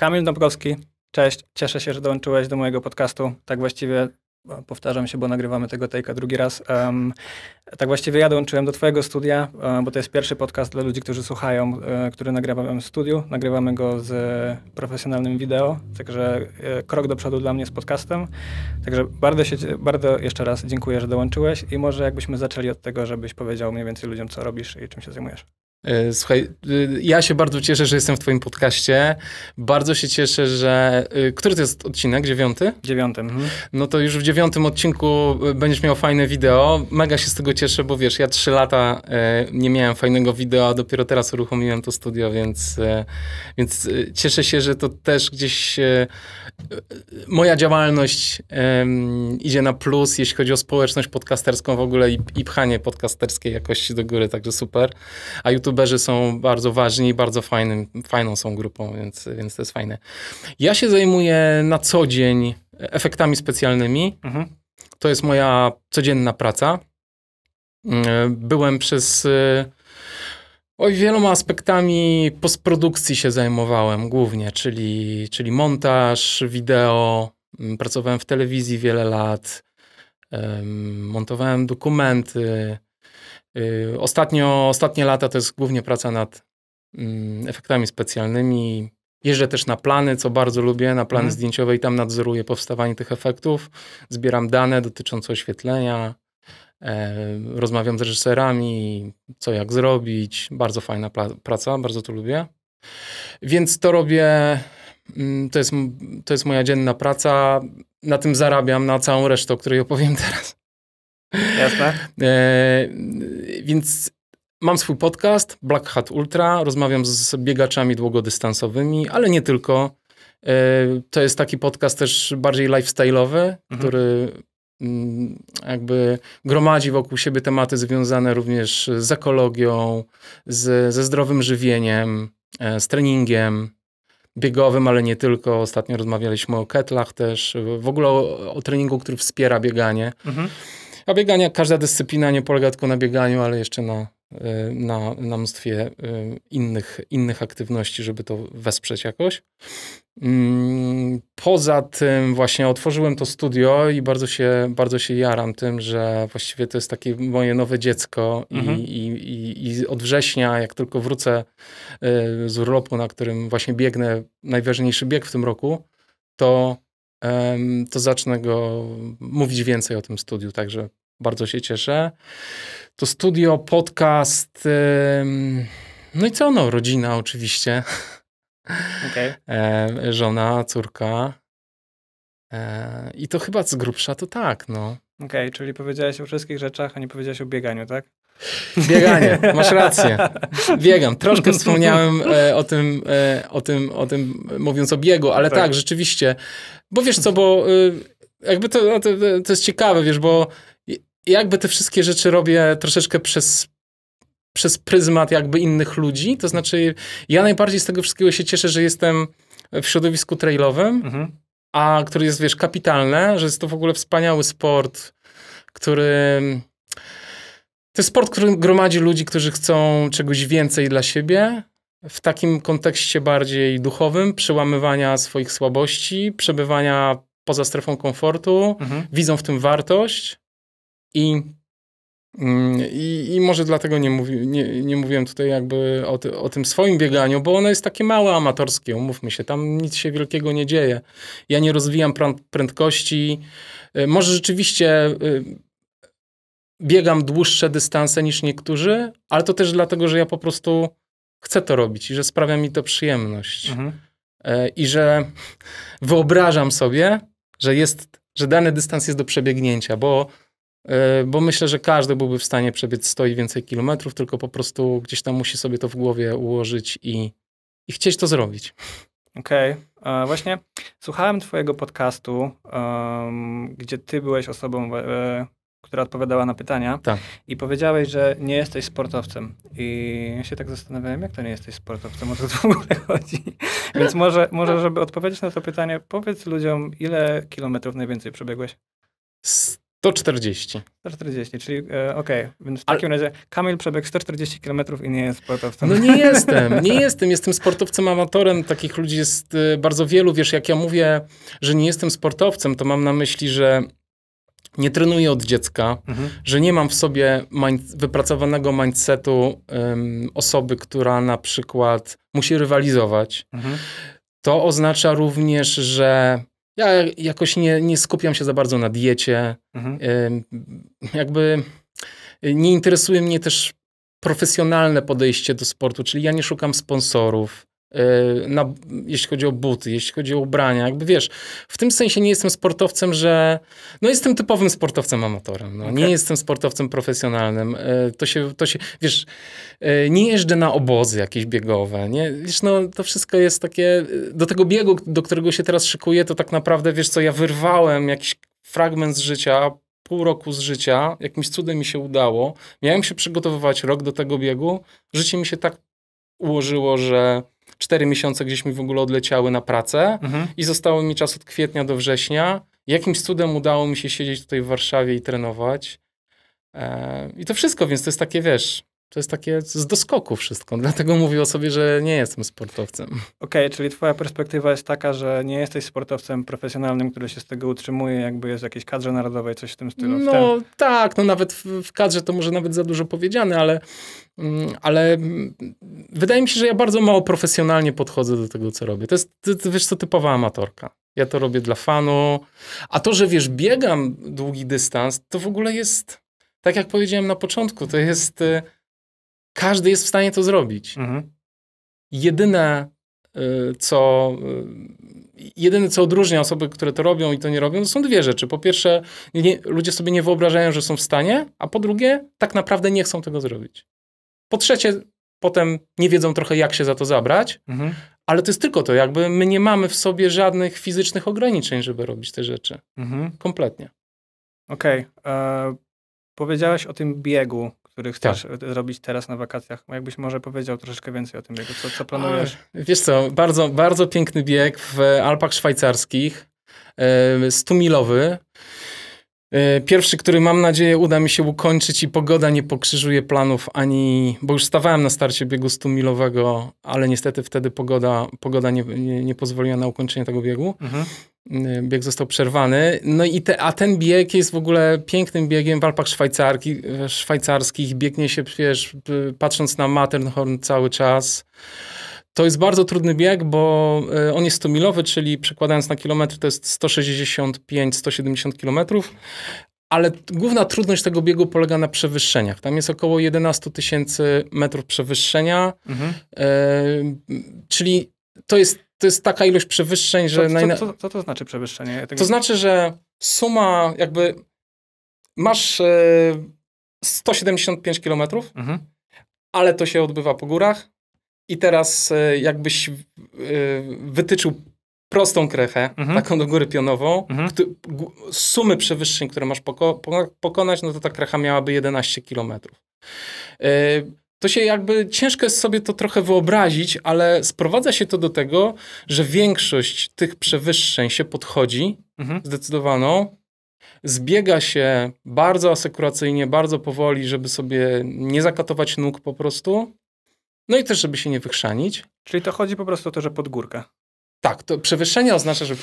Kamil Dąbrowski, cześć, cieszę się, że dołączyłeś do mojego podcastu. Tak właściwie powtarzam się, bo nagrywamy tego take'a drugi raz. Um, tak właściwie ja dołączyłem do twojego studia, um, bo to jest pierwszy podcast dla ludzi, którzy słuchają, um, który nagrywamy w studiu. Nagrywamy go z profesjonalnym wideo, także e, krok do przodu dla mnie z podcastem. Także bardzo, się, bardzo jeszcze raz dziękuję, że dołączyłeś i może jakbyśmy zaczęli od tego, żebyś powiedział mniej więcej ludziom, co robisz i czym się zajmujesz. E, słuchaj, y, ja się bardzo cieszę, że jestem w Twoim podcaście. Bardzo się cieszę, że. Y, który to jest odcinek? Dziewiąty? Dziewiątym. Mhm. No to już w dziewiątym odcinku y, będziesz miał fajne wideo. Mega się z tego cieszę, bo wiesz, ja trzy lata e, nie miałem fajnego wideo, a dopiero teraz uruchomiłem to studio, więc, e, więc cieszę się, że to też gdzieś moja działalność idzie na plus, jeśli chodzi o społeczność podcasterską w ogóle i, i pchanie podcasterskiej jakości do góry, także super. A YouTube youtuberzy są bardzo ważni i bardzo fajnym, fajną są grupą, więc, więc to jest fajne. Ja się zajmuję na co dzień efektami specjalnymi. Mhm. To jest moja codzienna praca. Mm, byłem przez. E, oj, wieloma aspektami postprodukcji się zajmowałem głównie, czyli, czyli montaż, wideo. Mm, pracowałem w telewizji wiele lat, montowałem dokumenty, Y, ostatnio, ostatnie lata to jest głównie praca nad mm, efektami specjalnymi. Jeżdżę też na plany, co bardzo lubię, na plany mhm. zdjęciowe i tam nadzoruję powstawanie tych efektów. Zbieram dane dotyczące oświetlenia, e, rozmawiam z reżyserami, co jak zrobić. Bardzo fajna praca, bardzo to lubię. Więc to robię, mm, to jest, to jest moja dzienna praca. Na tym zarabiam, na całą resztę, o której opowiem teraz. Jasne. E, więc mam swój podcast, Black Hat Ultra. Rozmawiam z biegaczami długodystansowymi, ale nie tylko. E, to jest taki podcast też bardziej lifestyle'owy, mhm. który mm, jakby gromadzi wokół siebie tematy związane również z ekologią, z, ze zdrowym żywieniem, e, z treningiem biegowym, ale nie tylko. Ostatnio rozmawialiśmy o ketlach też, w ogóle o, o treningu, który wspiera bieganie. Mhm. A bieganie, każda dyscyplina nie polega tylko na bieganiu, ale jeszcze na, y, na, na mnóstwie y, innych, innych aktywności, żeby to wesprzeć jakoś. Mm, poza tym właśnie otworzyłem to studio i bardzo się, bardzo się jaram tym, że właściwie to jest takie moje nowe dziecko mhm. i, i, i, od września, jak tylko wrócę y, z urlopu, na którym właśnie biegnę, najważniejszy bieg w tym roku, to, to zacznę go mówić więcej o tym studiu, także bardzo się cieszę. To studio, podcast. No i co No Rodzina oczywiście. Okay. E, żona, córka. E, I to chyba z grubsza to tak, no. Okej, okay, czyli powiedziałeś o wszystkich rzeczach, a nie powiedziałeś o bieganiu, tak? Bieganie, masz rację. Biegam. Troszkę wspomniałem e, o, tym, e, o, tym, o tym, mówiąc o biegu, ale tak, tak rzeczywiście. Bo wiesz co, bo y, jakby no, to, to, to jest ciekawe, wiesz, bo jakby te wszystkie rzeczy robię troszeczkę przez przez pryzmat jakby innych ludzi. To znaczy, ja najbardziej z tego wszystkiego się cieszę, że jestem w środowisku trailowym, mhm. a który jest, wiesz, kapitalne, że jest to w ogóle wspaniały sport, który. To jest sport, który gromadzi ludzi, którzy chcą czegoś więcej dla siebie, w takim kontekście bardziej duchowym, przełamywania swoich słabości, przebywania poza strefą komfortu, mhm. widzą w tym wartość. I, mm, i, i może dlatego nie, mówi, nie, nie mówiłem tutaj jakby o, ty, o, tym swoim bieganiu, bo ono jest takie małe, amatorskie, umówmy się, tam nic się wielkiego nie dzieje. Ja nie rozwijam prędkości. Y, może rzeczywiście y, biegam dłuższe dystanse niż niektórzy, ale to też dlatego, że ja po prostu chcę to robić i że sprawia mi to przyjemność. Mhm. Y, I że wyobrażam sobie, że jest, że dany dystans jest do przebiegnięcia, bo E, bo myślę, że każdy byłby w stanie przebiec 100 i więcej kilometrów, tylko po prostu gdzieś tam musi sobie to w głowie ułożyć i, i chcieć to zrobić. Okej, okay. E, właśnie słuchałem twojego podcastu, um, gdzie ty byłeś osobą, e, która odpowiadała na pytania tak. i powiedziałeś, że nie jesteś sportowcem. I ja się tak zastanawiałem, jak to nie jesteś sportowcem, o co to w ogóle chodzi. Więc może, może żeby odpowiedzieć na to pytanie, powiedz ludziom, ile kilometrów najwięcej przebiegłeś? 140. 140, czyli e, okej, okay. więc w Ale... takim razie Kamil przebiegł 140 km i nie jest sportowcem. No nie jestem, nie jestem, jestem sportowcem amatorem, takich ludzi jest y, bardzo wielu, wiesz, jak ja mówię, że nie jestem sportowcem, to mam na myśli, że nie trenuję od dziecka, mhm. że nie mam w sobie mind wypracowanego mindsetu um, osoby, która na przykład musi rywalizować. Mhm. To oznacza również, że ja jakoś nie, nie skupiam się za bardzo na diecie. Mhm. Jakby nie interesuje mnie też profesjonalne podejście do sportu, czyli ja nie szukam sponsorów. Y, na, jeśli chodzi o buty, jeśli chodzi o ubrania, jakby wiesz, w tym sensie nie jestem sportowcem, że no jestem typowym sportowcem amatorem, no. okay. nie jestem sportowcem profesjonalnym, y, to się, to się, wiesz, y, nie jeżdżę na obozy jakieś biegowe, nie, wiesz, no to wszystko jest takie, do tego biegu, do którego się teraz szykuję, to tak naprawdę, wiesz co, ja wyrwałem jakiś fragment z życia, pół roku z życia, jakimś cudem mi się udało, miałem się przygotowywać rok do tego biegu, życie mi się tak ułożyło, że Cztery miesiące gdzieś mi w ogóle odleciały na pracę mhm. i zostało mi czas od kwietnia do września. Jakimś cudem udało mi się siedzieć tutaj w Warszawie i trenować. E, I to wszystko, więc to jest takie, wiesz, to jest takie z doskoku wszystko. Dlatego mówił o sobie, że nie jestem sportowcem. Okej, okay, czyli twoja perspektywa jest taka, że nie jesteś sportowcem profesjonalnym, który się z tego utrzymuje, jakby jest w jakiejś kadrze narodowej, coś w tym stylu. No tak, no nawet w, w kadrze to może nawet za dużo powiedziane, ale, mm, ale mm, wydaje mi się, że ja bardzo mało profesjonalnie podchodzę do tego, co robię. To jest, ty, ty, wiesz co, typowa amatorka. Ja to robię dla fanu. A to, że wiesz, biegam długi dystans, to w ogóle jest, tak jak powiedziałem na początku, to jest y, każdy jest w stanie to zrobić. Mhm. Jedyne, y, co, y, jedyne, co odróżnia osoby, które to robią i to nie robią, to są dwie rzeczy. Po pierwsze, nie, ludzie sobie nie wyobrażają, że są w stanie, a po drugie, tak naprawdę nie chcą tego zrobić. Po trzecie, potem nie wiedzą trochę, jak się za to zabrać, mhm. ale to jest tylko to, jakby my nie mamy w sobie żadnych fizycznych ograniczeń, żeby robić te rzeczy. Mhm. Kompletnie. Okej. Okay. E, Powiedziałeś o tym biegu których tak. chcesz tak. robić teraz na wakacjach. Jakbyś może powiedział troszeczkę więcej o tym biegu, co, co planujesz? Wiesz co, bardzo, bardzo piękny bieg w Alpach Szwajcarskich, e, stumilowy. milowy Yy, E, pierwszy, który mam nadzieję uda mi się ukończyć i pogoda nie pokrzyżuje planów ani, bo już stawałem na starcie biegu 100-milowego, ale niestety wtedy pogoda, pogoda nie, nie, nie pozwoliła na ukończenie tego biegu. Mhm. E, bieg został przerwany. No i te, a ten bieg jest w ogóle pięknym biegiem w Alpach Szwajcarki, e, szwajcarskich. Biegnie się, wiesz, patrząc na Matterhorn cały czas. To jest bardzo trudny bieg, bo e, on jest 100-milowy, czyli przekładając na kilometr, to jest 165-170 kilometrów, ale główna trudność tego biegu polega na przewyższeniach. Tam jest około 11 tysięcy metrów przewyższenia, mhm. e, czyli to jest, to jest taka ilość przewyższeń, że... Co, co, co, co to znaczy przewyższenie? Ja tego... To znaczy, że suma jakby... Masz e, 175 kilometrów, mhm. ale to się odbywa po górach, i teraz e, jakbyś e, wytyczył prostą krechę, mhm. taką do góry pionową, mhm. sumy przewyższeń, które masz pokonać, no to ta krecha miałaby 11 kilometrów. E, to się jakby ciężko jest sobie to trochę wyobrazić, ale sprowadza się to do tego, że większość tych przewyższeń się podchodzi mhm. zdecydowaną, zbiega się bardzo asekuracyjnie, bardzo powoli, żeby sobie nie zakatować nóg po prostu. No i też, żeby się nie wychrzanić. Czyli to chodzi po prostu o to, że pod górkę. Tak, to przewyższenie oznacza, że.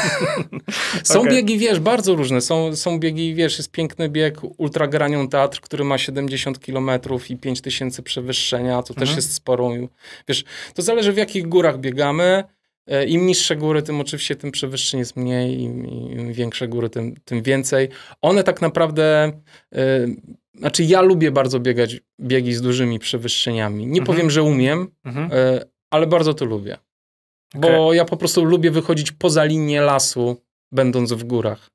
są okay. biegi, wiesz, bardzo różne. Są, są biegi, wiesz, jest piękny bieg Ultra Granią Teatr, który ma 70 km i 5000 przewyższenia, to mhm. też jest sporą. Wiesz, to zależy w jakich górach biegamy. E, Im niższe góry, tym oczywiście tym przewyższenie jest mniej, im, im większe góry, tym, tym więcej. One tak naprawdę e, znaczy, ja lubię bardzo biegać biegi z dużymi przewyższeniami. Nie mhm. powiem, że umiem, mhm. y, ale bardzo to lubię. Bo ja po prostu lubię wychodzić poza linię lasu, będąc w górach.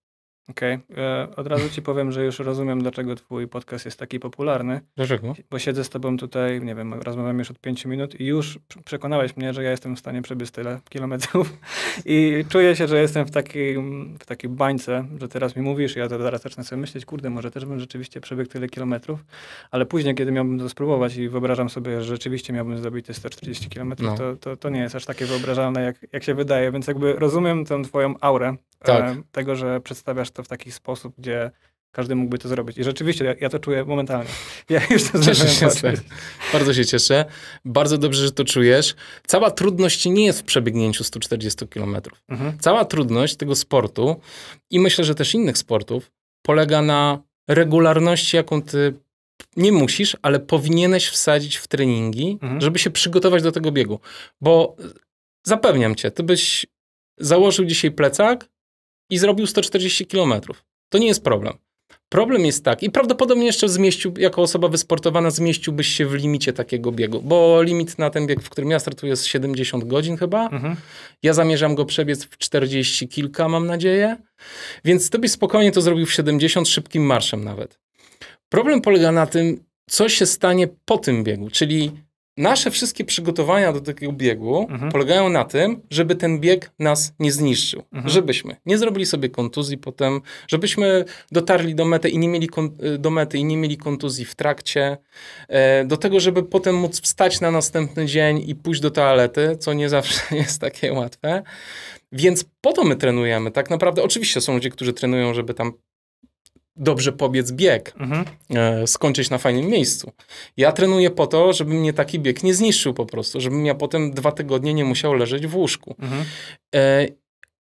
Okej. Okay. E, od razu ci powiem, że już rozumiem, dlaczego twój podcast jest taki popularny. Dlaczego? Bo siedzę z tobą tutaj, nie wiem, rozmawiam już od pięciu minut i już przekonałeś mnie, że ja jestem w stanie przebyć tyle kilometrów i czuję się, że jestem w takiej, w takiej bańce, że teraz mi mówisz ja to zaraz zacznę sobie myśleć, kurde, może też bym rzeczywiście przebiegł tyle kilometrów, ale później, kiedy miałbym to spróbować i wyobrażam sobie, że rzeczywiście miałbym zrobić te 140 kilometrów, no. to, to, to nie jest aż takie wyobrażalne, jak, jak się wydaje, więc jakby rozumiem tę twoją aurę, tak. E, tego, że przedstawiasz to w taki sposób, gdzie każdy mógłby to zrobić. I rzeczywiście, ja, ja to czuję momentalnie. Ja już to cieszę się z tego. Bardzo się cieszę. Bardzo dobrze, że to czujesz. Cała trudność nie jest w przebiegnięciu 140 km. Mhm. Cała trudność tego sportu i myślę, że też innych sportów polega na regularności, jaką ty nie musisz, ale powinieneś wsadzić w treningi, mhm. żeby się przygotować do tego biegu. Bo zapewniam cię, ty byś założył dzisiaj plecak, i zrobił 140 km. To nie jest problem. Problem jest taki, i prawdopodobnie jeszcze zmieścił, jako osoba wysportowana, zmieściłbyś się w limicie takiego biegu, bo limit na ten bieg, w którym ja startuję, jest 70 godzin chyba. Mhm. Ja zamierzam go przebiec w 40 kilka, mam nadzieję. Więc ty byś spokojnie to zrobił w 70, szybkim marszem nawet. Problem polega na tym, co się stanie po tym biegu, czyli nasze wszystkie przygotowania do takiego biegu mhm. polegają na tym, żeby ten bieg nas nie zniszczył. Mhm. Żebyśmy nie zrobili sobie kontuzji potem, żebyśmy dotarli do mety i nie mieli, y, do mety i nie mieli kontuzji w trakcie. E, do tego, żeby potem móc wstać na następny dzień i pójść do toalety, co nie zawsze jest takie łatwe. Więc po to my trenujemy, tak naprawdę. Oczywiście są ludzie, którzy trenują, żeby tam dobrze pobiec bieg, mhm. e, skończyć na fajnym miejscu. Ja trenuję po to, żeby mnie taki bieg nie zniszczył po prostu, żebym ja potem dwa tygodnie nie musiał leżeć w łóżku. Mhm. E,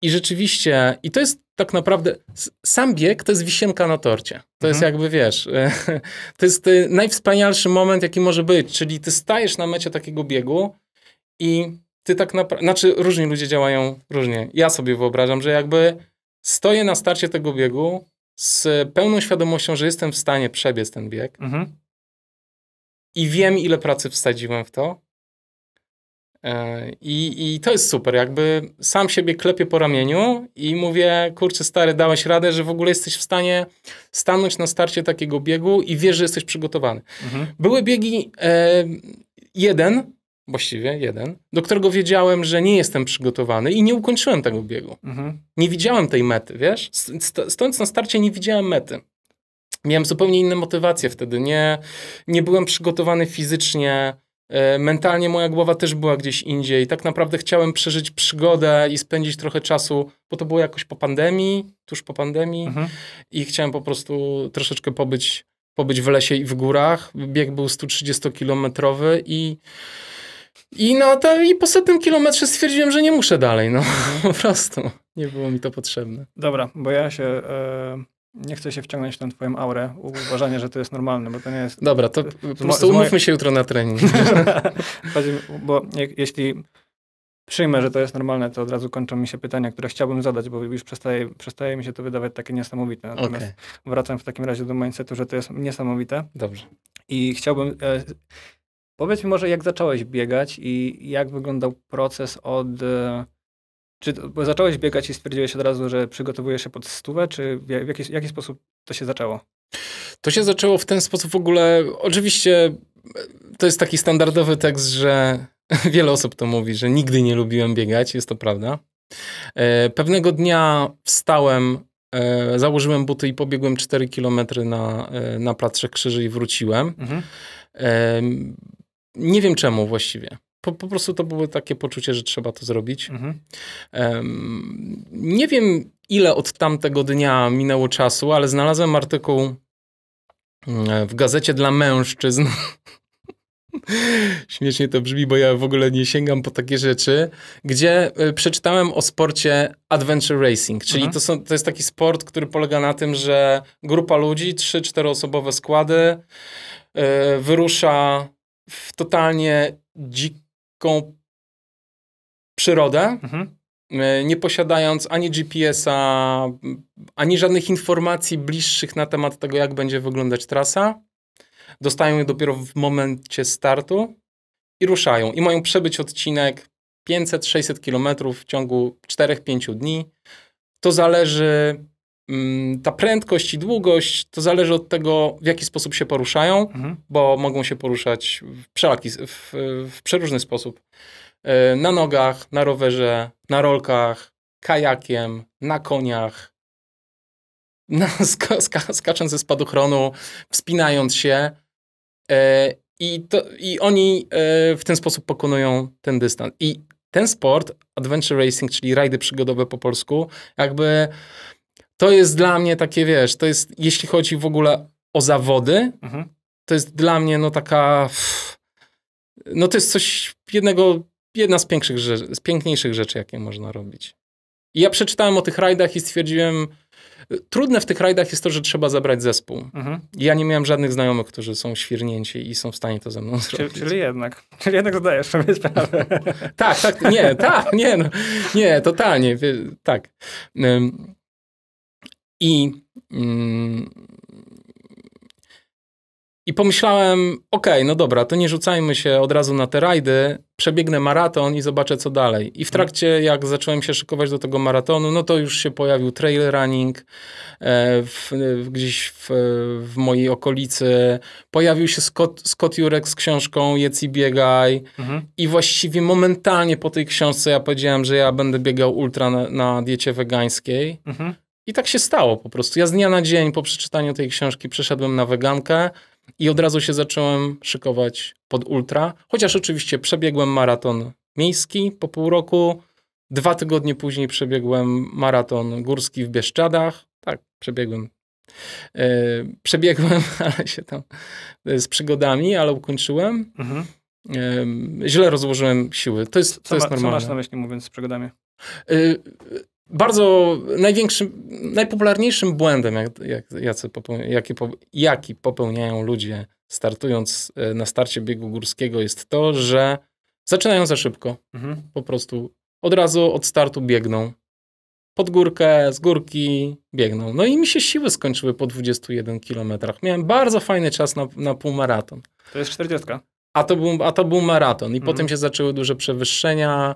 I rzeczywiście, i to jest tak naprawdę, sam bieg to jest wisienka na torcie. To mhm. jest jakby, wiesz, e, to jest e, najwspanialszy moment, jaki może być, czyli ty stajesz na mecie takiego biegu i ty tak naprawdę, znaczy różni ludzie działają różnie. Ja sobie wyobrażam, że jakby stoję na starcie tego biegu, z pełną świadomością, że jestem w stanie przebiec ten bieg mhm. i wiem, ile pracy wsadziłem w to. E, I, I to jest super, jakby sam siebie klepię po ramieniu i mówię, kurczę stary, dałeś radę, że w ogóle jesteś w stanie stanąć na starcie takiego biegu i wiesz, że jesteś przygotowany. Mhm. Były biegi e, jeden, właściwie jeden, do którego wiedziałem, że nie jestem przygotowany i nie ukończyłem tego biegu. Mhm. Nie widziałem tej mety, wiesz? Stojąc na starcie nie widziałem mety. Miałem zupełnie inne motywacje wtedy. Nie, nie byłem przygotowany fizycznie, e, mentalnie moja głowa też była gdzieś indziej. Tak naprawdę chciałem przeżyć przygodę i spędzić trochę czasu, bo to było jakoś po pandemii, tuż po pandemii mhm. i chciałem po prostu troszeczkę pobyć pobyć w lesie i w górach. Bieg był 130-kilometrowy i i, no, to, I po setnym kilometrze stwierdziłem, że nie muszę dalej, no po prostu. Nie było mi to potrzebne. Dobra, bo ja się e, nie chcę się wciągnąć w tę twoją aurę, uważanie, że to jest normalne, bo to nie jest... Dobra, to po prostu umówmy się jutro na trening. bo jak, jeśli przyjmę, że to jest normalne, to od razu kończą mi się pytania, które chciałbym zadać, bo już przestaje, przestaje mi się to wydawać takie niesamowite. Natomiast okay. wracam w takim razie do mindsetu, że to jest niesamowite. Dobrze. I chciałbym... E, Powiedz mi może, jak zacząłeś biegać i jak wyglądał proces od... E, czy zacząłeś biegać i stwierdziłeś od razu, że przygotowujesz się pod stówę, czy w jaki, w jaki sposób to się zaczęło? To się zaczęło w ten sposób w ogóle. Oczywiście e, to jest taki standardowy tekst, że wiele osób to mówi, że nigdy nie lubiłem biegać, jest to prawda. E, pewnego dnia wstałem, założyłem buty i pobiegłem 4 km na, na Platrze Krzyży i wróciłem. Mhm. Nie wiem czemu właściwie. Po, po prostu to było takie poczucie, że trzeba to zrobić. Mhm. Um, nie wiem, ile od tamtego dnia minęło czasu, ale znalazłem artykuł e, w gazecie dla mężczyzn. Śmiesznie to brzmi, bo ja w ogóle nie sięgam po takie rzeczy, gdzie e, przeczytałem o sporcie adventure racing, czyli mhm. to, są, to jest taki sport, który polega na tym, że grupa ludzi, trzy, osobowe składy, yy, wyrusza w totalnie dziką przyrodę, mhm. E, nie posiadając ani GPS-a, ani żadnych informacji bliższych na temat tego, jak będzie wyglądać trasa. Dostają je dopiero w momencie startu i ruszają. I mają przebyć odcinek 500-600 km w ciągu 4-5 dni. To zależy Mm, ta prędkość i długość to zależy od tego, w jaki sposób się poruszają, mhm. bo mogą się poruszać w, w, w przeróżny sposób. E, na nogach, na rowerze, na rolkach, kajakiem, na koniach, na, skacząc ze spadochronu, wspinając się. E, I, to, I oni e, w ten sposób pokonują ten dystans. I ten sport, adventure racing, czyli rajdy przygodowe po polsku, jakby to jest dla mnie takie, wiesz, to jest, jeśli chodzi w ogóle o zawody, mhm. to jest dla mnie no taka, no to jest coś jednego, jedna z, z piękniejszych rzeczy, jakie można robić. I ja przeczytałem o tych rajdach i stwierdziłem, Trudne w tych rajdach jest to, że trzeba zabrać zespół. Mhm. Ja nie miałem żadnych znajomych, którzy są świrnięci i są w stanie to ze mną zrobić. Czyli, czyli jednak, czyli jednak zdajesz sobie sprawę. tak, tak, nie, tak, nie, no, nie, totalnie, tak. Um, i, mm, i pomyślałem, okej, okay, no dobra, to nie rzucajmy się od razu na te rajdy, przebiegnę maraton i zobaczę co dalej. I w mhm. trakcie, jak zacząłem się szykować do tego maratonu, no to już się pojawił trail running e, w, gdzieś w, w, mojej okolicy. Pojawił się Scott, Scott Jurek z książką Jedz i biegaj. Mhm. I właściwie momentalnie po tej książce ja powiedziałem, że ja będę biegał ultra na, na diecie wegańskiej. Mhm. I tak się stało po prostu. Ja z dnia na dzień po przeczytaniu tej książki przeszedłem na wegankę i od razu się zacząłem szykować pod ultra. Chociaż oczywiście przebiegłem maraton miejski po pół roku. Dwa tygodnie później przebiegłem maraton górski w Bieszczadach. Tak, przebiegłem. Yy, przebiegłem, ale się tam yy, z przygodami, ale ukończyłem. Mhm. Yy, źle rozłożyłem siły. To jest, co jest normalne. Co masz na myśli mówiąc z przygodami? E, bardzo największym, najpopularniejszym błędem, jak, jak, jacy jaki, jaki popełniają ludzie startując e, na starcie biegu górskiego jest to, że zaczynają za szybko. Mhm. Po prostu od razu od startu biegną. Pod górkę, z górki biegną. No i mi się siły skończyły po 21 kilometrach. Miałem bardzo fajny czas na, na półmaraton. To jest 40. A to był, a to był maraton. I mhm. potem się zaczęły duże przewyższenia.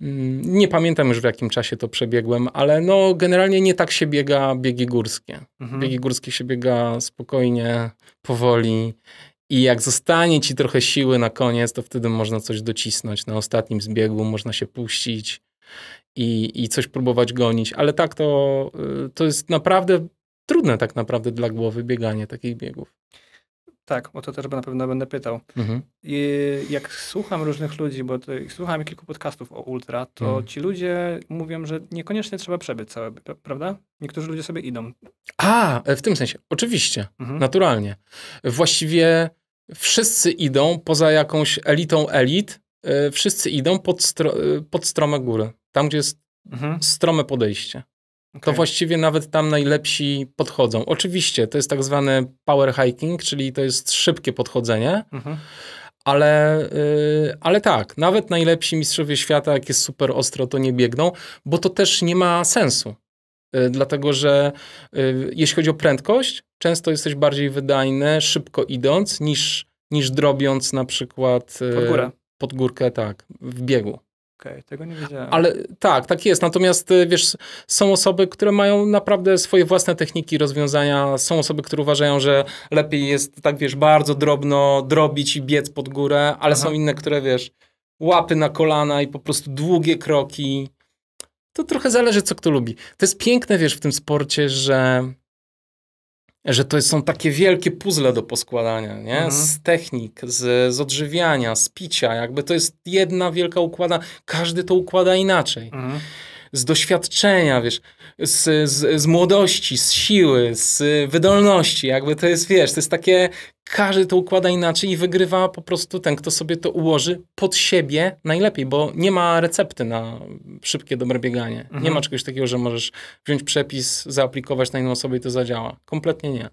Mm, nie pamiętam już w jakim czasie to przebiegłem, ale no generalnie nie tak się biega biegi górskie. Mhm. Biegi górskie się biega spokojnie, powoli i jak zostanie ci trochę siły na koniec, to wtedy można coś docisnąć. Na ostatnim zbiegu można się puścić i, i coś próbować gonić. Ale tak to, y, to jest naprawdę trudne tak naprawdę dla głowy bieganie takich biegów. Tak, o to też na pewno będę pytał. Mhm. I jak słucham różnych ludzi, bo słucham kilku podcastów o ultra, to mhm. ci ludzie mówią, że niekoniecznie trzeba przebyć całe, prawda? Niektórzy ludzie sobie idą. A, w tym sensie, oczywiście, mhm. naturalnie. Właściwie wszyscy idą, poza jakąś elitą elit, e, wszyscy idą pod, stro, e, pod strome góry, tam gdzie jest mhm. strome podejście. Okay. To właściwie nawet tam najlepsi podchodzą. Oczywiście to jest tak zwany power hiking, czyli to jest szybkie podchodzenie, mhm. ale, yy, ale tak, nawet najlepsi mistrzowie świata, jak jest super ostro, to nie biegną, bo to też nie ma sensu. Yy, dlatego, że yy, jeśli chodzi o prędkość, często jesteś bardziej wydajny szybko idąc niż, niż drobiąc na przykład y, pod górę. Pod górkę, tak, w biegu. Okej, okay, tego nie wiedziałem. Ale tak, tak jest. Natomiast y, wiesz, są osoby, które mają naprawdę swoje własne techniki rozwiązania. Są osoby, które uważają, że lepiej jest tak, wiesz, bardzo drobno drobić i biec pod górę, ale Aha. są inne, które wiesz, łapy na kolana i po prostu długie kroki. To trochę zależy, co kto lubi. To jest piękne, wiesz, w tym sporcie, że że to są takie wielkie puzzle do poskładania, nie? Mhm. Z technik, z, z odżywiania, z picia, jakby to jest jedna wielka układa, każdy to układa inaczej. Mhm z doświadczenia, wiesz, z, z, z młodości, z siły, z wydolności. Jakby to jest, wiesz, to jest takie, każdy to układa inaczej i wygrywa po prostu ten, kto sobie to ułoży pod siebie najlepiej, bo nie ma recepty na szybkie, dobre bieganie. Mhm. Nie ma czegoś takiego, że możesz wziąć przepis, zaaplikować na inną osobę i to zadziała. Kompletnie nie.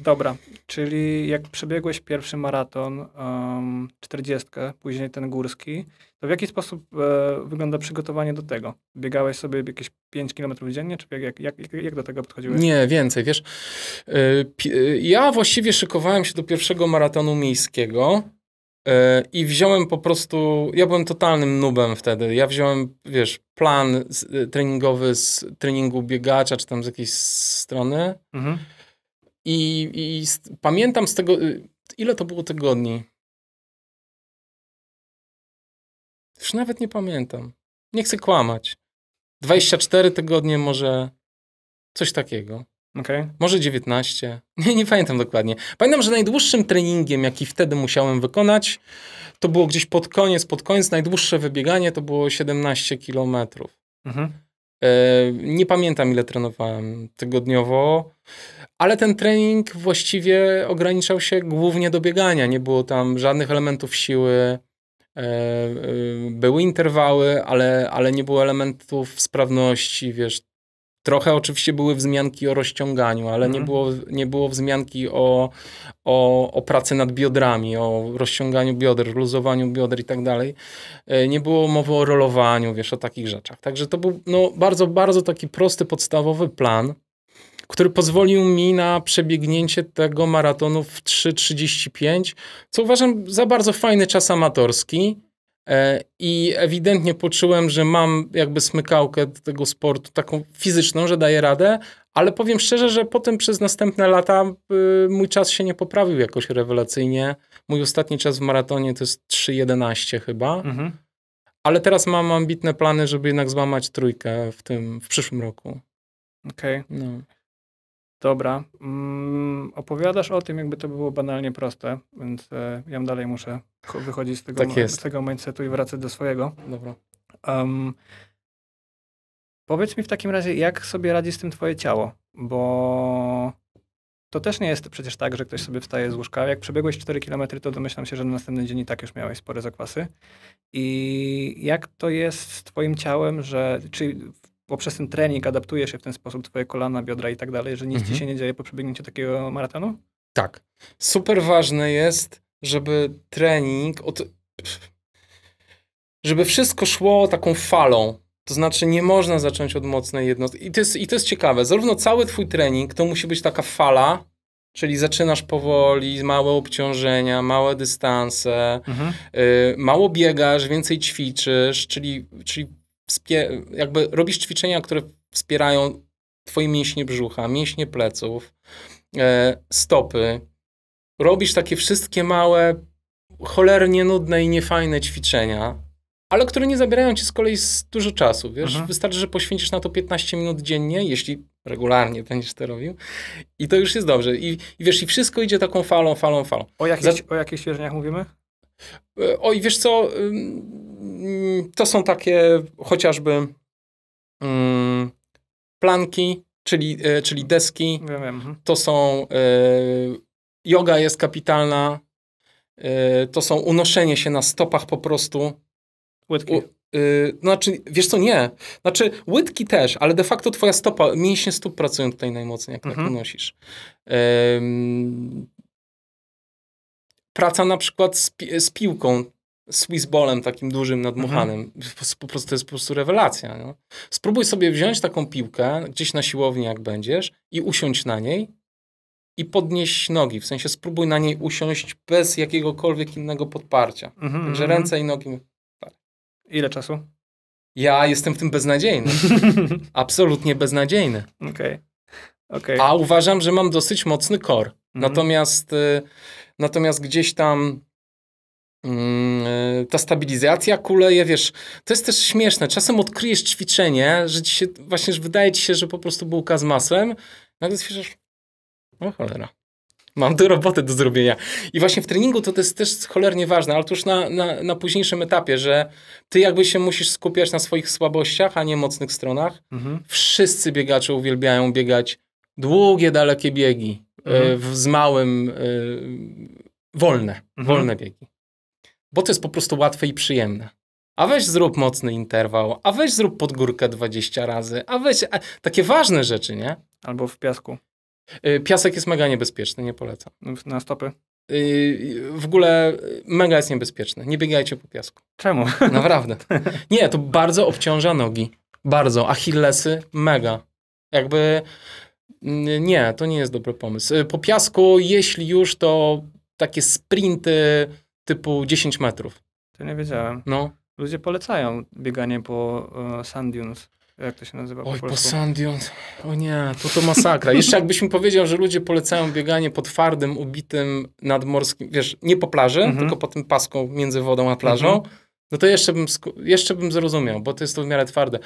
Dobra, czyli jak przebiegłeś pierwszy maraton, um, 40, później ten górski, to w jaki sposób e, wygląda przygotowanie do tego? Biegałeś sobie jakieś 5 km dziennie, czy jak, jak, jak, jak do tego podchodziłeś? Nie, więcej, wiesz. E, e, ja właściwie szykowałem się do pierwszego maratonu miejskiego. E, I wziąłem po prostu, ja byłem totalnym nubem wtedy. Ja wziąłem, wiesz, plan treningowy z treningu biegacza, czy tam z jakiejś strony. Mhm i, i z, pamiętam z tego, y, ile to było tygodni? Już nawet nie pamiętam. Nie chcę kłamać. 24 tygodnie może coś takiego. Okay. Może 19. Nie, nie pamiętam dokładnie. Pamiętam, że najdłuższym treningiem, jaki wtedy musiałem wykonać, to było gdzieś pod koniec, pod koniec. Najdłuższe wybieganie to było 17 kilometrów. Mhm. E, nie pamiętam, ile trenowałem tygodniowo. Ale ten trening właściwie ograniczał się głównie do biegania. Nie było tam żadnych elementów siły. E, e, były interwały, ale, ale nie było elementów sprawności, wiesz. Trochę oczywiście były wzmianki o rozciąganiu, ale nie, mhm. było, nie było wzmianki o, o, o pracy nad biodrami, o rozciąganiu bioder, luzowaniu bioder i tak dalej. E, nie było mowy o rolowaniu, wiesz, o takich rzeczach. Także to był no, bardzo, bardzo taki prosty, podstawowy plan który pozwolił mi na przebiegnięcie tego maratonu w 3.35, co uważam za bardzo fajny czas amatorski. E, I ewidentnie poczułem, że mam jakby smykałkę do tego sportu, taką fizyczną, że daję radę, ale powiem szczerze, że potem przez następne lata y, mój czas się nie poprawił jakoś rewelacyjnie. Mój ostatni czas w maratonie to jest 3.11 chyba. Mhm. Ale teraz mam ambitne plany, żeby jednak złamać trójkę w tym, w przyszłym roku. Okej. Okay. No. Dobra. Mm, opowiadasz o tym, jakby to było banalnie proste, więc e, ja dalej muszę wychodzić z tego, tak jest. z tego mindsetu i wracać do swojego. Dobra. Um, powiedz mi w takim razie, jak sobie radzi z tym twoje ciało? Bo to też nie jest przecież tak, że ktoś sobie wstaje z łóżka. Jak przebiegłeś 4 km, to domyślam się, że na następny dzień i tak już miałeś spore zakwasy. I jak to jest z twoim ciałem, że czy poprzez ten trening adaptuje się w ten sposób twoje kolana, biodra i tak dalej, że nic mhm. ci się nie dzieje po przebiegnięciu takiego maratonu? Tak. Super ważne jest, żeby trening od... żeby wszystko szło taką falą. To znaczy nie można zacząć od mocnej jednostki. I to, jest, I to jest ciekawe. Zarówno cały twój trening to musi być taka fala, Czyli zaczynasz powoli, małe obciążenia, małe dystanse, mhm. y, mało biegasz, więcej ćwiczysz, czyli, czyli jakby robisz ćwiczenia, które wspierają twoje mięśnie brzucha, mięśnie pleców, e, stopy. Robisz takie wszystkie małe, cholernie nudne i niefajne ćwiczenia, ale które nie zabierają ci z kolei dużo czasu, wiesz? Mhm. Wystarczy, że poświęcisz na to 15 minut dziennie, jeśli regularnie będziesz to robił i to już jest dobrze. I, i wiesz, i wszystko idzie taką falą, falą, falą. O jakich, Za... o jakich ćwiczeniach mówimy? E, oj, wiesz co, to są takie chociażby planki, czyli, e, czyli deski. Wiem, wiem. Mhm. To są, e, yoga jest kapitalna, to są unoszenie się na stopach po prostu. Łydki. U, y, znaczy, wiesz co, nie. Znaczy, łydki też, ale de facto twoja stopa, mięśnie stóp pracują tutaj najmocniej, jak tak mhm. tak unosisz. Ym, praca na przykład z, pi z piłką, Swissballem takim dużym, nadmuchanym. Mhm. Po, prostu to jest po prostu rewelacja. No. Spróbuj sobie wziąć taką piłkę gdzieś na siłowni, jak będziesz, i usiąść na niej i podnieść nogi. W sensie spróbuj na niej usiąść bez jakiegokolwiek innego podparcia. Mhm, Także mhm. ręce i nogi. Tak. Ile czasu? Ja jestem w tym beznadziejny. Absolutnie beznadziejny. Okay. okay. A uważam, że mam dosyć mocny kor. Mhm. Natomiast. Y natomiast gdzieś tam mm, y, ta stabilizacja kuleje, wiesz, to jest też śmieszne. Czasem odkryjesz ćwiczenie, że ci się, właśnie że wydaje ci się, że po prostu bułka z masłem, nagle stwierdzasz, o cholera, mam tu robotę do zrobienia. I właśnie w treningu to, to jest też cholernie ważne, ale to już na, na, na późniejszym etapie, że ty jakby się musisz skupiać na swoich słabościach, a nie mocnych stronach. Mhm. Wszyscy biegacze uwielbiają biegać długie, dalekie biegi E, mhm. w, z małym wolne, wolne mhm. biegi. Bo to jest po prostu łatwe i przyjemne. A weź zrób mocny interwał, a weź zrób podgórkę 20 razy, a weź a, takie ważne rzeczy, nie? Albo w piasku. E, piasek jest mega niebezpieczny, nie polecam. No, na stopy? E, w ogóle mega jest niebezpieczne. Nie biegajcie po piasku. Czemu? Naprawdę. Nie, to bardzo obciąża nogi. Bardzo. Achillesy mega. Jakby nie, to nie jest dobry pomysł. Y, po piasku, jeśli już, to takie sprinty typu 10 metrów. To nie wiedziałem. No. Ludzie polecają bieganie po uh, sand dunes. Jak to się nazywa? Oj, po, po sand dunes. O nie, to to masakra. Jeszcze jakbyś mi powiedział, że ludzie polecają bieganie po twardym, ubitym nadmorskim, wiesz, nie po plaży, mhm. tylko po tym pasku między wodą a plażą. Mhm. No to jeszcze bym, jeszcze bym zrozumiał, bo to jest to w miarę twarde.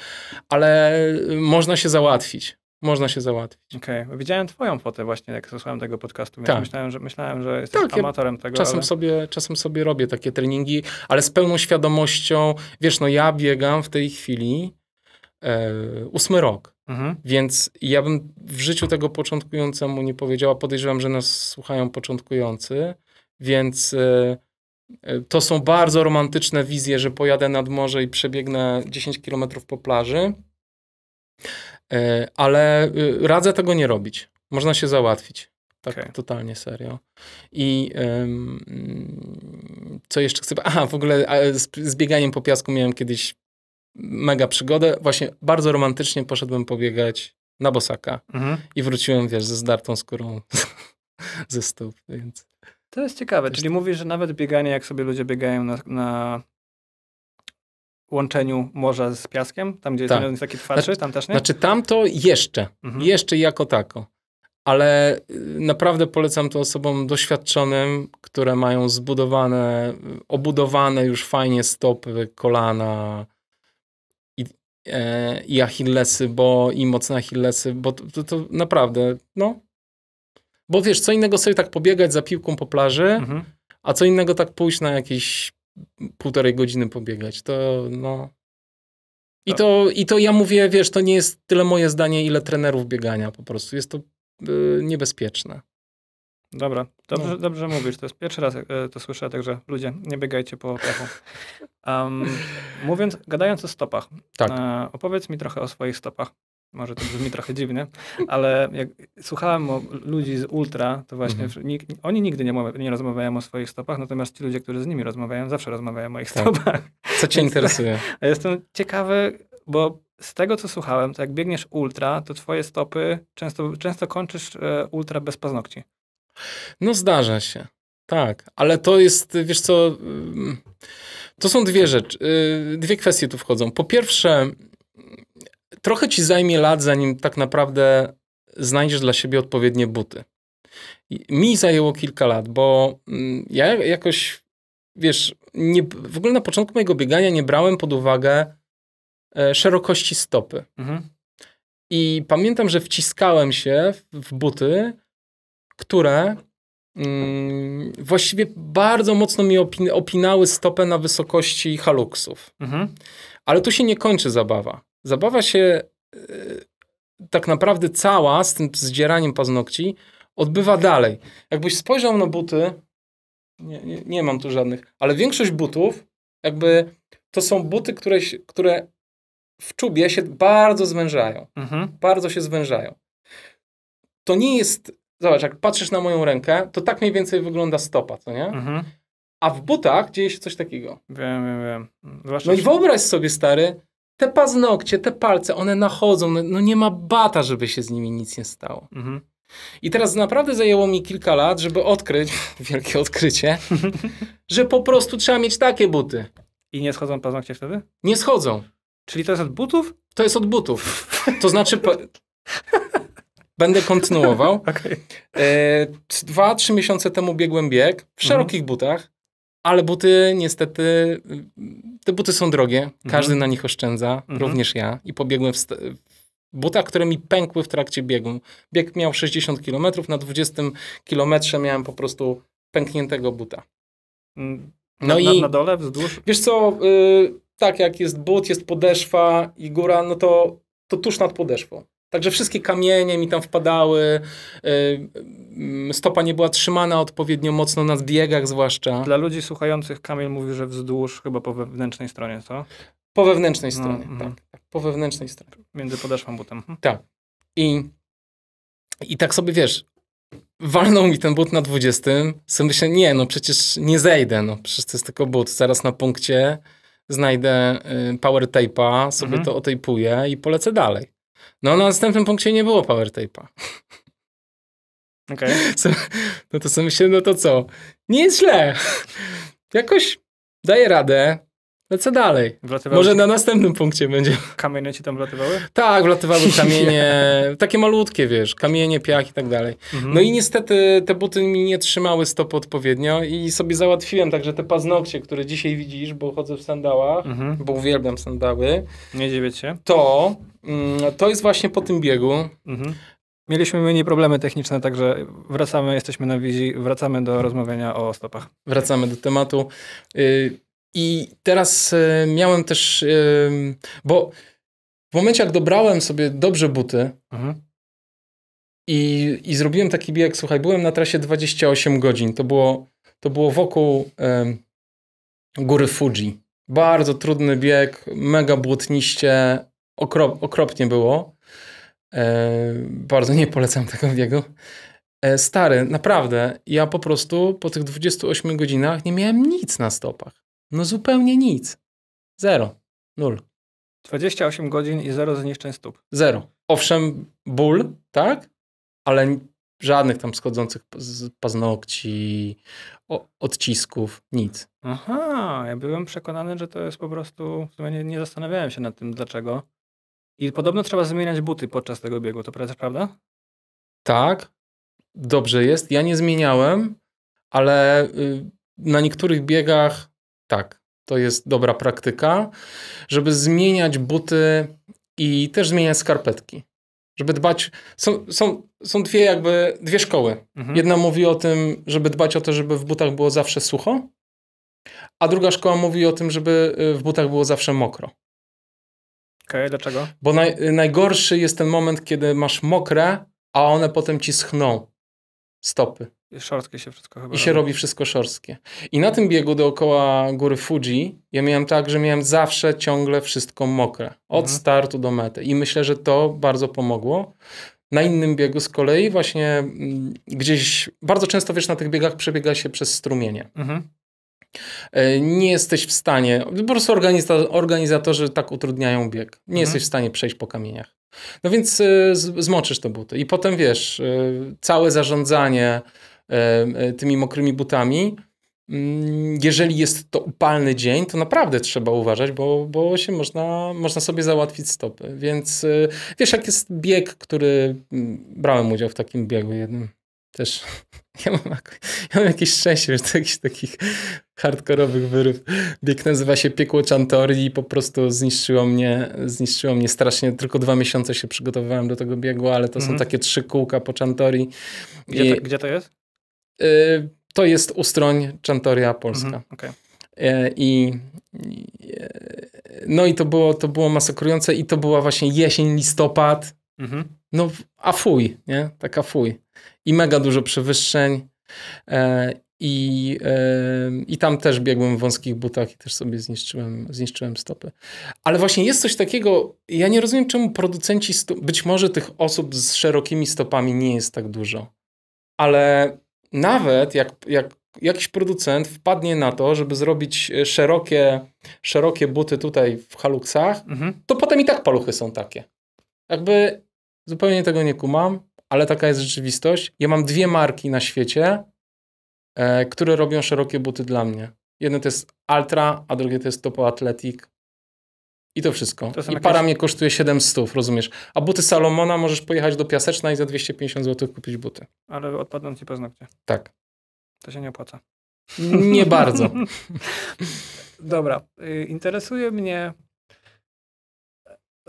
Ale y, można się załatwić można się załatwić. Okej, okay. widziałem twoją fotę właśnie, jak słuchałem tego podcastu, więc tak. myślałem, że, myślałem, że jesteś tak, amatorem tego. Czasem, ale... sobie, czasem sobie robię takie treningi, ale z pełną świadomością, wiesz, no ja biegam w tej chwili e, ósmy rok, mhm. więc ja bym w życiu tego początkującemu nie powiedziała, podejrzewam, że nas słuchają początkujący, więc... E, e, to są bardzo romantyczne wizje, że pojadę nad morze i przebiegnę 10 km po plaży. E, ale y, radzę tego nie robić. Można się załatwić. Tak, okay. totalnie serio. I um, co jeszcze chcę. Aha, w ogóle z, z bieganiem po piasku miałem kiedyś mega przygodę. Właśnie bardzo romantycznie poszedłem pobiegać na bosaka mhm. i wróciłem, wiesz, ze zdartą skórą ze stóp, więc... To jest ciekawe, Też czyli to... Tak. mówisz, że nawet bieganie, jak sobie ludzie biegają na, na łączeniu morza z piaskiem, tam gdzie tak. jest taki twardszy, znaczy, tam też nie? Znaczy tam to jeszcze, mhm. jeszcze jako tako. Ale y, naprawdę polecam to osobom doświadczonym, które mają zbudowane, obudowane już fajnie stopy, kolana i, e, i achillesy, bo i mocne achillesy, bo to, to, to, naprawdę, no. Bo wiesz, co innego sobie tak pobiegać za piłką po plaży, mhm. a co innego tak pójść na jakieś półtorej godziny pobiegać. To no. I tak. to, I to ja mówię, wiesz, to nie jest tyle moje zdanie, ile trenerów biegania po prostu. Jest to y, niebezpieczne. Dobra, dobrze, no. dobrze mówisz. To jest pierwszy raz y, to słyszę, także ludzie, nie biegajcie po piachu. Um, mówiąc, gadając o stopach, tak. y, opowiedz mi trochę o swoich stopach może to brzmi trochę dziwnie, ale jak słuchałem o ludzi z ultra, to właśnie mhm. nikt, oni nigdy nie, nie, rozmawiają o swoich stopach, natomiast ci ludzie, którzy z nimi rozmawiają, zawsze rozmawiają o ich tak. stopach. Co cię interesuje? jestem ciekawy, bo z tego, co słuchałem, to jak biegniesz ultra, to twoje stopy często, często kończysz e, ultra bez paznokci. No zdarza się. Tak, ale to jest, wiesz co, mm, to są dwie rzeczy, y, dwie kwestie tu wchodzą. Po pierwsze, trochę ci zajmie lat, zanim tak naprawdę znajdziesz dla siebie odpowiednie buty. Mi zajęło kilka lat, bo mm, ja jakoś, wiesz, nie, w ogóle na początku mojego biegania nie brałem pod uwagę e, szerokości stopy. Mhm. I pamiętam, że wciskałem się w buty, które mm, właściwie bardzo mocno mi opinały stopę na wysokości haluksów. Mhm. Ale tu się nie kończy zabawa. Zabawa się e, tak naprawdę cała z tym zdzieraniem paznokci odbywa dalej. Jakbyś spojrzał na buty, nie, nie, nie mam tu żadnych, ale większość butów, jakby to są buty, które, które w czubie się bardzo zwężają. Mhm. Bardzo się zwężają. To nie jest, zobacz, jak patrzysz na moją rękę, to tak mniej więcej wygląda stopa, co nie? Mhm. A w butach dzieje się coś takiego. Wiem, wiem, wiem. Zwłaszcza no i wyobraź sobie, stary, te paznokcie, te palce, one nachodzą, no, no nie ma bata, żeby się z nimi nic nie stało. Mhm. I teraz naprawdę zajęło mi kilka lat, żeby odkryć, wielkie odkrycie, że po prostu trzeba mieć takie buty. I nie schodzą paznokcie wtedy? Nie schodzą. Czyli to jest od butów? To jest od butów. To znaczy... Będę kontynuował. okay. e, dwa, trzy miesiące temu biegłem bieg w mhm. szerokich mhm. butach. Ale buty niestety, te buty są drogie, mhm. każdy na nich oszczędza, mhm. również ja. I pobiegłem w, butach, które mi pękły w trakcie biegu. Bieg miał 60 km, na 20 km miałem po prostu pękniętego buta. Mm, no na, i na, na dole, wzdłuż? Wiesz co, yy, tak jak jest but, jest podeszwa i góra, no to, to tuż nad podeszwą. Także wszystkie kamienie mi tam wpadały, y, y, stopa nie była trzymana odpowiednio mocno na zbiegach zwłaszcza. Dla ludzi słuchających Kamil mówi, że wzdłuż chyba po wewnętrznej stronie, co? Po wewnętrznej no, stronie, mhm. tak, tak, Po wewnętrznej stronie. Między podeszwą butem. Mhm. Tak. I, I tak sobie, wiesz, walnął mi ten but na 20, sobie myślę, nie, no przecież nie zejdę, no przecież to jest tylko but, zaraz na punkcie znajdę y, power tape'a, sobie mhm. to otejpuję i polecę dalej. No na następnym punkcie nie było power tape'a. Okay. no to sobie myślę, no to co? Nie jest źle. Jakoś daje radę. No co dalej? Wlatywały Może na następnym punkcie będzie. Kamienie ci tam wlatywały? Tak, wlatywały kamienie, takie malutkie, wiesz, kamienie, piach i tak dalej. Mhm. No i niestety te buty mi nie trzymały stop odpowiednio i sobie załatwiłem także te paznokcie, które dzisiaj widzisz, bo chodzę w sandałach, mhm. bo uwielbiam sandały. Nie dziwię się. To, mm, to jest właśnie po tym biegu. Mhm. Mieliśmy mniej problemy techniczne, także wracamy, jesteśmy na wizji, wracamy do rozmawiania o stopach. Wracamy do tematu. Yy, i teraz e, miałem też, e, bo w momencie jak dobrałem sobie dobrze buty mhm. i, i zrobiłem taki bieg, słuchaj, byłem na trasie 28 godzin, to było, to było wokół e, góry Fuji. Bardzo trudny bieg, mega błotniście, okropnie było. bardzo nie polecam tego biegu. Stary, naprawdę, ja po prostu po tych 28 godzinach nie miałem nic na stopach. No zupełnie nic. Zero. Nul. 28 godzin i zero zniszczeń stóp. Zero. Owszem, ból, tak? Ale żadnych tam schodzących paznokci, odcisków, nic. Aha, ja byłem przekonany, że to jest po prostu, w sumie nie, nie zastanawiałem się nad tym dlaczego. I podobno trzeba zmieniać buty podczas tego biegu, to prawda? Tak, dobrze jest. Ja nie zmieniałem, ale y, na niektórych biegach tak, to jest dobra praktyka, żeby zmieniać buty i też zmieniać skarpetki. Żeby dbać. Są, są, są dwie jakby dwie szkoły. Mhm. Jedna mówi o tym, żeby dbać o to, żeby w butach było zawsze sucho, a druga szkoła mówi o tym, żeby y, w butach było zawsze mokro. Okej, okay, dlaczego? Bo naj, najgorszy jest ten moment, kiedy masz mokre, a one potem ci schną stopy. Szorstkie się wszystko chyba. I się robi, robi wszystko szorstkie. I na tym biegu dookoła góry Fuji ja miałem tak, że miałem zawsze ciągle wszystko mokre. Od mhm. startu do mety. I myślę, że to bardzo pomogło. Na innym biegu z kolei właśnie mm, gdzieś, bardzo często wiesz, na tych biegach przebiega się przez strumienie. Mhm. E, nie jesteś w stanie, po prostu organizatorzy tak utrudniają bieg. Nie mhm. jesteś w stanie przejść po kamieniach. No więc e, zmoczysz te buty. I potem wiesz, e, całe zarządzanie tymi mokrymi butami. Mm, jeżeli jest to upalny dzień, to naprawdę trzeba uważać, bo, bo się można, można sobie załatwić stopy. Więc wiesz, jak jest bieg, który mm, brałem udział w takim biegu jednym. Też ja mam, ja mam jakieś szczęście, że to jakichś takich hardkorowych wyrów. Bieg nazywa się Piekło Chantori i po prostu zniszczyło mnie, zniszczyło mnie strasznie. Tylko dwa miesiące się przygotowywałem do tego biegu, ale to mhm. są takie trzy kółka po Chantori. Gdzie, I, to, gdzie to jest? Y, to jest Ustroń Chantoria Polska. Mhm, okay. E, I, e, no i to było, to było masakrujące i to była właśnie jesień, listopad. Mhm. No a fuj, nie? Taka fuj. I mega dużo przewyższeń. E, i, yy, I tam też biegłem w wąskich butach i też sobie zniszczyłem, zniszczyłem stopy. Ale właśnie jest coś takiego, ja nie rozumiem, czemu producenci, być może tych osób z szerokimi stopami nie jest tak dużo, ale nawet jak, jak jakiś producent wpadnie na to, żeby zrobić e, szerokie, szerokie buty tutaj w haluksach, mhm. to potem i tak paluchy są takie. Jakby zupełnie tego nie kumam, ale taka jest rzeczywistość. Ja mam dwie marki na świecie, E, które robią szerokie buty dla mnie. Jeden to jest Altra, a drugie to jest Topo Athletic. I to wszystko. To I jakieś... para mnie kosztuje 700, rozumiesz? A buty Salomona możesz pojechać do Piaseczna i za 250 zł kupić buty. Ale odpadną ci paznokcie. Tak. To się nie opłaca. Nie bardzo. Dobra. Y, interesuje mnie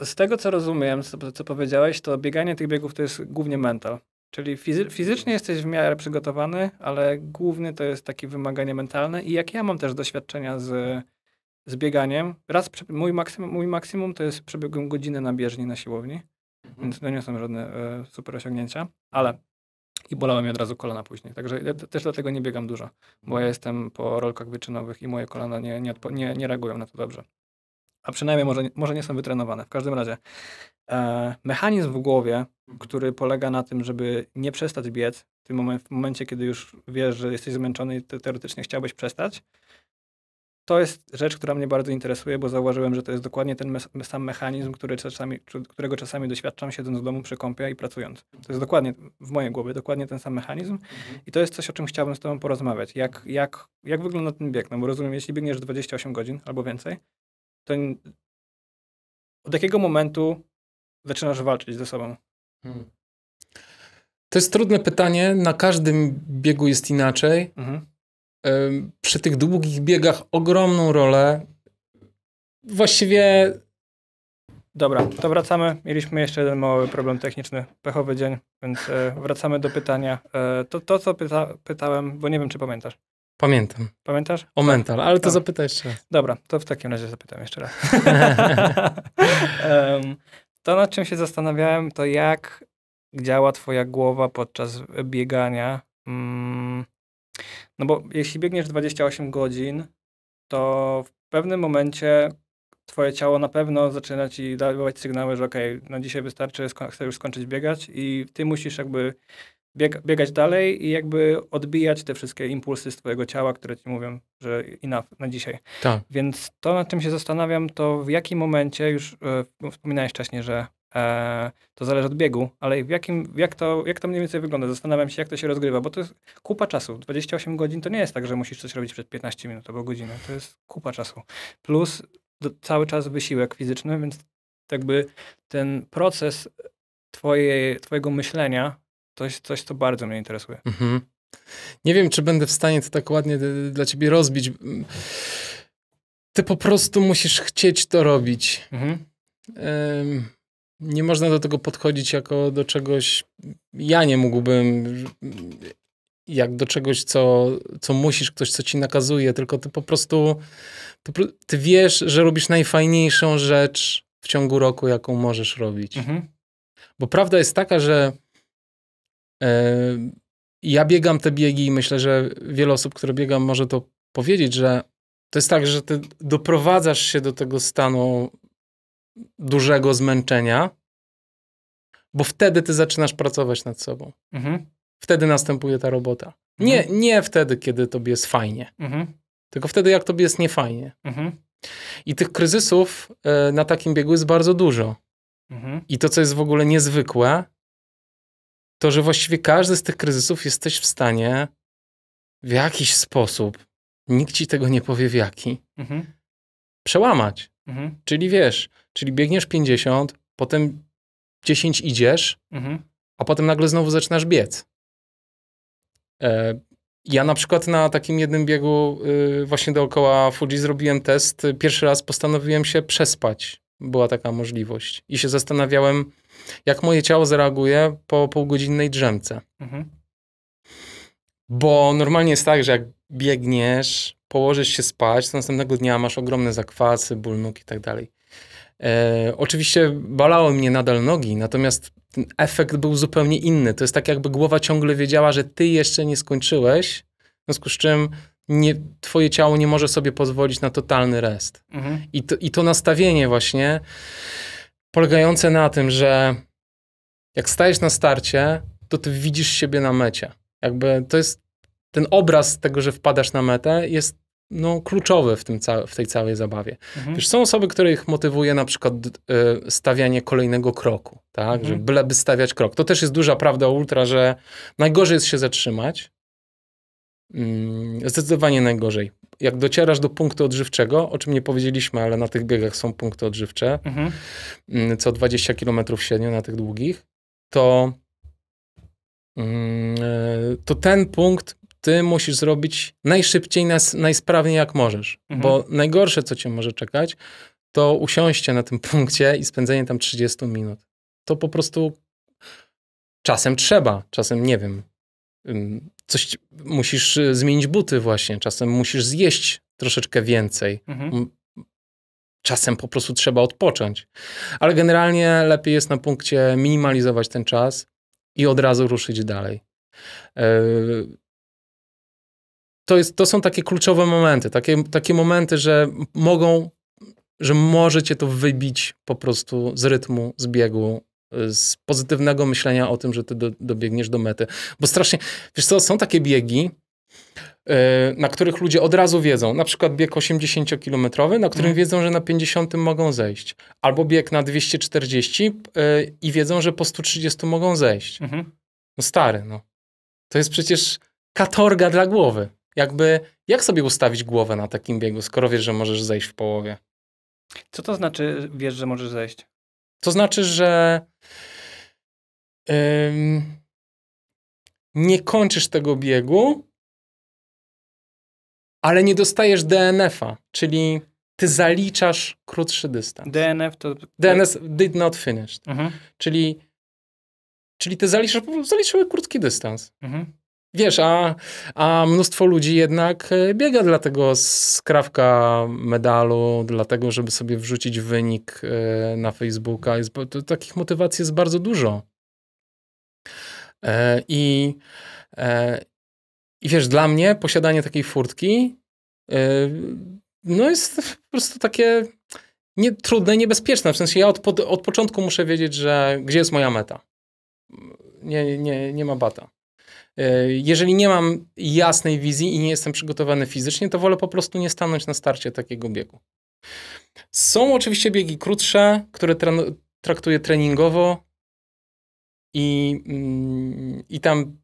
z tego, co rozumiem, co, co powiedziałeś, to bieganie tych biegów to jest głównie mental. Czyli fizy fizycznie jesteś w miarę przygotowany, ale główny to jest takie wymaganie mentalne. I jak ja mam też doświadczenia z, z bieganiem, raz mój, maksym, mój maksimum to jest przebiegłem godzinę na bieżni na siłowni, mhm. więc to no nie są żadne e, super osiągnięcia, ale i bolały mi od razu kolana później. Także ja też dlatego nie biegam dużo, bo mhm. ja jestem po rolkach wyczynowych i moje kolana nie, nie, nie, nie reagują na to dobrze a przynajmniej może, może nie są wytrenowane. W każdym razie e, mechanizm w głowie, mhm. który polega na tym, żeby nie przestać biec w tym momencie, w momencie kiedy już wiesz, że jesteś zmęczony i te, teoretycznie chciałbyś przestać, to jest rzecz, która mnie bardzo interesuje, bo zauważyłem, że to jest dokładnie ten me sam mechanizm, który czasami, którego czasami doświadczam siedząc w domu przy kąpie i pracując. To jest dokładnie w mojej głowie, dokładnie ten sam mechanizm mhm. i to jest coś, o czym chciałbym z tobą porozmawiać. Jak, jak, jak wygląda ten bieg? No bo rozumiem, jeśli biegniesz 28 godzin albo więcej, to od jakiego momentu zaczynasz walczyć ze sobą? Hmm. To jest trudne pytanie. Na każdym biegu jest inaczej. Mhm. Przy tych długich biegach ogromną rolę właściwie. Dobra, to wracamy. Mieliśmy jeszcze jeden mały problem techniczny, pechowy dzień, więc e, wracamy do pytania. E, to, to co pyta, pytałem, bo nie wiem, czy pamiętasz. Pamiętam. Pamiętasz? O tak. mental, ale to tak. zapytaj jeszcze raz. Dobra, to w takim razie zapytam jeszcze raz. to, nad czym się zastanawiałem, to jak działa twoja głowa podczas biegania. Mm, no bo jeśli biegniesz 28 godzin, to w pewnym momencie twoje ciało na pewno zaczyna ci dawać sygnały, że okej, okay, na dzisiaj wystarczy, chcę już skończyć biegać i ty musisz jakby bieg, biegać dalej i jakby odbijać te wszystkie impulsy z twojego ciała, które ci mówią, że enough na dzisiaj. Ta. Więc to, nad czym się zastanawiam, to w jakim momencie, już e, wspominałeś wcześniej, że e, to zależy od biegu, ale w jakim, jak, to, jak to mniej więcej wygląda? Zastanawiam się, jak to się rozgrywa, bo to jest kupa czasu. 28 godzin to nie jest tak, że musisz coś robić przez 15 minut albo godzinę. To jest kupa czasu. Plus do, cały czas wysiłek fizyczny, więc jakby ten proces twojej twojego myślenia to jest coś, co bardzo mnie interesuje. Mhm. Nie wiem, czy będę w stanie to tak ładnie e, dla ciebie rozbić. Ty po prostu musisz chcieć to robić. Mhm. Um, nie można do tego podchodzić jako do czegoś. Ja nie mógłbym jak do czegoś, co, co musisz, ktoś, co ci nakazuje, tylko ty po prostu ty wiesz, że robisz najfajniejszą rzecz w ciągu roku, jaką możesz robić. Mhm. Bo prawda jest taka, że ja biegam te biegi i myślę, że wiele osób, które biegam, może to powiedzieć, że to jest tak, że ty doprowadzasz się do tego stanu dużego zmęczenia, bo wtedy ty zaczynasz pracować nad sobą. Mhm. Wtedy następuje ta robota. Nie, mhm. nie wtedy, kiedy tobie jest fajnie, mhm. tylko wtedy, jak tobie jest niefajnie. Mhm. I tych kryzysów e, na takim biegu jest bardzo dużo. Mhm. I to, co jest w ogóle niezwykłe, to, że właściwie każdy z tych kryzysów jesteś w stanie w jakiś sposób, nikt ci tego nie powie w jaki, mhm. przełamać. Mhm. Czyli wiesz, czyli biegniesz 50, potem 10 idziesz, mhm. a potem nagle znowu zaczynasz biec. E, ja na przykład na takim jednym biegu y, właśnie dookoła Fuji zrobiłem test. Pierwszy raz postanowiłem się przespać. Była taka możliwość. I się zastanawiałem, jak moje ciało zareaguje po półgodzinnej drzemce. Mhm. Bo normalnie jest tak, że jak biegniesz, położysz się spać, to następnego dnia masz ogromne zakwasy, ból nóg i tak dalej. E, oczywiście balały mnie nadal nogi, natomiast ten efekt był zupełnie inny. To jest tak, jakby głowa ciągle wiedziała, że ty jeszcze nie skończyłeś, w związku z czym nie, twoje ciało nie może sobie pozwolić na totalny rest. Mhm. I, to, I to nastawienie właśnie polegające na tym, że jak stajesz na starcie, to ty widzisz siebie na mecie. Jakby to jest ten obraz tego, że wpadasz na metę, jest no, kluczowy w, tym w tej całej zabawie. Mhm. Wiesz, są osoby, których motywuje na przykład y, stawianie kolejnego kroku, tak? Mhm. Że byleby stawiać krok. To też jest duża prawda ultra, że najgorzej jest się zatrzymać, Mm, zdecydowanie najgorzej. Jak docierasz do punktu odżywczego, o czym nie powiedzieliśmy, ale na tych biegach są punkty odżywcze, mhm. Mm, co 20 km średnio na tych długich, to, mm, e, to ten punkt ty musisz zrobić najszybciej, najsprawniej jak możesz. Mhm. Bo najgorsze, co cię może czekać, to usiąście na tym punkcie i spędzenie tam 30 minut. To po prostu czasem trzeba, czasem nie wiem coś musisz y, zmienić buty właśnie, czasem musisz zjeść troszeczkę więcej. Mhm. Czasem po prostu trzeba odpocząć. Ale generalnie lepiej jest na punkcie minimalizować ten czas i od razu ruszyć dalej. E, to, jest, to są takie kluczowe momenty, takie, takie momenty, że mogą, że możecie to wybić po prostu z rytmu, z biegu z pozytywnego myślenia o tym, że ty do, dobiegniesz do mety. Bo strasznie, wiesz co, są takie biegi, e, na których ludzie od razu wiedzą, na przykład bieg 80-kilometrowy, na którym mm. wiedzą, że na 50 mogą zejść, albo bieg na 240 e, i wiedzą, że po 130 mogą zejść. Mm -hmm. No stary, no. To jest przecież katorga dla głowy. Jakby, jak sobie ustawić głowę na takim biegu, skoro wiesz, że możesz zejść w połowie? Co to znaczy, wiesz, że możesz zejść? To znaczy, że ym, nie kończysz tego biegu, ale nie dostajesz DNF-a, czyli ty zaliczasz krótszy dystans. DNF to... DNS did not finish. Mhm. Czyli, czyli ty zaliczasz, zaliczyły krótki dystans. Mhm. Wiesz, a, a mnóstwo ludzi jednak e, biega dla tego skrawka medalu, dlatego, żeby sobie wrzucić wynik e, na Facebooka. Jest, to, takich motywacji jest bardzo dużo. E, I, I wiesz, dla mnie posiadanie takiej furtki no jest po prostu takie nie, trudne, niebezpieczne. W sensie ja od, od początku muszę wiedzieć, że gdzie jest moja meta. Nie, nie, nie ma bata. E, jeżeli nie mam jasnej wizji i nie jestem przygotowany fizycznie, to wolę po prostu nie stanąć na starcie takiego biegu. Są oczywiście biegi krótsze, które traktuję treningowo i, mm, i tam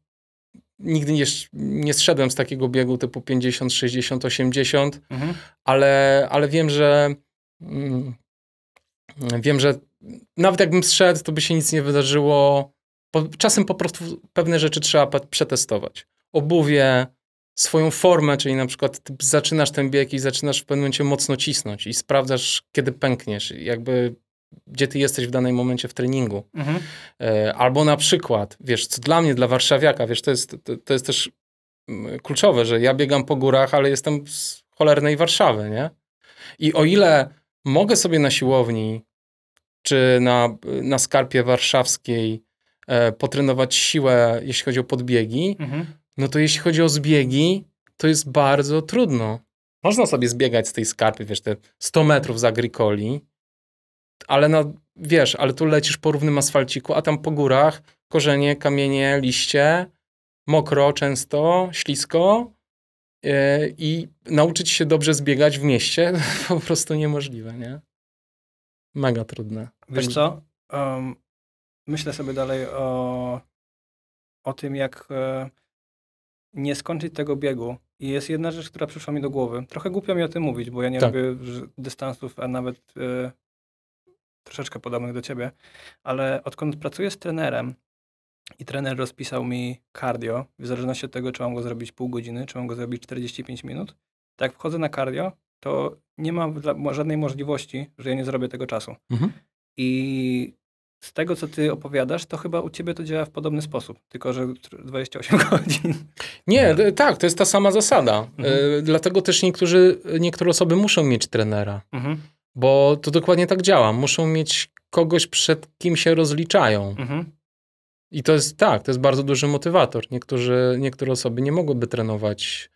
nigdy nie, nie zszedłem z takiego biegu typu 50, 60, 80, mhm. ale, ale wiem, że mm, wiem, że nawet jakbym zszedł, to by się nic nie wydarzyło po, czasem po prostu pewne rzeczy trzeba przetestować. Obuwie, swoją formę, czyli na przykład zaczynasz ten bieg i zaczynasz w pewnym momencie mocno cisnąć i sprawdzasz, kiedy pękniesz, jakby gdzie ty jesteś w danym momencie w treningu. Mhm. E, albo na przykład, wiesz, co dla mnie, dla warszawiaka, wiesz, to jest, to, to jest też mm, kluczowe, że ja biegam po górach, ale jestem z cholernej Warszawy, nie? I o ile mogę sobie na siłowni czy na, na skarpie warszawskiej E, potrenować siłę, jeśli chodzi o podbiegi, mhm. no to jeśli chodzi o zbiegi, to jest bardzo trudno. Można sobie zbiegać z tej skarpy, wiesz, te 100 metrów z Agricoli, ale na, wiesz, ale tu lecisz po równym asfalciku, a tam po górach korzenie, kamienie, liście, mokro często, ślisko yy, i nauczyć się dobrze zbiegać w mieście po prostu niemożliwe, nie? Mega trudne. Wiesz co? Um, myślę sobie dalej o, o tym, jak e, nie skończyć tego biegu. I jest jedna rzecz, która przyszła mi do głowy. Trochę głupio mi o tym mówić, bo ja nie tak. robię dystansów, a nawet y, troszeczkę podobnych do ciebie. Ale odkąd pracuję z trenerem i trener rozpisał mi cardio, w zależności od tego, czy mam go zrobić pół godziny, czy mam go zrobić 45 minut, tak jak wchodzę na cardio, to nie mam żadnej możliwości, że ja nie zrobię tego czasu. Mhm. I z tego, co ty opowiadasz, to chyba u ciebie to działa w podobny sposób, tylko że 28 godzin. Nie, tak, to jest ta sama zasada. Mhm. Y, dlatego też niektórzy, niektóre osoby muszą mieć trenera, mhm. bo to dokładnie tak działa. Muszą mieć kogoś, przed kim się rozliczają. Mhm. I to jest tak, to jest bardzo duży motywator. Niektórzy, niektóre osoby nie mogłyby trenować.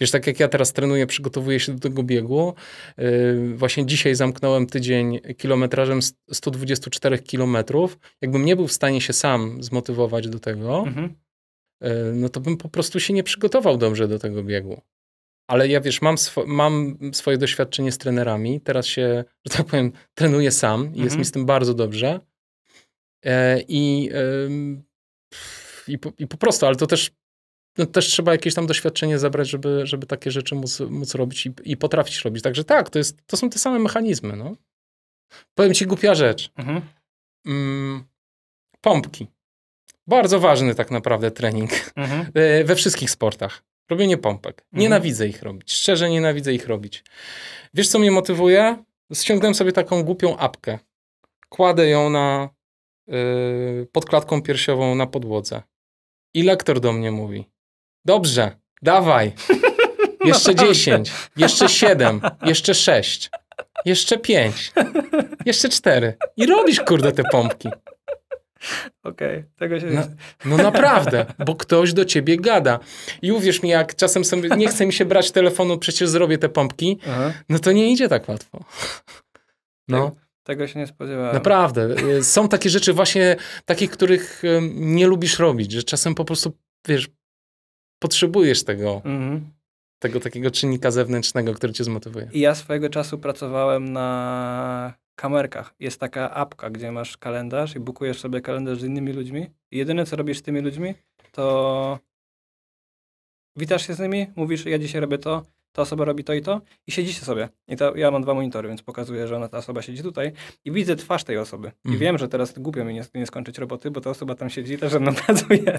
Wiesz, tak jak ja teraz trenuję, przygotowuję się do tego biegu. Yy, właśnie dzisiaj zamknąłem tydzień kilometrażem 124 kilometrów. Jakbym nie był w stanie się sam zmotywować do tego, mhm. yy, no to bym po prostu się nie przygotował dobrze do tego biegu. Ale ja wiesz, mam, sw mam swoje doświadczenie z trenerami. Teraz się, że tak powiem, trenuję sam i mhm. jest mi mhm. z tym bardzo dobrze E, I, i, po, i po prostu, ale to też, no, też trzeba jakieś tam doświadczenie zebrać, żeby, żeby takie rzeczy móc, móc robić i, i potrafić robić. Także tak, to, jest, to są te same mechanizmy. No. Powiem ci głupia rzecz. Mhm. Mm, pompki. Bardzo ważny tak naprawdę trening mhm. E, we wszystkich sportach. Robienie pompek. Mhm. Nienawidzę mhm. ich robić. Szczerze nienawidzę ich robić. Wiesz, co mnie motywuje? Ściągnąłem sobie taką głupią apkę. Kładę ją na Yy, pod klatką piersiową na podłodze. I lektor do mnie mówi: Dobrze, dawaj. Jeszcze no dziesięć, jeszcze siedem, jeszcze sześć, jeszcze pięć, jeszcze cztery. I robisz kurde te pompki. Okej, okay, tego się... No, na, no naprawdę, bo ktoś do ciebie gada. I uwierz mi, jak czasem sobie, nie chce mi się brać telefonu, przecież zrobię te pompki, Aha. no to nie idzie tak łatwo. No. Tego się nie spodziewałem. Naprawdę. Y, są takie rzeczy właśnie, takich, których nie lubisz robić, że czasem po prostu, wiesz, potrzebujesz tego, mhm. tego takiego czynnika zewnętrznego, który cię zmotywuje. I ja swojego czasu pracowałem na kamerkach. Jest taka apka, gdzie masz kalendarz i bukujesz sobie kalendarz z innymi ludźmi. I jedyne, co robisz z tymi ludźmi, to witasz się z nimi, mówisz, ja dzisiaj robię to, ta osoba robi to i to i siedzicie sobie. I to, ja mam dwa monitory, więc pokazuję, że ona, ta osoba siedzi tutaj i widzę twarz tej osoby. I mm. wiem, że teraz głupio mi nie, nie, skończyć roboty, bo ta osoba tam siedzi i też ze mną pracuje.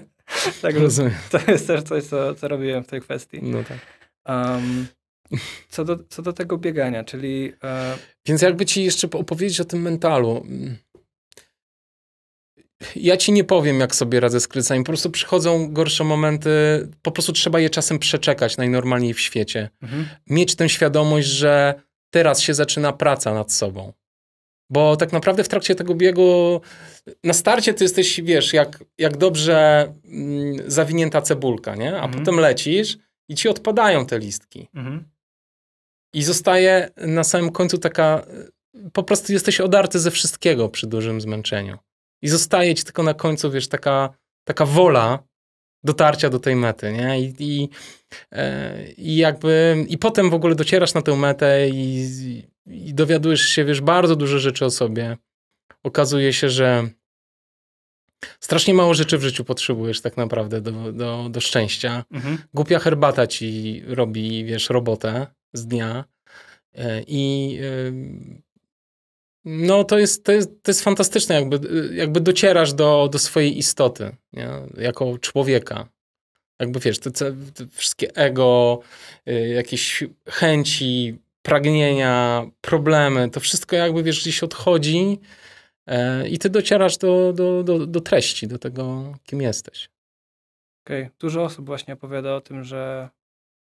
Także to jest też coś, co, co robiłem w tej kwestii. No tak. Um, co, do, co do tego biegania, czyli... Uh... Więc jakby ci jeszcze opowiedzieć o tym mentalu. Mm, ja ci nie powiem, jak sobie radzę z kryzysami. Po prostu przychodzą gorsze momenty, po prostu trzeba je czasem przeczekać najnormalniej w świecie. Mhm. Mieć tę świadomość, że teraz się zaczyna praca nad sobą. Bo tak naprawdę w trakcie tego biegu, na starcie ty jesteś, wiesz, jak, jak dobrze mm, zawinięta cebulka, nie? A mhm. potem lecisz i ci odpadają te listki. Mhm. I zostaje na samym końcu taka, po prostu jesteś odarty ze wszystkiego przy dużym zmęczeniu. I zostaje ci tylko na końcu, wiesz, taka, taka wola dotarcia do tej mety, nie? I, i, e, i jakby, i potem w ogóle docierasz na tę metę i, i dowiadujesz się, wiesz, bardzo dużo rzeczy o sobie. Okazuje się, że Strasznie mało rzeczy w życiu potrzebujesz tak naprawdę do, do, do szczęścia. Mhm. Głupia herbata ci robi, wiesz, robotę z dnia e, i e, no to jest, to jest, to jest fantastyczne, jakby, jakby docierasz do, do swojej istoty, nie? jako człowieka. Jakby wiesz, te, te wszystkie ego, y, jakieś chęci, pragnienia, problemy, to wszystko jakby wiesz, gdzieś odchodzi e, i ty docierasz do, do, do, do treści, do tego, kim jesteś. Okej, okay. dużo osób właśnie opowiada o tym, że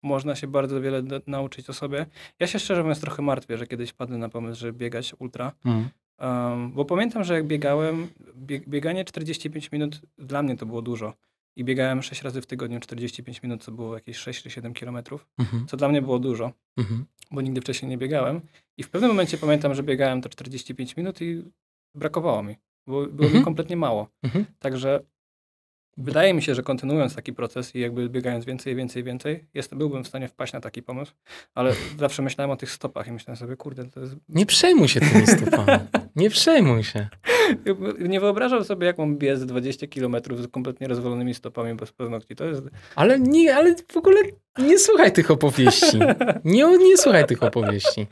można się bardzo wiele nauczyć o sobie. Ja się szczerze mówiąc trochę martwię, że kiedyś padnę na pomysł, żeby biegać ultra. Mm. Um, bo pamiętam, że jak biegałem, bieg bieganie 45 minut dla mnie to było dużo. I biegałem 6 razy w tygodniu 45 minut, co było jakieś 6 czy 7 kilometrów, mhm. co dla mnie było dużo, mhm. bo nigdy wcześniej nie biegałem. I w pewnym momencie pamiętam, że biegałem to 45 minut i brakowało mi, bo było mi mhm. kompletnie mało. Także Wydaje mi się, że kontynuując taki proces i jakby biegając więcej, więcej, więcej, jest, byłbym w stanie wpaść na taki pomysł, ale zawsze myślałem o tych stopach i myślałem sobie, kurde, to jest... Nie przejmuj się tymi stopami. Nie przejmuj się. Nie wyobrażam sobie, jak mam biec 20 km z kompletnie rozwalonymi stopami bez paznokci. To jest... Ale, nie, ale w ogóle nie słuchaj tych opowieści. Nie, nie słuchaj tych opowieści.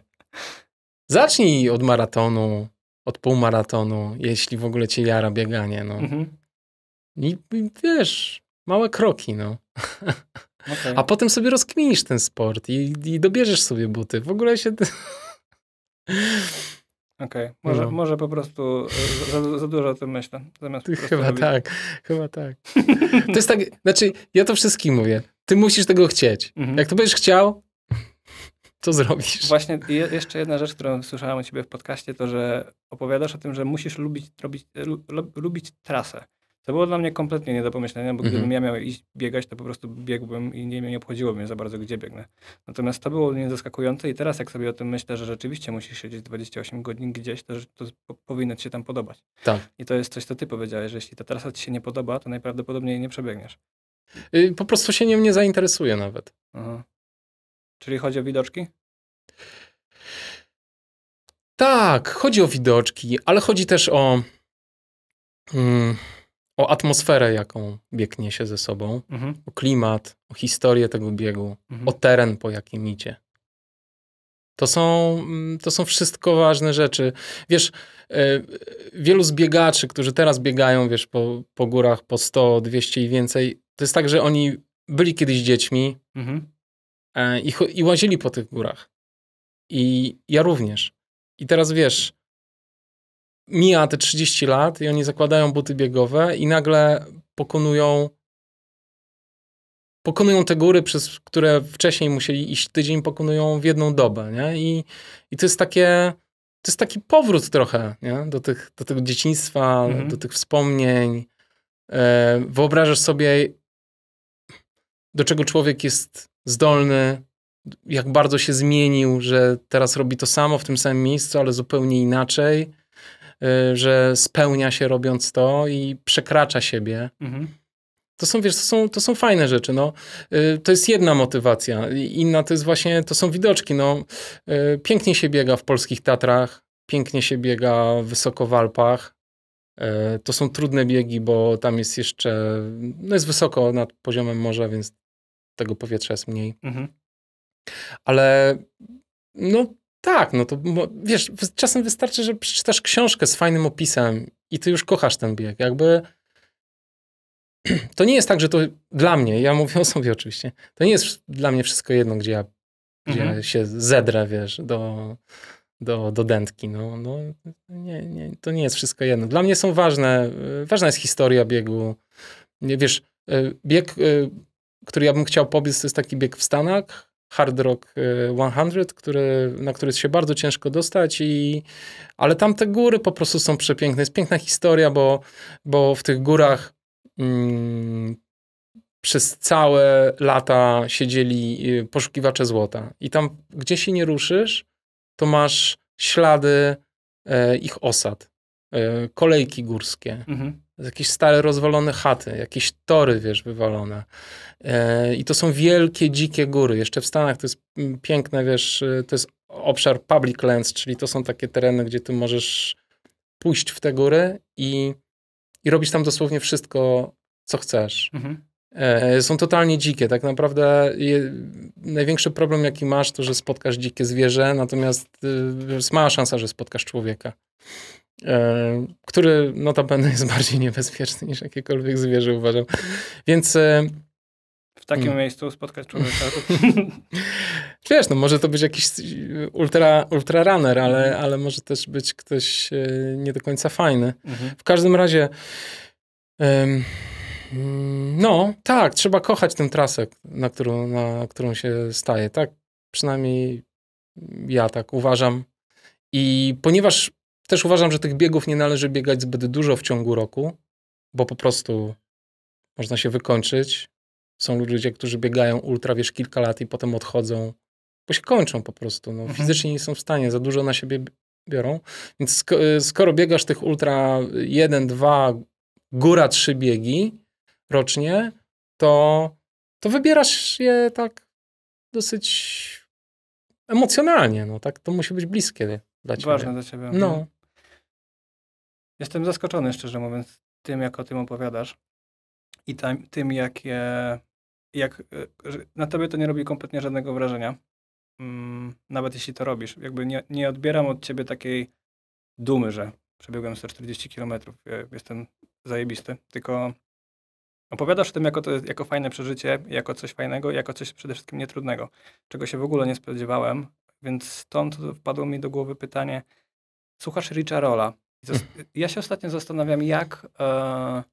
Zacznij od maratonu, od półmaratonu, jeśli w ogóle cię jara bieganie. No. Mhm. I wiesz, małe kroki, no. Okay. A potem sobie rozkminisz ten sport i, i dobierzesz sobie buty. W ogóle się... Okej, okay. może, no. może po prostu e, za, za, dużo o tym myślę. Zamiast chyba robić. tak, chyba tak. To jest tak, znaczy ja to wszystkim mówię. Ty musisz tego chcieć. Mhm. Jak to będziesz chciał, to zrobisz. Właśnie jeszcze jedna rzecz, którą słyszałem u ciebie w podcaście, to że opowiadasz o tym, że musisz lubić, robić, e, lubić trasę. To było dla mnie kompletnie nie do pomyślenia, bo gdybym mhm. ja miał iść biegać, to po prostu biegłbym i nie, nie obchodziło mnie za bardzo, gdzie biegnę. Natomiast to było mnie zaskakujące i teraz jak sobie o tym myślę, że rzeczywiście musisz siedzieć 28 godzin gdzieś, to, to powinno ci się tam podobać. Tak. I to jest coś, co ty powiedziałeś, że jeśli ta trasa ci się nie podoba, to najprawdopodobniej nie przebiegniesz. Y, po prostu się nie nie zainteresuje nawet. Aha. Czyli chodzi o widoczki? Tak, chodzi o widoczki, ale chodzi też o... Hmm o atmosferę, jaką biegnie się ze sobą, mhm. o klimat, o historię tego biegu, mhm. o teren, po jakim idzie. To są, mm, to są wszystko ważne rzeczy. Wiesz, e, wielu zbiegaczy, którzy teraz biegają, wiesz, po, po górach po 100, 200 i więcej, to jest tak, że oni byli kiedyś dziećmi mhm. E, i, i łazili po tych górach. I ja również. I teraz wiesz, mija te 30 lat i oni zakładają buty biegowe i nagle pokonują pokonują te góry, przez które wcześniej musieli iść tydzień, pokonują w jedną dobę, nie? I, i to jest takie, to jest taki powrót trochę, nie? Do, tych, do tego dzieciństwa, mhm. do tych wspomnień. E, wyobrażasz sobie, do czego człowiek jest zdolny, jak bardzo się zmienił, że teraz robi to samo w tym samym miejscu, ale zupełnie inaczej Y, że spełnia się robiąc to i przekracza siebie. Mhm. To są, wiesz, to są, to są fajne rzeczy, no. Y, to jest jedna motywacja. Inna to jest właśnie, to są widoczki, no. Y, pięknie się biega w polskich Tatrach, pięknie się biega wysoko w Alpach. To są trudne biegi, bo tam jest jeszcze, no jest wysoko nad poziomem morza, więc tego powietrza jest mniej. Mhm. Ale no, tak, no to wiesz, czasem wystarczy, że przeczytasz książkę z fajnym opisem i ty już kochasz ten bieg. Jakby to nie jest tak, że to dla mnie, ja mówię o sobie oczywiście, to nie jest dla mnie wszystko jedno, gdzie ja, gdzie mhm. ja się zedrę, wiesz, do, do, do dętki. No, no, nie, nie, to nie jest wszystko jedno. Dla mnie są ważne, y, ważna jest historia biegu. Wiesz, y, bieg, y, który ja bym chciał pobiec, to jest taki bieg w Stanach, Hard Rock 100, y, który, na który jest się bardzo ciężko dostać, i, ale tam te góry po prostu są przepiękne. Jest piękna historia, bo, bo w tych górach mm, przez całe lata siedzieli y, poszukiwacze złota. I tam, gdzie się nie ruszysz, to masz ślady e, ich osad, e, kolejki górskie. Mhm jakieś stare, rozwalone chaty, jakieś tory, wiesz, wywalone. E, I to są wielkie, dzikie góry. Jeszcze w Stanach to jest mm, piękne, wiesz, e, to jest obszar public lands, czyli to są takie tereny, gdzie ty możesz pójść w te góry i, i robić tam dosłownie wszystko, co chcesz. Mhm. E, są totalnie dzikie. Tak naprawdę je, największy problem, jaki masz, to, że spotkasz dzikie zwierzę, natomiast jest y, mała szansa, że spotkasz człowieka. E, który notabene jest bardziej niebezpieczny niż jakiekolwiek zwierzę, uważam. Więc... E, w takim hmm. miejscu spotkać człowieka. Wiesz, no może to być jakiś e, ultra, ultra runner, ale, mhm. ale może też być ktoś nie do końca fajny. Mhm. W każdym razie um, no, tak, trzeba kochać tę trasę, na którą, na którą się staje. Tak, przynajmniej ja tak uważam. I ponieważ też uważam, że tych biegów nie należy biegać zbyt dużo w ciągu roku, bo po prostu można się wykończyć. Są ludzie, którzy biegają ultra, wiesz, kilka lat i potem odchodzą, bo się kończą po prostu. No, mhm. Fizycznie nie są w stanie, za dużo na siebie biorą. Więc skoro biegasz tych ultra jeden, dwa, góra trzy biegi rocznie, to, to wybierasz je tak dosyć emocjonalnie. No, tak? To musi być bliskie dla ciebie. Ważne dla ciebie. No. Mhm. Jestem zaskoczony, szczerze mówiąc, tym, jak o tym opowiadasz i tam, tym, jakie. Jak, e, na tobie to nie robi kompletnie żadnego wrażenia. Mm, nawet jeśli to robisz. Jakby nie, nie odbieram od ciebie takiej dumy, że przebiegłem 140 km, jestem zajebisty, tylko opowiadasz o tym jako, to, jako fajne przeżycie, jako coś fajnego, jako coś przede wszystkim nietrudnego, czego się w ogóle nie spodziewałem, więc stąd wpadło mi do głowy pytanie, słuchasz Richa Rolla, ja się ostatnio zastanawiam, jak e...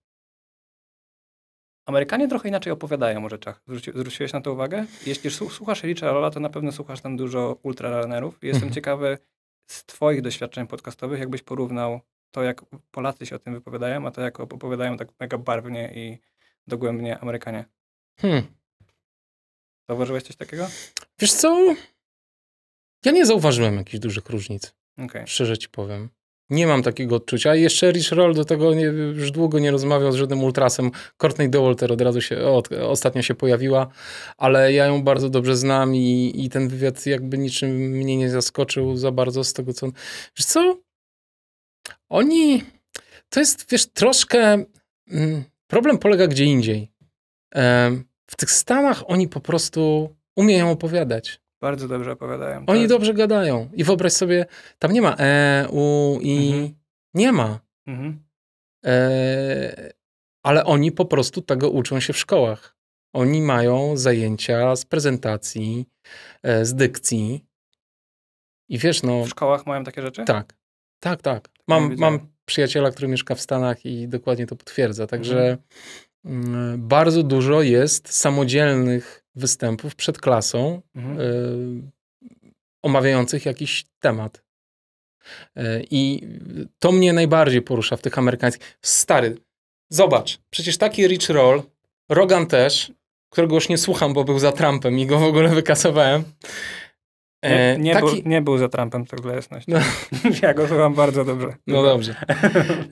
Amerykanie trochę inaczej opowiadają o rzeczach. Zwróci, zwróciłeś na to uwagę? Jeśli słuchasz Elicza Rola, to na pewno słuchasz tam dużo ultrarunnerów. Jestem mhm. ciekawy z twoich doświadczeń podcastowych, jakbyś porównał to, jak Polacy się o tym wypowiadają, a to, jak opowiadają tak mega barwnie i dogłębnie Amerykanie. Hmm. Zauważyłeś coś takiego? Wiesz co? Ja nie zauważyłem jakichś dużych różnic. Okay. Szczerze ci powiem. Nie mam takiego odczucia. A jeszcze Rich Roll do tego nie, już długo nie rozmawiał z żadnym ultrasem. Courtney DeWalter od razu się, ostatnio się pojawiła, ale ja ją bardzo dobrze znam i, i ten wywiad jakby niczym mnie nie zaskoczył za bardzo z tego, co... Wiesz co? Oni... To jest, wiesz, troszkę... Mm, problem polega gdzie indziej. W tych Stanach oni po prostu umieją opowiadać. Bardzo dobrze opowiadają. Oni tak. dobrze gadają. I wyobraź sobie, tam nie ma E, U, I. Mhm. Nie ma. Mhm. E, ale oni po prostu tego uczą się w szkołach. Oni mają zajęcia z prezentacji, e, z dykcji. I wiesz, no. W szkołach mają takie rzeczy? Tak. Tak, tak. Mam, mam przyjaciela, który mieszka w Stanach i dokładnie to potwierdza. Także mhm. Mm, bardzo dużo jest samodzielnych występów przed klasą mhm. y, omawiających jakiś temat. Y, I to mnie najbardziej porusza w tych amerykańskich. Stary, zobacz, przecież taki Rich Roll, Rogan też, którego już nie słucham, bo był za Trumpem i go w ogóle wykasowałem. Nie, e, nie, Taki... był, nie był za Trumpem, to tak dla jasność. No. Ja go słucham bardzo dobrze. No dobrze.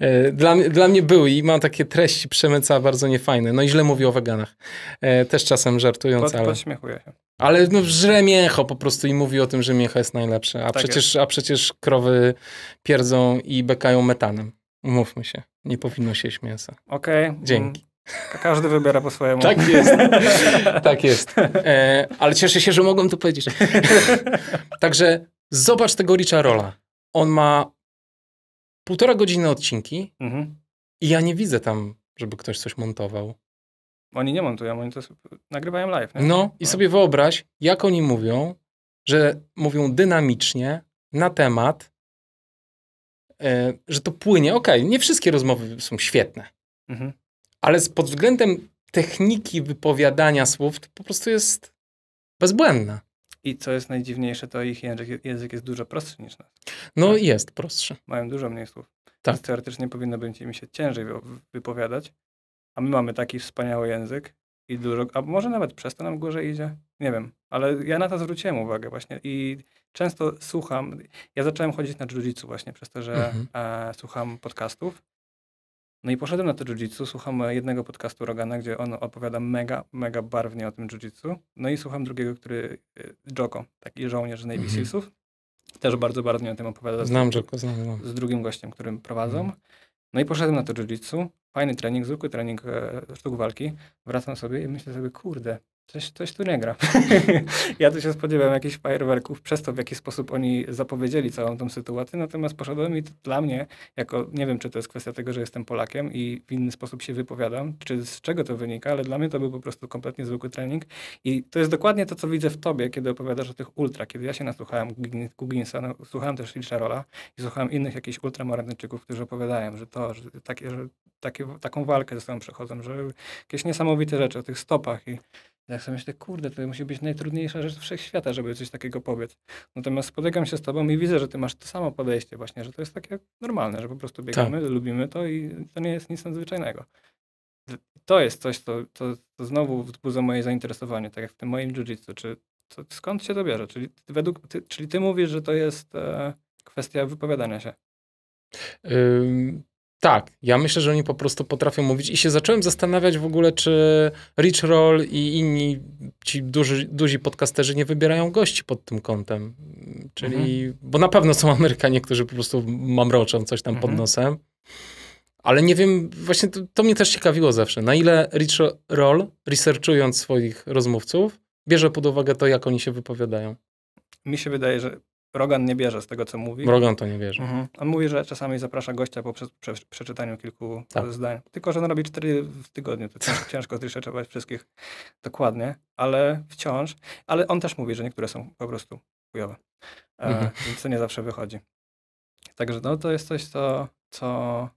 E, dla, dla mnie był i ma takie treści przemyca bardzo niefajne. No i źle mówi o weganach. E, też czasem żartując, Pod, ale... Podśmiechuje się. Ale no, żre miecho po prostu i mówi o tym, że miecha jest najlepsze. A, tak przecież, jest. a przecież krowy pierdzą i bekają metanem. Umówmy się. Nie powinno się jeść mięsa. Okej. Okay. Dzięki. Każdy wybiera po swojemu. Tak jest, tak jest. E, ale cieszę się, że mogłem to powiedzieć. Także zobacz tego Richa Rolla. On ma półtora godziny odcinki mhm. i ja nie widzę tam, żeby ktoś coś montował. Oni nie montują, oni to nagrywają live. Nie? No i no. sobie wyobraź, jak oni mówią, że mówią dynamicznie na temat, e, że to płynie. Okej, okay, nie wszystkie rozmowy są świetne. Mhm ale pod względem techniki wypowiadania słów to po prostu jest bezbłędna. I co jest najdziwniejsze, to ich język, język jest dużo prostszy niż nas. No tak. jest prostszy. Mają dużo mniej słów. Tak. Więc teoretycznie powinno być im się ciężej wypowiadać, a my mamy taki wspaniały język i dużo, a może nawet przez to nam gorzej idzie, nie wiem, ale ja na to zwróciłem uwagę właśnie i często słucham, ja zacząłem chodzić na jiu właśnie przez to, że mhm. e, słucham podcastów no i poszedłem na to jiu-jitsu, słucham jednego podcastu Rogana, gdzie on opowiada mega, mega barwnie o tym jiu-jitsu. No i słucham drugiego, który e, Joko, taki żołnierz z Navy mhm. Sealsów, też bardzo barwnie o tym opowiada. Znam z, Joko, znam, znam. Z drugim gościem, którym prowadzą. Mhm. No i poszedłem na to jiu-jitsu, fajny trening, zwykły trening e, sztuk walki. Wracam sobie i myślę sobie, kurde, coś, coś tu nie gra. ja tu się spodziewałem jakichś fajerwerków przez to, w jaki sposób oni zapowiedzieli całą tą sytuację, natomiast poszedłem i dla mnie, jako, nie wiem, czy to jest kwestia tego, że jestem Polakiem i w inny sposób się wypowiadam, czy z czego to wynika, ale dla mnie to był po prostu kompletnie zwykły trening i to jest dokładnie to, co widzę w tobie, kiedy opowiadasz o tych ultra, kiedy ja się nasłuchałem Guginsa, no, słuchałem też Richarola i słuchałem innych jakichś ultramaratynczyków, którzy opowiadają, że to, że, takie, że takie, taką walkę ze sobą przechodzą, że jakieś niesamowite rzeczy o tych stopach i jak sobie myślę, kurde, to musi być najtrudniejsza rzecz wszechświata, żeby coś takiego powiedzieć. Natomiast spotykam się z tobą i widzę, że ty masz to samo podejście właśnie, że to jest takie normalne, że po prostu tak. biegamy, tak. lubimy to i to nie jest nic nadzwyczajnego. To jest coś, co, znowu wzbudza moje zainteresowanie, tak jak w tym moim jiu-jitsu. Czy, to, skąd się to bierze? Czyli ty, według, ty, czyli ty mówisz, że to jest e, kwestia wypowiadania się. Tak, ja myślę, że oni po prostu potrafią mówić i się zacząłem zastanawiać w ogóle, czy Rich Roll i inni ci duży, duzi podcasterzy nie wybierają gości pod tym kątem. Czyli, mhm. bo na pewno są Amerykanie, którzy po prostu mamroczą coś tam mhm. pod nosem. Ale nie wiem, właśnie to, to mnie też ciekawiło zawsze, na ile Rich Roll, researchując swoich rozmówców, bierze pod uwagę to, jak oni się wypowiadają. Mi się wydaje, że Rogan nie bierze z tego, co mówi. Rogan to nie bierze. Mhm. On mówi, że czasami zaprasza gościa po prze, prze, przeczytaniu kilku tak. zdań. Tylko, że on robi cztery w tygodniu, to tak ciężko zreszerczować wszystkich dokładnie, ale wciąż. Ale on też mówi, że niektóre są po prostu chujowe. E, mhm. Więc to nie zawsze wychodzi. Także no, to jest coś, co, co,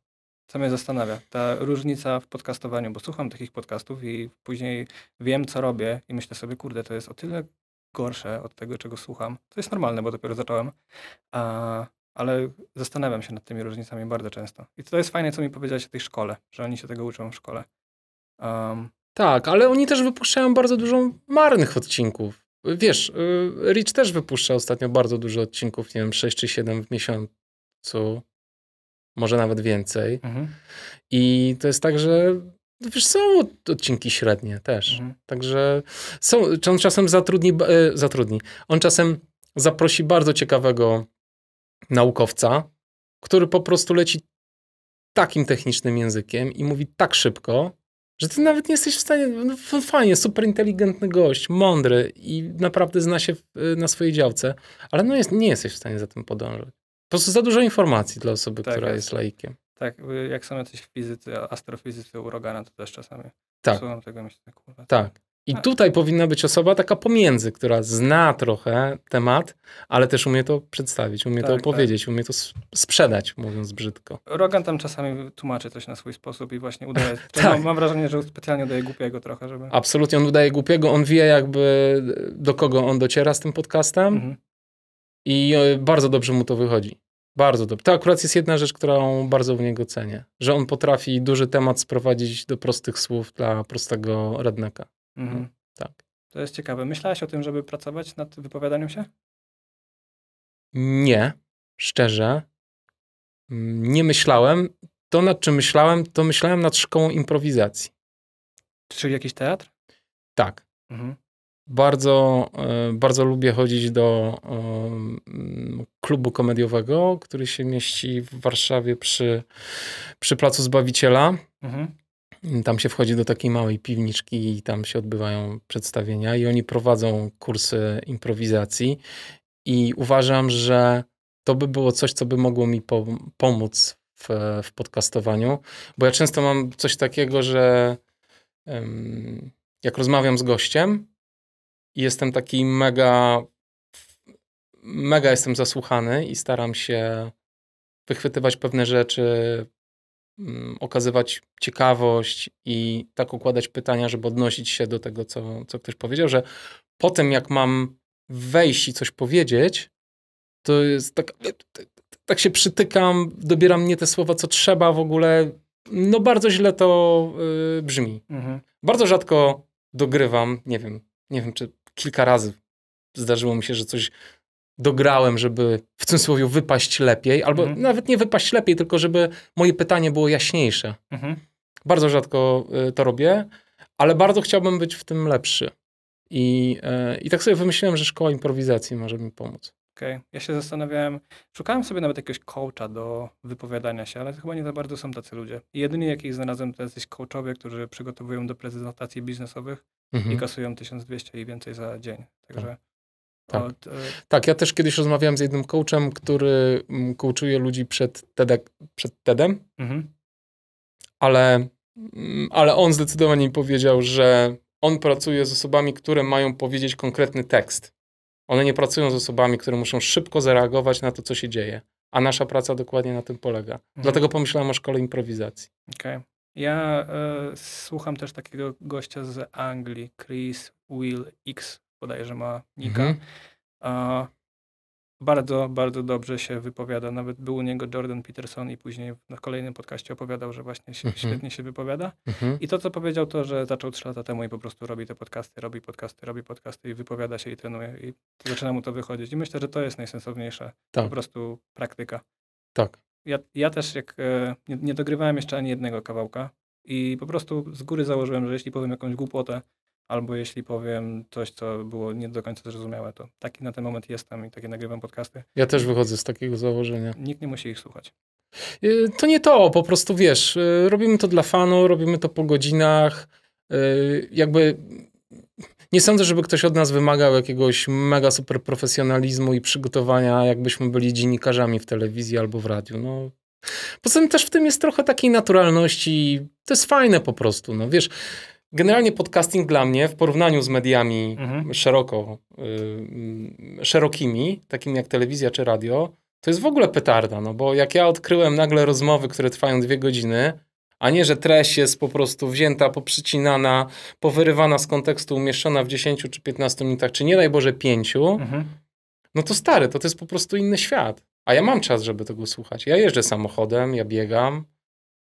co mnie zastanawia. Ta różnica w podcastowaniu, bo słucham takich podcastów i później wiem, co robię i myślę sobie, kurde, to jest o tyle gorsze od tego, czego słucham. To jest normalne, bo dopiero zacząłem. A, ale zastanawiam się nad tymi różnicami bardzo często. I to jest fajne, co mi powiedziałeś o tej szkole, że oni się tego uczą w szkole. Um. tak, ale oni też wypuszczają bardzo dużo marnych odcinków. Wiesz, y, Rich też wypuszcza ostatnio bardzo dużo odcinków, nie wiem, 6 czy 7 w miesiącu, może nawet więcej. Mhm. I to jest tak, że no wiesz, są odcinki średnie też. Mhm. Także są, on czasem zatrudni, e, zatrudni. On czasem zaprosi bardzo ciekawego naukowca, który po prostu leci takim technicznym językiem i mówi tak szybko, że ty nawet nie jesteś w stanie. No, fajnie, super inteligentny gość, mądry i naprawdę zna się e, na swojej działce, ale no jest, nie jesteś w stanie za tym podążać. Po prostu za dużo informacji dla osoby, tak która jest. jest laikiem. Tak, jak są jacyś fizycy, astrofizycy urogana, to też czasami tak. słucham tego myślę, no kurwa. Tak. I tutaj powinna być osoba taka pomiędzy, która zna trochę temat, ale też umie to przedstawić, umie tak, to tak. opowiedzieć, tak. umie to sprzedać, mówiąc brzydko. Rogan tam czasami tłumaczy coś na swój sposób i właśnie udaje. tak. Mam, mam, wrażenie, że specjalnie udaje głupiego trochę, żeby. Absolutnie, on udaje głupiego, on wie jakby do kogo on dociera z tym podcastem mhm. i e, bardzo dobrze mu to wychodzi. Bardzo dobry. To akurat jest jedna rzecz, którą bardzo w niego cenię. Że on potrafi duży temat sprowadzić do prostych słów dla prostego redneka. Mhm. No, tak. To jest ciekawe. Myślałaś o tym, żeby pracować nad wypowiadaniem się? Nie, szczerze. Mm, nie myślałem. To, nad czym myślałem, to myślałem nad szkołą improwizacji. Czyli jakiś teatr? Tak. Mhm. Bardzo, e, bardzo lubię chodzić do e, klubu komediowego, który się mieści w Warszawie przy, przy Placu Zbawiciela. Mhm. Tam się wchodzi do takiej małej piwniczki i tam się odbywają przedstawienia i oni prowadzą kursy improwizacji i uważam, że to by było coś, co by mogło mi pomóc w, w podcastowaniu, bo ja często mam coś takiego, że jak rozmawiam z gościem, jestem taki mega, mega jestem zasłuchany i staram się wychwytywać pewne rzeczy, mm, okazywać ciekawość i tak układać pytania, żeby odnosić się do tego, co, co ktoś powiedział, że po tym jak mam wejść i coś powiedzieć, to jest tak, tak się przytykam, dobieram mnie te słowa, co trzeba w ogóle. No bardzo źle to y, brzmi. Mhm. Bardzo rzadko dogrywam, nie wiem, nie wiem, czy kilka razy zdarzyło mi się, że coś dograłem, żeby w cudzysłowie wypaść lepiej, albo mhm. nawet nie wypaść lepiej, tylko żeby moje pytanie było jaśniejsze. Mhm. Bardzo rzadko y, to robię, ale bardzo chciałbym być w tym lepszy. I, y, I tak sobie wymyśliłem, że szkoła improwizacji może mi pomóc. Okej, okay. ja się zastanawiałem, szukałem sobie nawet jakiegoś coacha do wypowiadania się, ale chyba nie za bardzo są tacy ludzie. Jedynie jedyni jakich znalazłem to jesteś coachowie, którzy przygotowują do prezentacji biznesowych mhm. i kasują 1200 i więcej za dzień. Także. Tak. Od, tak. E, tak, ja też kiedyś rozmawiałem z jednym coachem, który mm, coachuje ludzi przed, TED, przed TEDem, mhm. ale, mm, ale on zdecydowanie mi powiedział, że on pracuje z osobami, które mają powiedzieć konkretny tekst. One nie pracują z osobami, które muszą szybko zareagować na to, co się dzieje. A nasza praca dokładnie na tym polega. Mhm. Dlatego pomyślałem o szkole improwizacji. Okej. Okay. Ja e, słucham też takiego gościa z Anglii, Chris Will X, bodajże ma nika. Mhm. E, bardzo, bardzo dobrze się wypowiada. Nawet był u niego Jordan Peterson i później na kolejnym podcaście opowiadał, że właśnie się, mhm. świetnie się wypowiada. Mhm. I to, co powiedział, to, że zaczął 3 lata temu i po prostu robi te podcasty, robi podcasty, robi podcasty i wypowiada się i trenuje i zaczyna mu to wychodzić. I myślę, że to jest najsensowniejsza tak. po prostu praktyka. Tak, ja, ja też jak e, nie, nie dogrywałem jeszcze ani jednego kawałka i po prostu z góry założyłem, że jeśli powiem jakąś głupotę, albo jeśli powiem coś, co było nie do końca zrozumiałe, to taki na ten moment jestem i takie nagrywam podcasty. Ja też wychodzę z takiego założenia. Nikt nie musi ich słuchać. E, to nie to, po prostu wiesz, e, robimy to dla fanu, robimy to po godzinach, jakby nie sądzę, żeby ktoś od nas wymagał jakiegoś mega super profesjonalizmu i przygotowania, jakbyśmy byli dziennikarzami w telewizji albo w radiu. No, Poza tym też w tym jest trochę takiej naturalności. To jest fajne po prostu. No wiesz, generalnie podcasting dla mnie w porównaniu z mediami mhm. szeroko, y, szerokimi, takimi jak telewizja czy radio, to jest w ogóle petarda. No bo jak ja odkryłem nagle rozmowy, które trwają dwie godziny, a nie, że treść jest po prostu wzięta, poprzycinana, powyrywana z kontekstu, umieszczona w 10 czy 15 minutach, czy nie daj Boże 5, mhm. no to stary, to to jest po prostu inny świat. A ja mam czas, żeby tego słuchać. Ja jeżdżę samochodem, ja biegam,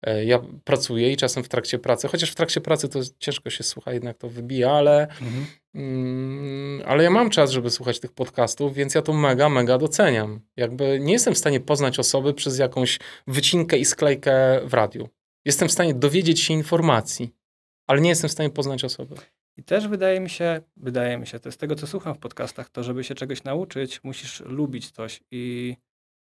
e, ja pracuję i czasem w trakcie pracy, chociaż w trakcie pracy to ciężko się słucha, jednak to wybija, ale, mhm. mm, ale ja mam czas, żeby słuchać tych podcastów, więc ja to mega, mega doceniam. Jakby nie jestem w stanie poznać osoby przez jakąś wycinkę i sklejkę w radiu. Jestem w stanie dowiedzieć się informacji, ale nie jestem w stanie poznać osoby. I też wydaje mi się, wydaje mi się, to jest tego, co słucham w podcastach, to żeby się czegoś nauczyć, musisz lubić coś i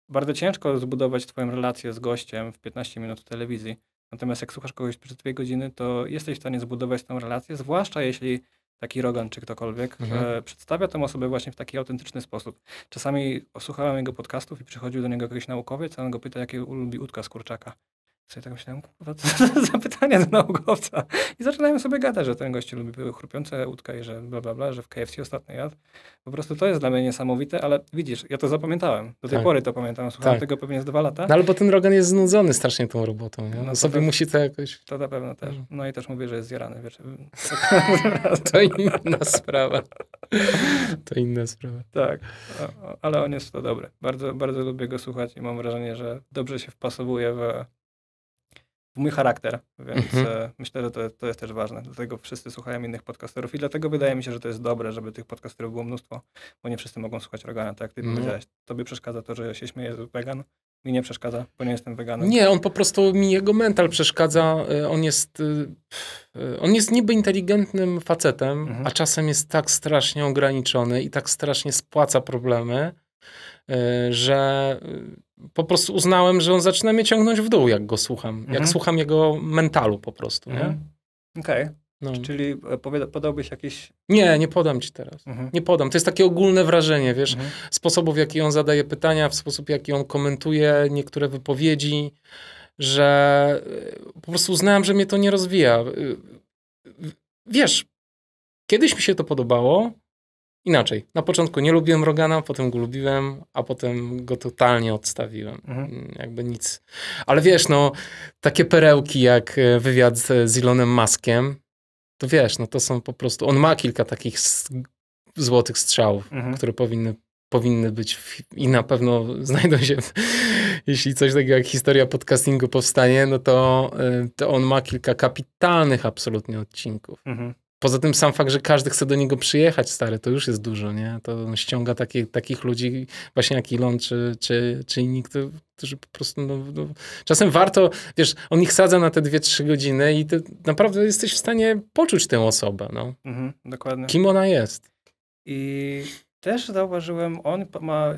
bardzo ciężko zbudować twoją relację z gościem w 15 minut telewizji. Natomiast jak słuchasz kogoś przez dwie godziny, to jesteś w stanie zbudować tą relację, zwłaszcza jeśli taki Rogan czy ktokolwiek mhm. E, przedstawia tę osobę właśnie w taki autentyczny sposób. Czasami słuchałem jego podcastów i przychodził do niego jakiś naukowiec, a on go pyta, jakie lubi utka z kurczaka. Sobie tak myślałem, kurwa, co za pytania do naukowca. I zaczynałem sobie gadać, że ten gość lubi były chrupiące łódka i że bla, bla, bla, że w KFC ostatni jadł. Po prostu to jest dla mnie niesamowite, ale widzisz, ja to zapamiętałem. Do tej tak. pory to pamiętam. Słuchałem tak. tego pewnie z dwa lata. No, ale bo ten Rogan jest znudzony strasznie tą robotą. Nie? No, no sobie to, musi to jakoś... To na pewno też. No, no i też mówię, że jest zjarany. Wiesz, to inna sprawa. To inna sprawa. Tak, ale on jest to dobry. Bardzo, bardzo lubię go słuchać i mam wrażenie, że dobrze się wpasowuje w w mój charakter, więc mhm. E, myślę, że to, to jest też ważne. Dlatego wszyscy słuchają innych podcasterów i dlatego wydaje mi się, że to jest dobre, żeby tych podcasterów było mnóstwo, bo nie wszyscy mogą słuchać Rogana, tak jak ty mhm. powiedziałeś. Tobie przeszkadza to, że się śmieje z wegan, mi nie przeszkadza, bo nie jestem weganem. Nie, on po prostu, mi jego mental przeszkadza. E, on jest, e, on jest niby inteligentnym facetem, mhm. a czasem jest tak strasznie ograniczony i tak strasznie spłaca problemy, E, że e, po prostu uznałem, że on zaczyna mnie ciągnąć w dół, jak go słucham. Mhm. Jak słucham jego mentalu po prostu, mhm. Okej. Okay. No. Czyli e, podałbyś jakieś? Nie, nie podam ci teraz. Mhm. Nie podam. To jest takie ogólne wrażenie, wiesz, mhm. sposobów, w jaki on zadaje pytania, w sposób, w jaki on komentuje niektóre wypowiedzi, że po prostu uznałem, że mnie to nie rozwija. Wiesz, kiedyś mi się to podobało, inaczej. Na początku nie lubiłem Rogana, potem go lubiłem, a potem go totalnie odstawiłem. Mhm. Mm, jakby nic. Ale wiesz, no, takie perełki jak e, wywiad z, z Elonem Maskiem, to wiesz, no to są po prostu. On ma kilka takich złotych strzałów, mhm. które powinny, powinny być w, i na pewno znajdą się. W, jeśli coś takiego jak historia podcastingu powstanie, no to, e, to on ma kilka kapitalnych absolutnie odcinków. Mhm. Poza tym sam fakt, że każdy chce do niego przyjechać, stary, to już jest dużo, nie? To ściąga takich ludzi właśnie jak Ilon czy, czy, czy inni, którzy po prostu, no, no, czasem warto, wiesz, on ich sadza na te 2-3 godziny i ty naprawdę jesteś w stanie poczuć tę osobę, no. Mhm, dokładnie. Kim ona jest. I też zauważyłem, on ma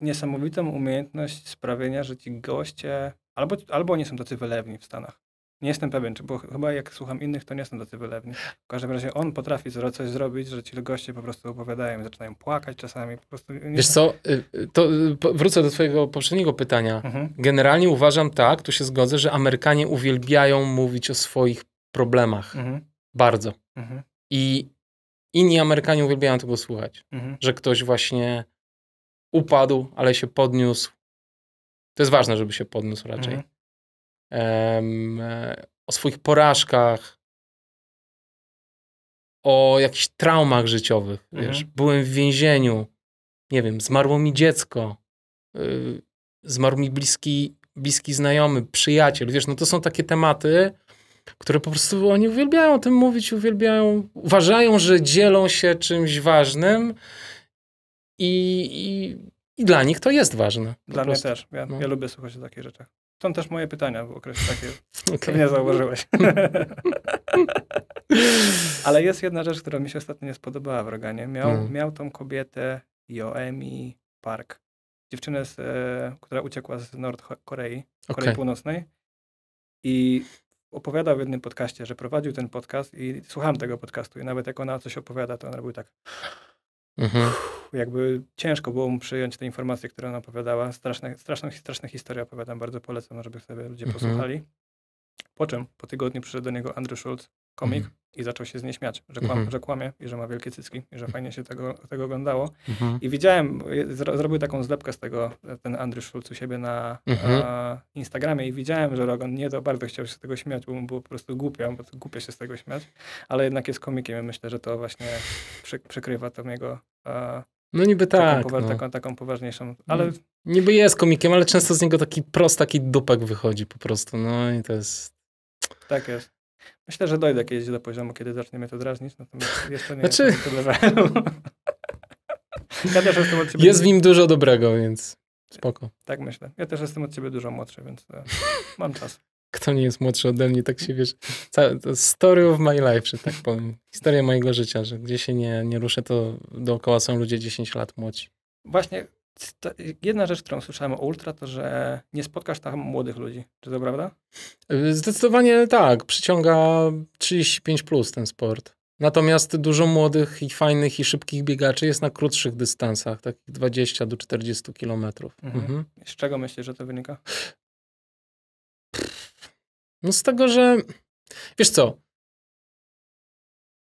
niesamowitą umiejętność sprawienia, że ci goście, albo, albo oni są tacy wylewni w Stanach, nie jestem pewien, czy, bo chyba jak słucham innych, to nie są tacy wylewni. W każdym razie on potrafi coś zrobić, że ci goście po prostu opowiadają, zaczynają płakać czasami. Po prostu nie... Wiesz co, y, y, to y, wrócę do twojego poprzedniego pytania. Mhm. Generalnie uważam tak, tu się zgodzę, że Amerykanie uwielbiają mówić o swoich problemach. Mhm. Bardzo. Mhm. I inni Amerykanie uwielbiają tego słuchać. Mhm. Że ktoś właśnie upadł, ale się podniósł. To jest ważne, żeby się podniósł raczej mhm o swoich porażkach, o jakichś traumach życiowych. Mhm. Wiesz, byłem w więzieniu, nie wiem, zmarło mi dziecko, y, zmarł mi bliski, bliski znajomy, przyjaciel. Wiesz, no to są takie tematy, które po prostu oni uwielbiają o tym mówić, uwielbiają, uważają, że dzielą się czymś ważnym i, i, i dla nich to jest ważne. Dla mnie też. Ja, no. ja lubię słuchać o takich rzeczach. Stąd też moje pytania w okresie takie. Okay. Nie zauważyłeś. Ale jest jedna rzecz, która mi się ostatnio nie spodobała w Roganie. Miał, mm. miał tą kobietę Joemi Park. Dziewczynę, z, e, która uciekła z Nord Korei, Korei okay. Północnej. I opowiadał w jednym podcaście, że prowadził ten podcast i słucham tego podcastu. I nawet jak ona coś opowiada, to ona robił tak. Mhm jakby ciężko było mu przyjąć te informacje, które ona opowiadała. Straszne, straszne, straszne historie opowiadam, bardzo polecam, żeby sobie ludzie mhm. posłuchali. Po czym po tygodniu przyszedł do niego Andrew Schultz, komik, mhm. i zaczął się z niej śmiać, że, kłam, mhm. że kłamie i że ma wielkie cycki i że fajnie się tego, tego oglądało. Mhm. I widziałem, zro, zrobił taką zlepkę z tego ten Andrew Schultz u siebie na mhm. a, Instagramie i widziałem, że Rogan nie to bardzo chciał się z tego śmiać, bo mu było po prostu głupio, bo głupio się z tego śmiać, ale jednak jest komikiem i myślę, że to właśnie przy, przykrywa tą jego a, no niby tak. Taką, powa no. taką, taką poważniejszą. Ale... Mm. Niby jest komikiem, ale często z niego taki prost, taki dupek wychodzi po prostu. No i to jest... Tak jest. Myślę, że dojdę kiedyś do poziomu, kiedy zaczniemy to drażnić, natomiast jeszcze nie znaczy... jestem Ja też jestem od ciebie... Jest w nim dużo dobrego, więc spoko. Tak myślę. Ja też jestem od ciebie dużo młodszy, więc e, mam czas kto nie jest młodszy ode mnie, tak się wiesz. Story of my life, że tak powiem. Historia mojego życia, że gdzie się nie, nie ruszę, to dookoła są ludzie 10 lat młodzi. Właśnie jedna rzecz, którą słyszałem o Ultra, to że nie spotkasz tam młodych ludzi. Czy to prawda? Yy, zdecydowanie tak. Przyciąga 35 plus ten sport. Natomiast dużo młodych i fajnych i szybkich biegaczy jest na krótszych dystansach, takich 20 do 40 kilometrów. Mhm. Mhm. Z czego myślisz, że to wynika? No z tego, że wiesz co,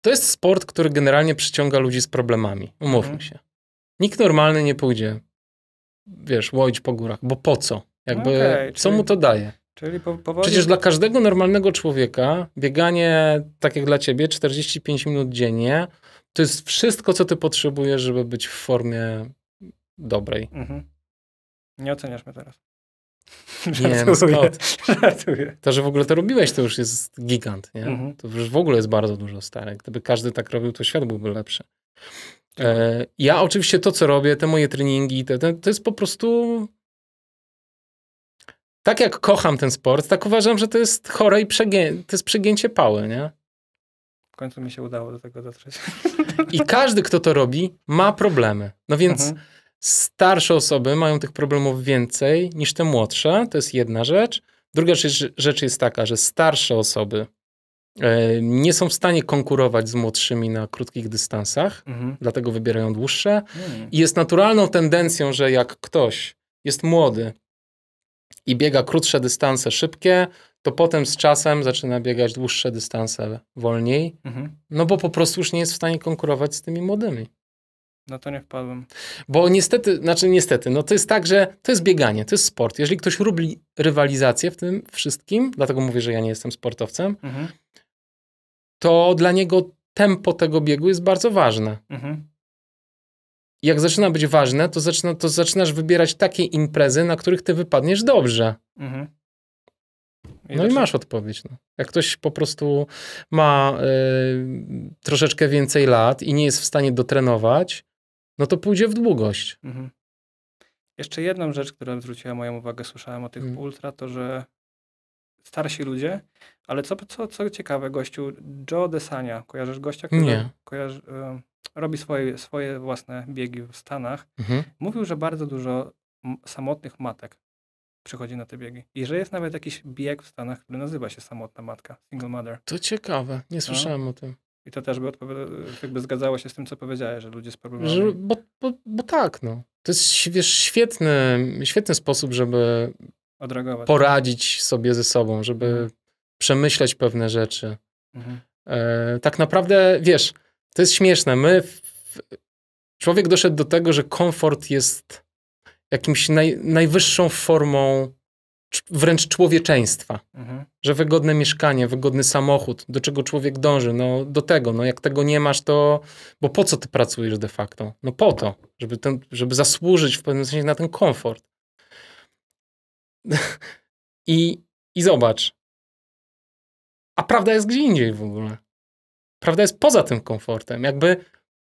to jest sport, który generalnie przyciąga ludzi z problemami. Umówmy mhm. się. Nikt normalny nie pójdzie, wiesz, łoić po górach, bo po co? Jakby, okay, co czyli, mu to daje? Czyli po, powoli... Przecież dla każdego normalnego człowieka bieganie, tak jak dla ciebie, 45 minut dziennie, to jest wszystko, co ty potrzebujesz, żeby być w formie dobrej. Mhm. Nie oceniasz mnie teraz. Nie, no Żartuję. To, że w ogóle to robiłeś, to już jest gigant, nie? Mhm. To już w ogóle jest bardzo dużo stare. Gdyby każdy tak robił, to świat byłby lepszy. E, ja oczywiście to, co robię, te moje treningi, te, te, to jest po prostu... Tak jak kocham ten sport, tak uważam, że to jest chore i przegię... to jest przegięcie pały, nie? W końcu mi się udało do tego dotrzeć. I każdy, kto to robi, ma problemy. No więc... Mhm starsze osoby mają tych problemów więcej niż te młodsze. To jest jedna rzecz. Druga rzecz, jest taka, że starsze osoby e, nie są w stanie konkurować z młodszymi na krótkich dystansach, mhm. dlatego wybierają dłuższe. Mhm. I jest naturalną tendencją, że jak ktoś jest młody i biega krótsze dystanse szybkie, to potem z czasem zaczyna biegać dłuższe dystanse wolniej, mhm. no bo po prostu już nie jest w stanie konkurować z tymi młodymi. No to nie wpadłem. Bo niestety, znaczy niestety, no to jest tak, że to jest bieganie, to jest sport. Jeżeli ktoś lubi rywalizację w tym wszystkim, dlatego mówię, że ja nie jestem sportowcem, mhm. to dla niego tempo tego biegu jest bardzo ważne. Mhm. Jak zaczyna być ważne, to, zaczyna, to zaczynasz wybierać takie imprezy, na których ty wypadniesz dobrze. Mhm. I no i masz odpowiedź. No. Jak ktoś po prostu ma y, troszeczkę więcej lat i nie jest w stanie dotrenować, no to pójdzie w długość. Mhm. Jeszcze jedną rzecz, która zwróciła moją uwagę, słyszałem o tych mhm. ultra, to że starsi ludzie, ale co, co, co ciekawe, gościu Joe Desania, kojarzysz gościa, który Nie. Kojarzy, robi swoje, swoje własne biegi w Stanach, mhm. mówił, że bardzo dużo samotnych matek przychodzi na te biegi. I że jest nawet jakiś bieg w Stanach, który nazywa się samotna matka, single mother. To ciekawe, nie no. słyszałem no. o tym. I to też by, jakby zgadzało się z tym, co powiedziałeś, że ludzie z problemami... Że, bo, bo, bo tak, no. To jest, wiesz, świetny, świetny sposób, żeby Odreagować. poradzić sobie ze sobą, żeby mhm. przemyśleć pewne rzeczy. Mhm. E, tak naprawdę, wiesz, to jest śmieszne. My... W... Człowiek doszedł do tego, że komfort jest jakimś naj, najwyższą formą wręcz człowieczeństwa. Mhm. Że wygodne mieszkanie, wygodny samochód, do czego człowiek dąży, no do tego. No jak tego nie masz, to... Bo po co ty pracujesz de facto? No po to, żeby, ten, żeby zasłużyć w pewnym sensie na ten komfort. I, I zobacz. A prawda jest gdzie indziej w ogóle. Prawda jest poza tym komfortem. Jakby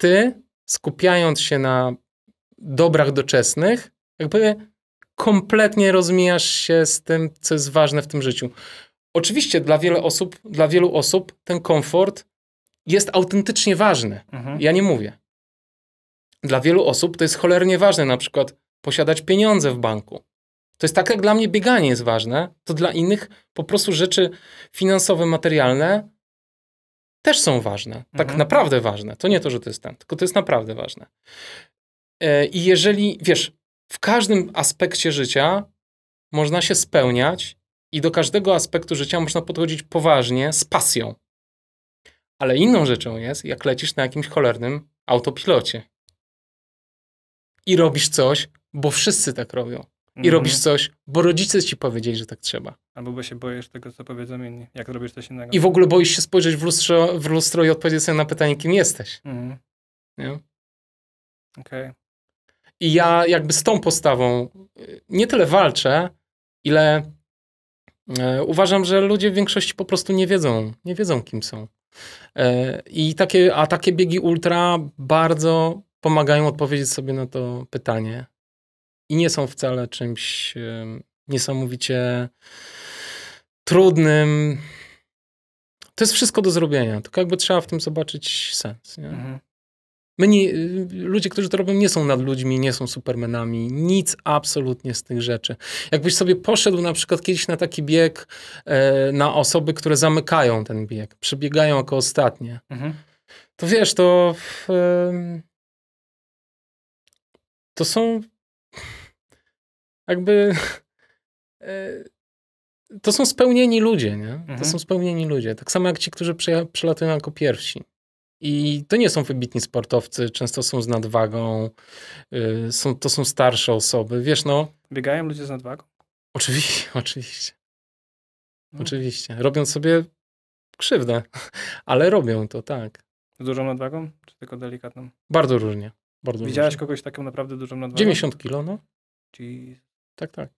ty, skupiając się na dobrach doczesnych, jakby kompletnie rozmijasz się z tym, co jest ważne w tym życiu. Oczywiście dla wielu osób, dla wielu osób ten komfort jest autentycznie ważny. Mhm. Ja nie mówię. Dla wielu osób to jest cholernie ważne, na przykład posiadać pieniądze w banku. To jest tak, jak dla mnie bieganie jest ważne, to dla innych po prostu rzeczy finansowe, materialne też są ważne. Tak mhm. naprawdę ważne. To nie to, że to jest ten, tylko to jest naprawdę ważne. E, I jeżeli, wiesz, w każdym aspekcie życia można się spełniać i do każdego aspektu życia można podchodzić poważnie, z pasją. Ale inną rzeczą jest, jak lecisz na jakimś cholernym autopilocie i robisz coś, bo wszyscy tak robią. I mhm. robisz coś, bo rodzice ci powiedzieli, że tak trzeba. Albo bo się boisz tego, co powiedzą inni, jak robisz coś innego. I w ogóle boisz się spojrzeć w lustro, w lustro i odpowiedzieć sobie na pytanie, kim jesteś. Mm Nie? Okej. Okay. I ja jakby z tą postawą nie tyle walczę, ile e, uważam, że ludzie w większości po prostu nie wiedzą, nie wiedzą kim są. E, I takie, a takie biegi ultra bardzo pomagają odpowiedzieć sobie na to pytanie. I nie są wcale czymś e, niesamowicie trudnym. To jest wszystko do zrobienia, tylko jakby trzeba w tym zobaczyć sens. Nie? Mhm. My nie, y, ludzie, którzy to robią, nie są nad ludźmi, nie są supermenami, nic absolutnie z tych rzeczy. Jakbyś sobie poszedł na przykład kiedyś na taki bieg e, na osoby, które zamykają ten bieg, przebiegają jako ostatnie, mhm. to wiesz, to e, to są jakby e, to są spełnieni ludzie, nie? Mhm. To są spełnieni ludzie. Tak samo jak ci, którzy przelatują jako pierwsi. I to nie są wybitni sportowcy, często są z nadwagą, yy, są, to są starsze osoby, wiesz no. Biegają ludzie z nadwagą? Oczywiście, oczywiście. No. Oczywiście. Robią sobie krzywdę, ale robią to, tak. Z dużą nadwagą, czy tylko delikatną? Bardzo różnie. Bardzo Widziałeś różnie. kogoś taką naprawdę dużą nadwagą? 90 kilo, no. Jeez. Tak, tak.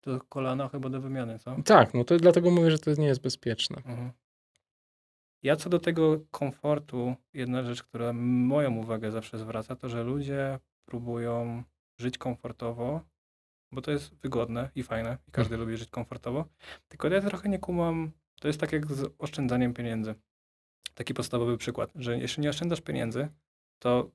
To kolana chyba do wymiany, co? Tak, no to dlatego mówię, że to nie jest bezpieczne. Mhm. Ja co do tego komfortu, jedna rzecz, która moją uwagę zawsze zwraca, to że ludzie próbują żyć komfortowo, bo to jest wygodne i fajne i każdy lubi żyć komfortowo. Tylko ja trochę nie kumam, to jest tak jak z oszczędzaniem pieniędzy. Taki podstawowy przykład, że jeśli nie oszczędzasz pieniędzy, to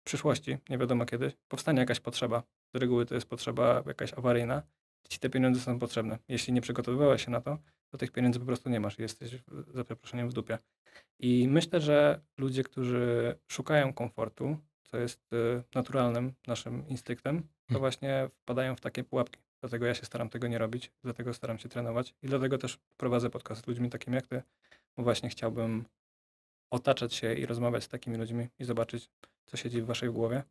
w przyszłości, nie wiadomo kiedy, powstanie jakaś potrzeba. Z reguły to jest potrzeba jakaś awaryjna ci te pieniądze są potrzebne. Jeśli nie przygotowywałeś się na to, to tych pieniędzy po prostu nie masz. Jesteś za przeproszeniem w dupie. I myślę, że ludzie, którzy szukają komfortu, co jest y, naturalnym naszym instynktem, to hmm. właśnie wpadają w takie pułapki. Dlatego ja się staram tego nie robić, dlatego staram się trenować i dlatego też prowadzę podcast z ludźmi takimi jak ty, bo właśnie chciałbym otaczać się i rozmawiać z takimi ludźmi i zobaczyć, co siedzi w waszej głowie,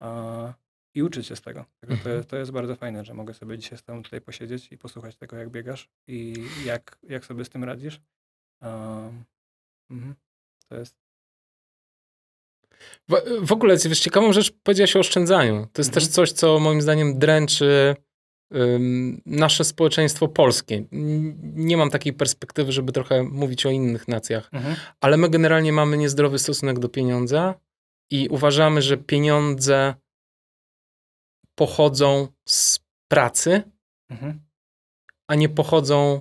a i uczyć się z tego. To, mhm. to, jest bardzo fajne, że mogę sobie dzisiaj z tobą tutaj posiedzieć i posłuchać tego, jak biegasz i jak, jak sobie z tym radzisz. Um, mhm. To jest. W, w ogóle, wiesz, ciekawą rzecz powiedziałaś o oszczędzaniu. To jest mhm. też coś, co moim zdaniem dręczy nasze społeczeństwo polskie. Nie mam takiej perspektywy, żeby trochę mówić o innych nacjach, mhm. ale my generalnie mamy niezdrowy stosunek do pieniądza i uważamy, że pieniądze pochodzą z pracy, mhm. a nie pochodzą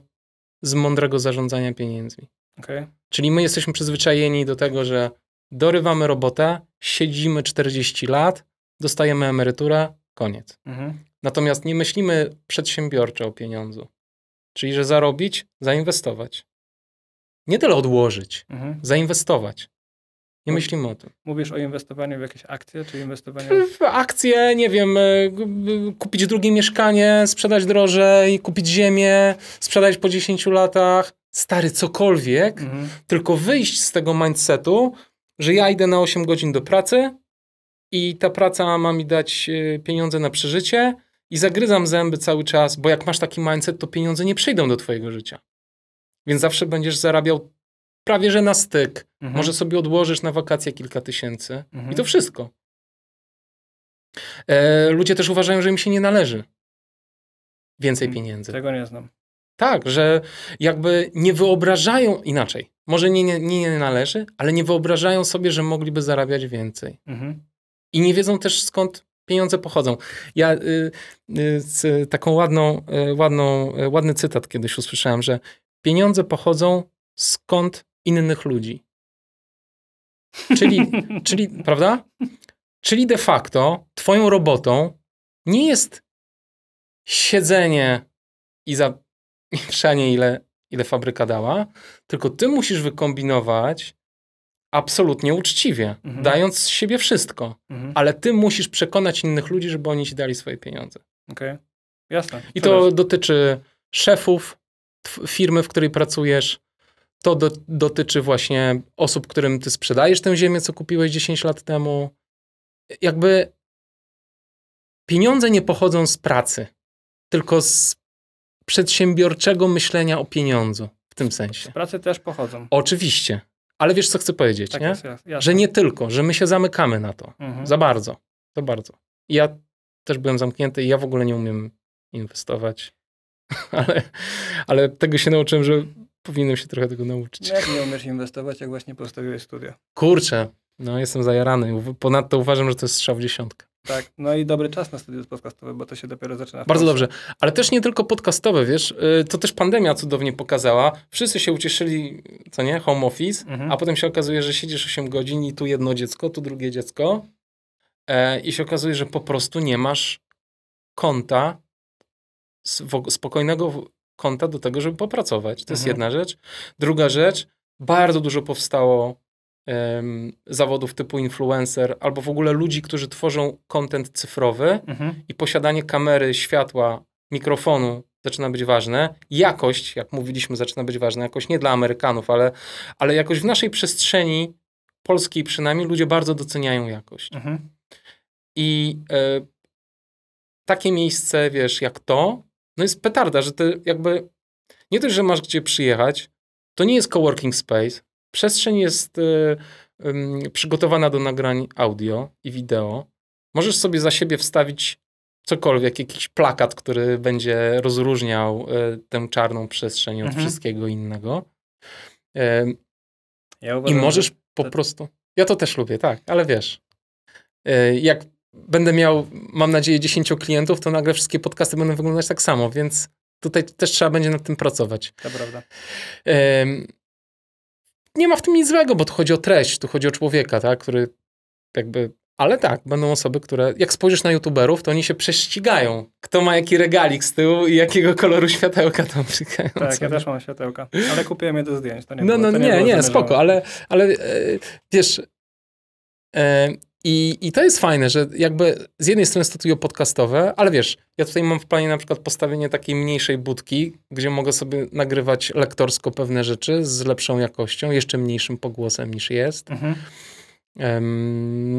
z mądrego zarządzania pieniędzmi. Okay. Czyli my jesteśmy przyzwyczajeni do tego, że dorywamy robotę, siedzimy 40 lat, dostajemy emeryturę, koniec. Mhm. Natomiast nie myślimy przedsiębiorczo o pieniądzu. Czyli, że zarobić, zainwestować. Nie tyle odłożyć, mhm. zainwestować. Nie myślimy o tym. Mówisz o inwestowaniu w jakieś akcje, czy inwestowaniu w... w akcje, nie wiem, e, kupić drugie mieszkanie, sprzedać drożej, kupić ziemię, sprzedać po 10 latach, stary cokolwiek, mhm. tylko wyjść z tego mindsetu, że ja idę na 8 godzin do pracy i ta praca ma mi dać e, pieniądze na przeżycie i zagryzam zęby cały czas, bo jak masz taki mindset, to pieniądze nie przyjdą do twojego życia. Więc zawsze będziesz zarabiał prawie że na styk. Mhm. Może sobie odłożysz na wakacje kilka tysięcy mhm. i to wszystko. E, ludzie też uważają, że im się nie należy więcej mhm. pieniędzy. Tego nie znam. Tak, że jakby nie wyobrażają inaczej. Może nie, nie, nie należy, ale nie wyobrażają sobie, że mogliby zarabiać więcej. Mhm. I nie wiedzą też skąd pieniądze pochodzą. Ja y, y, z, taką ładną, y, ładną, y, ładny cytat kiedyś usłyszałem, że pieniądze pochodzą skąd innych ludzi. Czyli, czyli prawda? Czyli de facto twoją robotą nie jest siedzenie i zapieprzanie, ile, ile fabryka dała, tylko ty musisz wykombinować absolutnie uczciwie, mhm. dając z siebie wszystko. Mhm. Ale ty musisz przekonać innych ludzi, żeby oni ci dali swoje pieniądze. Okej, okay. jasne. I to jest? dotyczy szefów, firmy, w której pracujesz, to do, dotyczy właśnie osób, którym ty sprzedajesz tę ziemię, co kupiłeś 10 lat temu. Jakby pieniądze nie pochodzą z pracy, tylko z przedsiębiorczego myślenia o pieniądzu w tym sensie. Z pracy też pochodzą. Oczywiście. Ale wiesz, co chcę powiedzieć, tak nie? Jest, że nie tylko, że my się zamykamy na to. Mhm. Za bardzo. Za bardzo. Ja też byłem zamknięty i ja w ogóle nie umiem inwestować. ale, ale tego się nauczyłem, że powinienem się trochę tego nauczyć. No jak nie umiesz inwestować, jak właśnie postawiłeś studia? Kurczę, no jestem zajarany. Ponadto uważam, że to jest strzał w dziesiątkę. Tak, no i dobry czas na studia podcastowe, bo to się dopiero zaczyna. Bardzo dobrze, ale też nie tylko podcastowe, wiesz, y, to też pandemia cudownie pokazała. Wszyscy się ucieszyli, co nie, home office, mhm. a potem się okazuje, że siedzisz 8 godzin i tu jedno dziecko, tu drugie dziecko e, i się okazuje, że po prostu nie masz konta, spokojnego konta do tego, żeby popracować. To mhm. jest jedna rzecz. Druga rzecz, bardzo dużo powstało um, zawodów typu influencer, albo w ogóle ludzi, którzy tworzą kontent cyfrowy mhm. i posiadanie kamery, światła, mikrofonu zaczyna być ważne. Jakość, jak mówiliśmy, zaczyna być ważna. Jakość nie dla Amerykanów, ale, ale jakoś w naszej przestrzeni polskiej przynajmniej ludzie bardzo doceniają jakość. Mhm. I y, takie miejsce, wiesz, jak to, no jest petarda, że ty jakby nie dość, że masz gdzie przyjechać, to nie jest coworking space, przestrzeń jest y, y, przygotowana do nagrań audio i wideo. Możesz sobie za siebie wstawić cokolwiek, jakiś plakat, który będzie rozróżniał y, tę czarną przestrzeń od mhm. wszystkiego innego. Ja uważam, I możesz po to... prostu. Ja to też lubię, tak, ale wiesz. Y, jak będę miał, mam nadzieję, 10 klientów, to nagle wszystkie podcasty będą wyglądać tak samo, więc tutaj też trzeba będzie nad tym pracować. To prawda. nie ma w tym nic złego, bo tu chodzi o treść, tu chodzi o człowieka, tak, który jakby ale tak, będą osoby, które, jak spojrzysz na youtuberów, to oni się prześcigają. Kto ma jaki regalik z tyłu i jakiego koloru światełka tam przykają. Tak, ja no. też mam światełka, ale kupiłem je do zdjęć. To nie no, było, no nie, nie, nie spoko, ale, ale e, wiesz, i, I to jest fajne, że jakby z jednej strony studio podcastowe, ale wiesz, ja tutaj mam w planie na przykład postawienie takiej mniejszej budki, gdzie mogę sobie nagrywać lektorsko pewne rzeczy z lepszą jakością, jeszcze mniejszym pogłosem niż jest. Mhm.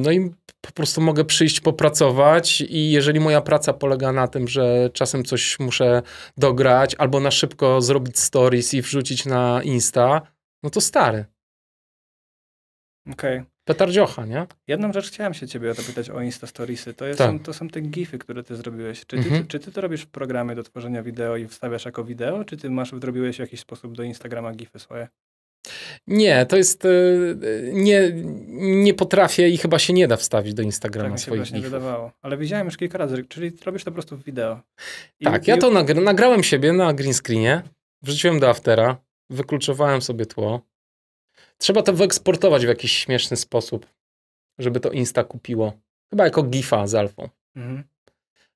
No i po prostu mogę przyjść, popracować, i jeżeli moja praca polega na tym, że czasem coś muszę dograć albo na szybko zrobić stories i wrzucić na Insta, no to stary. Okej. Okay. Dziocha, nie? Jedną rzecz chciałem się ciebie zapytać o Insta Storiesy. To, jest, tak. są, to są te gify, które ty zrobiłeś. Czy ty, mhm. czy, ty to robisz w programie do tworzenia wideo i wstawiasz jako wideo, czy ty masz, zrobiłeś w jakiś sposób do Instagrama gify swoje? Nie, to jest. Y, y, nie, nie potrafię i chyba się nie da wstawić do Instagrama tak, swoich właśnie wydawało. Ale widziałem już kilka razy, czyli robisz to po prostu w wideo. I tak, i... ja to nagra nagrałem siebie na green screenie, wrzuciłem do aftera, wykluczowałem sobie tło, Trzeba to wyeksportować w jakiś śmieszny sposób, żeby to Insta kupiło. Chyba jako gifa z alfą. Mhm.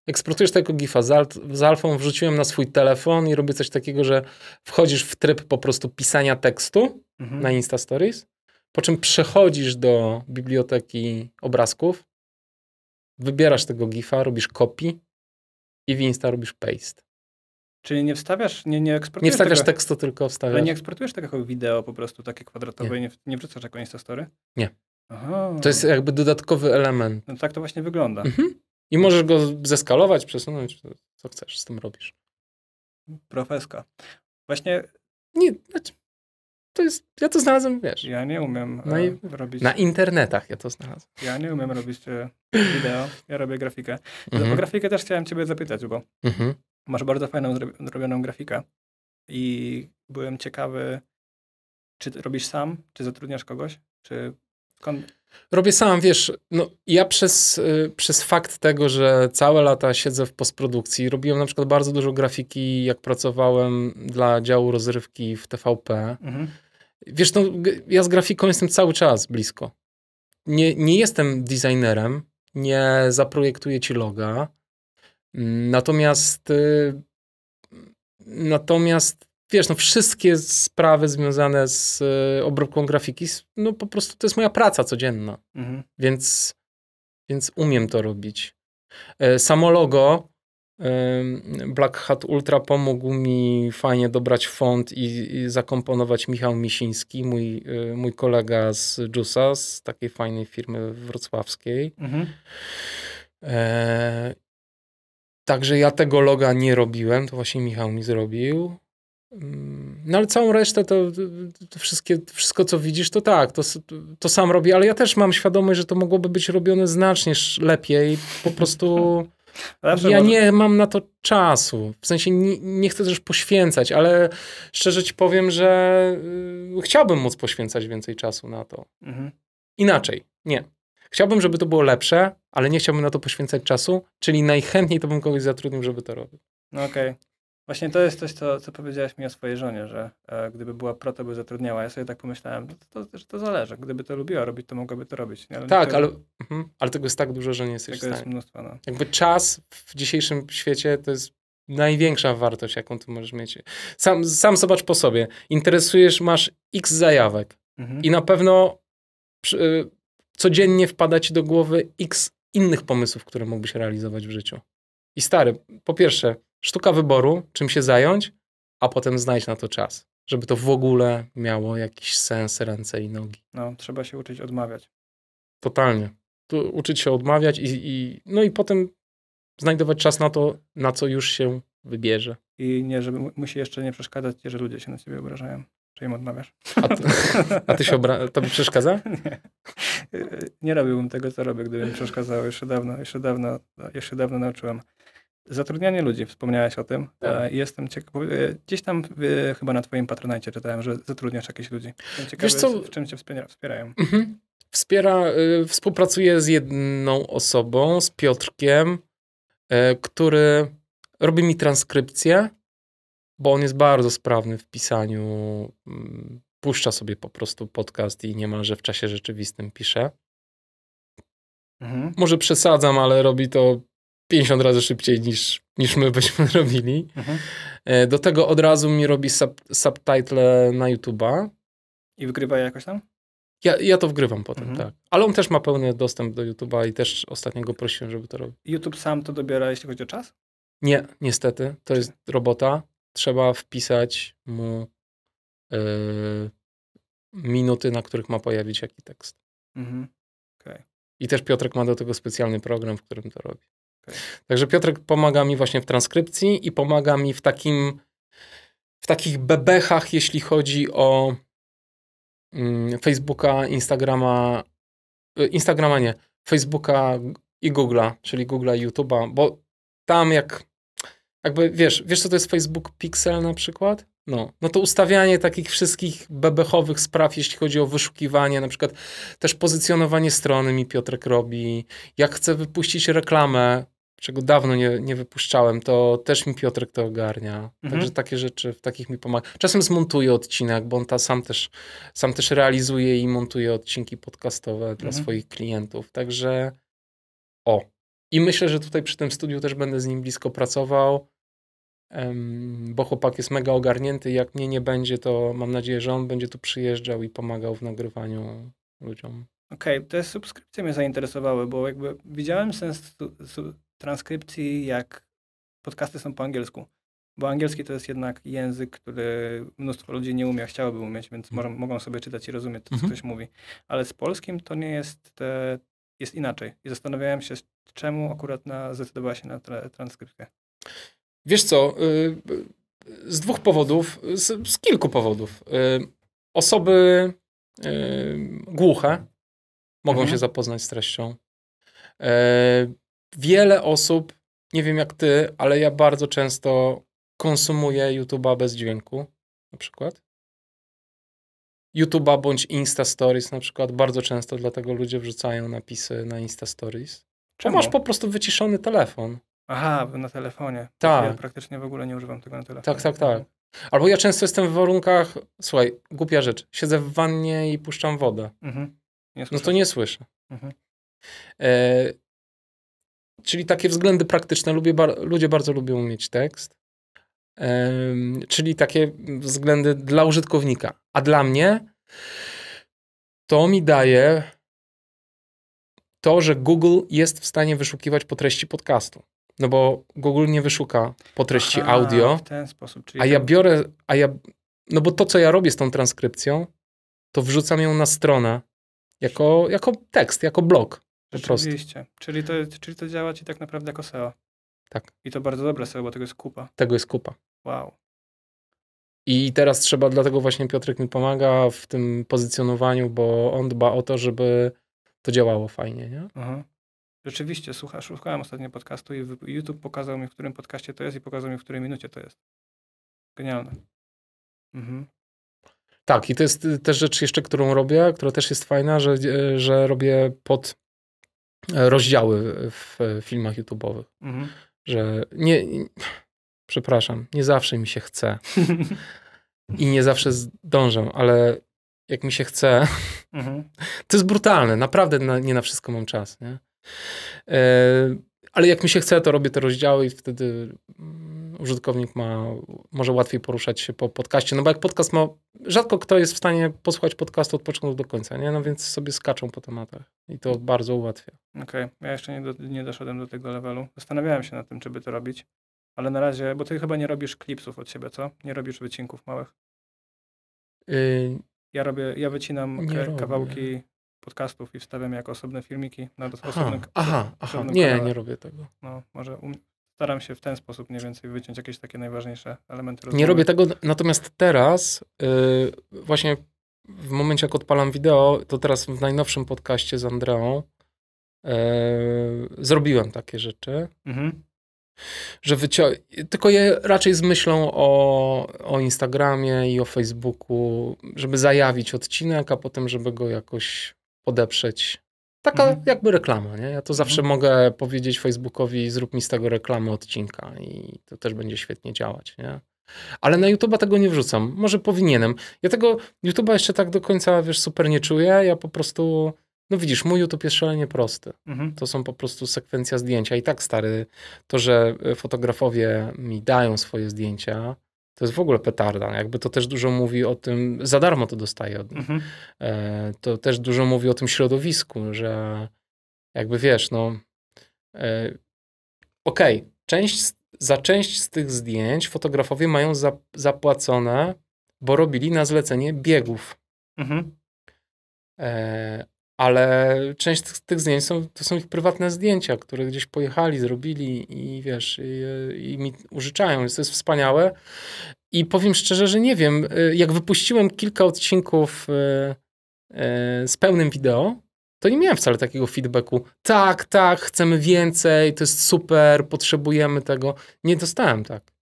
Eksportujesz to jako gifa z, alf z alfą, wrzuciłem na swój telefon i robię coś takiego, że wchodzisz w tryb po prostu pisania tekstu mhm. na Insta Stories, po czym przechodzisz do biblioteki obrazków, wybierasz tego gifa, robisz copy i w Insta robisz paste. Czyli nie wstawiasz, nie, nie eksportujesz. Nie wstawiasz tego, tekstu, tylko wstawiasz. Ale nie eksportujesz takiego jako wideo po prostu takie kwadratowe nie. i nie, nie wrzucasz jako Instastory? Nie. Aha. To jest jakby dodatkowy element. No tak to właśnie wygląda. Mhm. I możesz go zeskalować, przesunąć, co chcesz z tym robisz. Profeska. Właśnie. Nie, znaczy, to jest, ja to znalazłem, wiesz. Ja nie umiem e, na, robić. Na internetach ja to znalazłem. Ja nie umiem robić e, wideo, ja robię grafikę. Mhm. O grafikę też chciałem Ciebie zapytać, bo mhm. Masz bardzo fajną zrobioną grafikę i byłem ciekawy, czy robisz sam, czy zatrudniasz kogoś, czy... Robię sam, wiesz, no, ja przez, y, przez fakt tego, że całe lata siedzę w postprodukcji, robiłem na przykład bardzo dużo grafiki, jak pracowałem dla działu rozrywki w TVP. Mhm. Wiesz, no, ja z grafiką jestem cały czas blisko. Nie, nie jestem designerem, nie zaprojektuję ci loga, Natomiast y, natomiast wiesz, no wszystkie sprawy związane z y, obróbką grafiki, no po prostu to jest moja praca codzienna. Mhm. Więc, więc umiem to robić. E, Samo logo Black Hat Ultra pomógł mi fajnie dobrać font i, i zakomponować Michał Misiński, mój, y, mój kolega z JUSA, z takiej fajnej firmy wrocławskiej. Mhm. E, Także ja tego loga nie robiłem, to właśnie Michał mi zrobił. Mm, no ale całą resztę to, to wszystkie, wszystko co widzisz to tak, to, to sam robię, ale ja też mam świadomość, że to mogłoby być robione znacznie lepiej, po prostu ja nie mam na to czasu, w sensie nie, nie chcę też poświęcać, ale szczerze ci powiem, że y, chciałbym móc poświęcać więcej czasu na to. Mhm. Inaczej, nie. Chciałbym, żeby to było lepsze, ale nie chciałbym na to poświęcać czasu, czyli najchętniej to bym kogoś zatrudnił, żeby to robił. No okej. Okay. Właśnie to jest coś, co, co mi o swojej żonie, że e, gdyby była pro, to by zatrudniała. Ja sobie tak pomyślałem, to, to, że to zależy. Gdyby to lubiła robić, to mogłaby to robić. Ale tak, ale, mhm. ale tego jest tak dużo, że nie jesteś tego w stanie. jest mnóstwo, no. Jakby czas w dzisiejszym świecie to jest największa wartość, jaką ty możesz mieć. Sam, sam zobacz po sobie. Interesujesz, masz x zajawek mhm. i na pewno przy, y, codziennie wpada ci do głowy x innych pomysłów, które mógłbyś realizować w życiu. I stary, po pierwsze, sztuka wyboru, czym się zająć, a potem znajdź na to czas, żeby to w ogóle miało jakiś sens, ręce i nogi. No, trzeba się uczyć odmawiać. Totalnie. Tu uczyć się odmawiać i, i no i potem znajdować czas na to, na co już się wybierze. I nie, żeby musi jeszcze nie przeszkadzać że ludzie się na ciebie obrażają, że im odmawiasz. A, ty, a ty się obra- przeszkadza? Nie. nie robiłbym tego, co robię, gdybym przeszkadzał. Jeszcze dawno, jeszcze dawno, jeszcze dawno nauczyłem. Zatrudnianie ludzi, wspomniałeś o tym. Tak. E, jestem ciekawy, e, gdzieś tam e, chyba na twoim patronajcie czytałem, że zatrudniasz jakichś ludzi. Jestem ciekawy, Wiesz co? w czym cię wspierają. Mhm. Wspiera, współpracuję z jedną osobą, z Piotrkiem, który robi mi transkrypcję, bo on jest bardzo sprawny w pisaniu mm, puszcza sobie po prostu podcast i niemalże w czasie rzeczywistym pisze. Mhm. Może przesadzam, ale robi to 50 razy szybciej niż, niż my byśmy robili. Mhm. E, do tego od razu mi robi sub, subtitle na YouTube'a. I wygrywa je jakoś tam? Ja, ja to wgrywam potem, mhm. tak. Ale on też ma pełny dostęp do YouTube'a i też ostatnio go prosiłem, żeby to robił. YouTube sam to dobiera, jeśli chodzi o czas? Nie, niestety. To jest robota. Trzeba wpisać mu Y, minuty, na których ma pojawić jaki tekst. Mhm. Okay. I też Piotrek ma do tego specjalny program, w którym to robi. Okay. Także Piotrek pomaga mi właśnie w transkrypcji i pomaga mi w takim w takich bebechach, jeśli chodzi o mm, Facebooka, Instagrama, y, Instagrama nie, Facebooka i Google'a, czyli Google'a i YouTube'a, bo tam jak jakby wiesz, wiesz co to jest Facebook Pixel na przykład? No, no to ustawianie takich wszystkich bebechowych spraw, jeśli chodzi o wyszukiwanie, na przykład też pozycjonowanie strony mi Piotrek robi. Jak chcę wypuścić reklamę, czego dawno nie, nie wypuszczałem, to też mi Piotrek to ogarnia. Mhm. Także takie rzeczy w takich mi pomaga. Czasem zmontuję odcinek, bo on ta sam też, sam też realizuje i montuje odcinki podcastowe mhm. dla swoich klientów. Także o. I myślę, że tutaj przy tym studiu też będę z nim blisko pracował bo chłopak jest mega ogarnięty. Jak mnie nie będzie, to mam nadzieję, że on będzie tu przyjeżdżał i pomagał w nagrywaniu ludziom. Okej, okay, te subskrypcje mnie zainteresowały, bo jakby widziałem sens transkrypcji, jak podcasty są po angielsku. Bo angielski to jest jednak język, który mnóstwo ludzi nie umie, chciałoby umieć, więc mm. może, mogą sobie czytać i rozumieć to, co mm -hmm. ktoś mówi. Ale z polskim to nie jest, jest inaczej. I zastanawiałem się, czemu akurat na, zdecydowała się na tra transkrypcję. Wiesz co, y, z dwóch powodów, z, z kilku powodów. Y, osoby y, głuche mogą mhm. się zapoznać z treścią. Wiele osób, nie wiem jak ty, ale ja bardzo często konsumuję YouTube'a bez dźwięku, na przykład. YouTube'a bądź Insta Stories na przykład. Bardzo często dlatego ludzie wrzucają napisy na Insta Stories. Czy masz po prostu wyciszony telefon. Aha, na telefonie. Tak. Ja praktycznie w ogóle nie używam tego na telefonie. Tak, tak, tak. Albo ja często jestem w warunkach, słuchaj, głupia rzecz, siedzę w wannie i puszczam wodę. Mhm. No to nie słyszę. Mhm. E, czyli takie względy praktyczne. Lubię bar ludzie bardzo lubią mieć tekst. E, czyli takie względy dla użytkownika. A dla mnie to mi daje to, że Google jest w stanie wyszukiwać po treści podcastu. No bo Google nie wyszuka po treści Aha, audio. Sposób, a ja biorę, a ja, no bo to, co ja robię z tą transkrypcją, to wrzucam ją na stronę jako, jako tekst, jako blog. Po prostu. Czyli to, czyli to działa ci tak naprawdę jako SEO. Tak. I to bardzo dobre SEO, bo tego jest kupa. Tego jest kupa. Wow. I teraz trzeba, dlatego właśnie Piotrek mi pomaga w tym pozycjonowaniu, bo on dba o to, żeby to działało fajnie, nie? Aha. Rzeczywiście, słucha, szukałem ostatnio podcastu i YouTube pokazał mi, w którym podcaście to jest i pokazał mi, w której minucie to jest. Genialne. Mhm. Tak, i to jest y, też rzecz jeszcze, którą robię, która też jest fajna, że, y, że robię pod e, rozdziały w filmach YouTube'owych. Mhm. Że nie, przepraszam, nie zawsze mi się chce i nie zawsze zdążę, ale jak mi się chce, mhm. to jest brutalne. Naprawdę na, nie na wszystko mam czas. Nie? E, ale jak mi się chce, to robię te rozdziały i wtedy mm, użytkownik ma, może łatwiej poruszać się po podcaście. No bo jak podcast ma, rzadko kto jest w stanie posłuchać podcastu od początku do końca, nie? No więc sobie skaczą po tematach i to mm. bardzo ułatwia. Okej, okay. ja jeszcze nie, do, nie doszedłem do tego levelu. Zastanawiałem się nad tym, czy by to robić, ale na razie, bo ty chyba nie robisz klipsów od siebie, co? Nie robisz wycinków małych? Y, ja robię, ja wycinam kawałki podcastów i wstawiam jako osobne filmiki na aha, osobnym Aha, aha. nie, kanale. nie robię tego. No, może um, staram się w ten sposób mniej więcej wyciąć jakieś takie najważniejsze elementy rozmowy. Nie robię tego, natomiast teraz yy, właśnie w momencie jak odpalam wideo, to teraz w najnowszym podcaście z Andreą y, zrobiłem takie rzeczy. Mhm. Że wycią... Tylko je raczej z myślą o, o Instagramie i o Facebooku, żeby zajawić odcinek, a potem, żeby go jakoś odeprzeć. Taka mhm. jakby reklama, nie? Ja to mhm. zawsze mhm. mogę powiedzieć Facebookowi, zrób mi z tego reklamy odcinka i to też będzie świetnie działać, nie? Ale na YouTube'a tego nie wrzucam. Może powinienem. Ja tego YouTube'a jeszcze tak do końca, wiesz, super nie czuję. Ja po prostu... No widzisz, mój YouTube jest szalenie prosty. Mhm. To są po prostu sekwencja zdjęcia. I tak stary, to, że fotografowie mi dają swoje zdjęcia, to jest w ogóle petarda. No jakby to też dużo mówi o tym, za darmo to dostaje od nich. Mhm. E, to też dużo mówi o tym środowisku, że jakby wiesz, no e, okej, okay, część, za część z tych zdjęć fotografowie mają za, zapłacone, bo robili na zlecenie biegów. Mhm. E, ale część tych zdjęć są, to są ich prywatne zdjęcia, które gdzieś pojechali, zrobili i wiesz, i, i mi użyczają, więc to jest wspaniałe. I powiem szczerze, że nie wiem, y, jak wypuściłem kilka odcinków y, y, z pełnym wideo, to nie miałem wcale takiego feedbacku. Tak, tak, chcemy więcej, to jest super, potrzebujemy tego. Nie dostałem tak.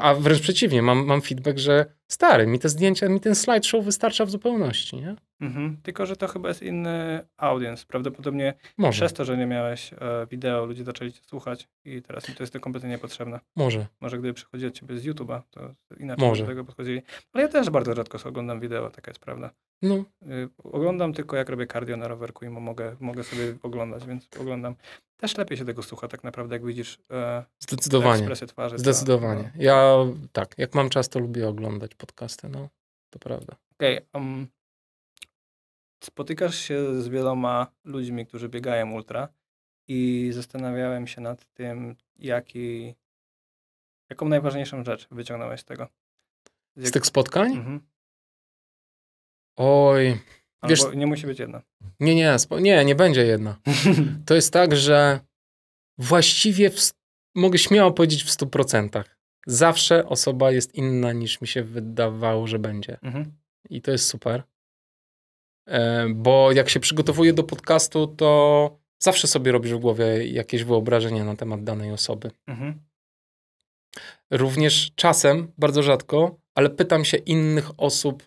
A wręcz przeciwnie, mam, mam feedback, że stary, mi te zdjęcia, mi ten slideshow wystarcza w zupełności, nie? Mhm. Tylko, że to chyba jest inny audience. Prawdopodobnie Może. przez to, że nie miałeś e, wideo, ludzie zaczęli cię słuchać i teraz mi to jest to kompletnie niepotrzebne. Może. Może gdyby przychodzi od ciebie z YouTube'a, to inaczej Może. do tego podchodzili. Ale ja też bardzo rzadko oglądam wideo, taka jest prawda. No. Y, oglądam tylko jak robię cardio na rowerku i mogę, mogę sobie oglądać, więc oglądam. Też lepiej się tego słucha tak naprawdę, jak widzisz e, Zdecydowanie. ekspresję twarzy. Tak, Zdecydowanie. To, no. Ja tak, jak mam czas, to lubię oglądać podcasty, no. To prawda. Okej. Okay, um, spotykasz się z wieloma ludźmi, którzy biegają ultra i zastanawiałem się nad tym, jaki, jaką najważniejszą rzecz wyciągnąłeś z tego. Z, jak... z tych spotkań? Mhm. Oj. Wiesz, nie musi być jedna. Nie, nie, nie, nie będzie jedna. To jest tak, że właściwie w, mogę śmiało powiedzieć w 100%. Zawsze osoba jest inna niż mi się wydawało, że będzie. Mhm. I to jest super. E, bo jak się przygotowuję do podcastu, to zawsze sobie robisz w głowie jakieś wyobrażenia na temat danej osoby. Mhm. Również czasem, bardzo rzadko, ale pytam się innych osób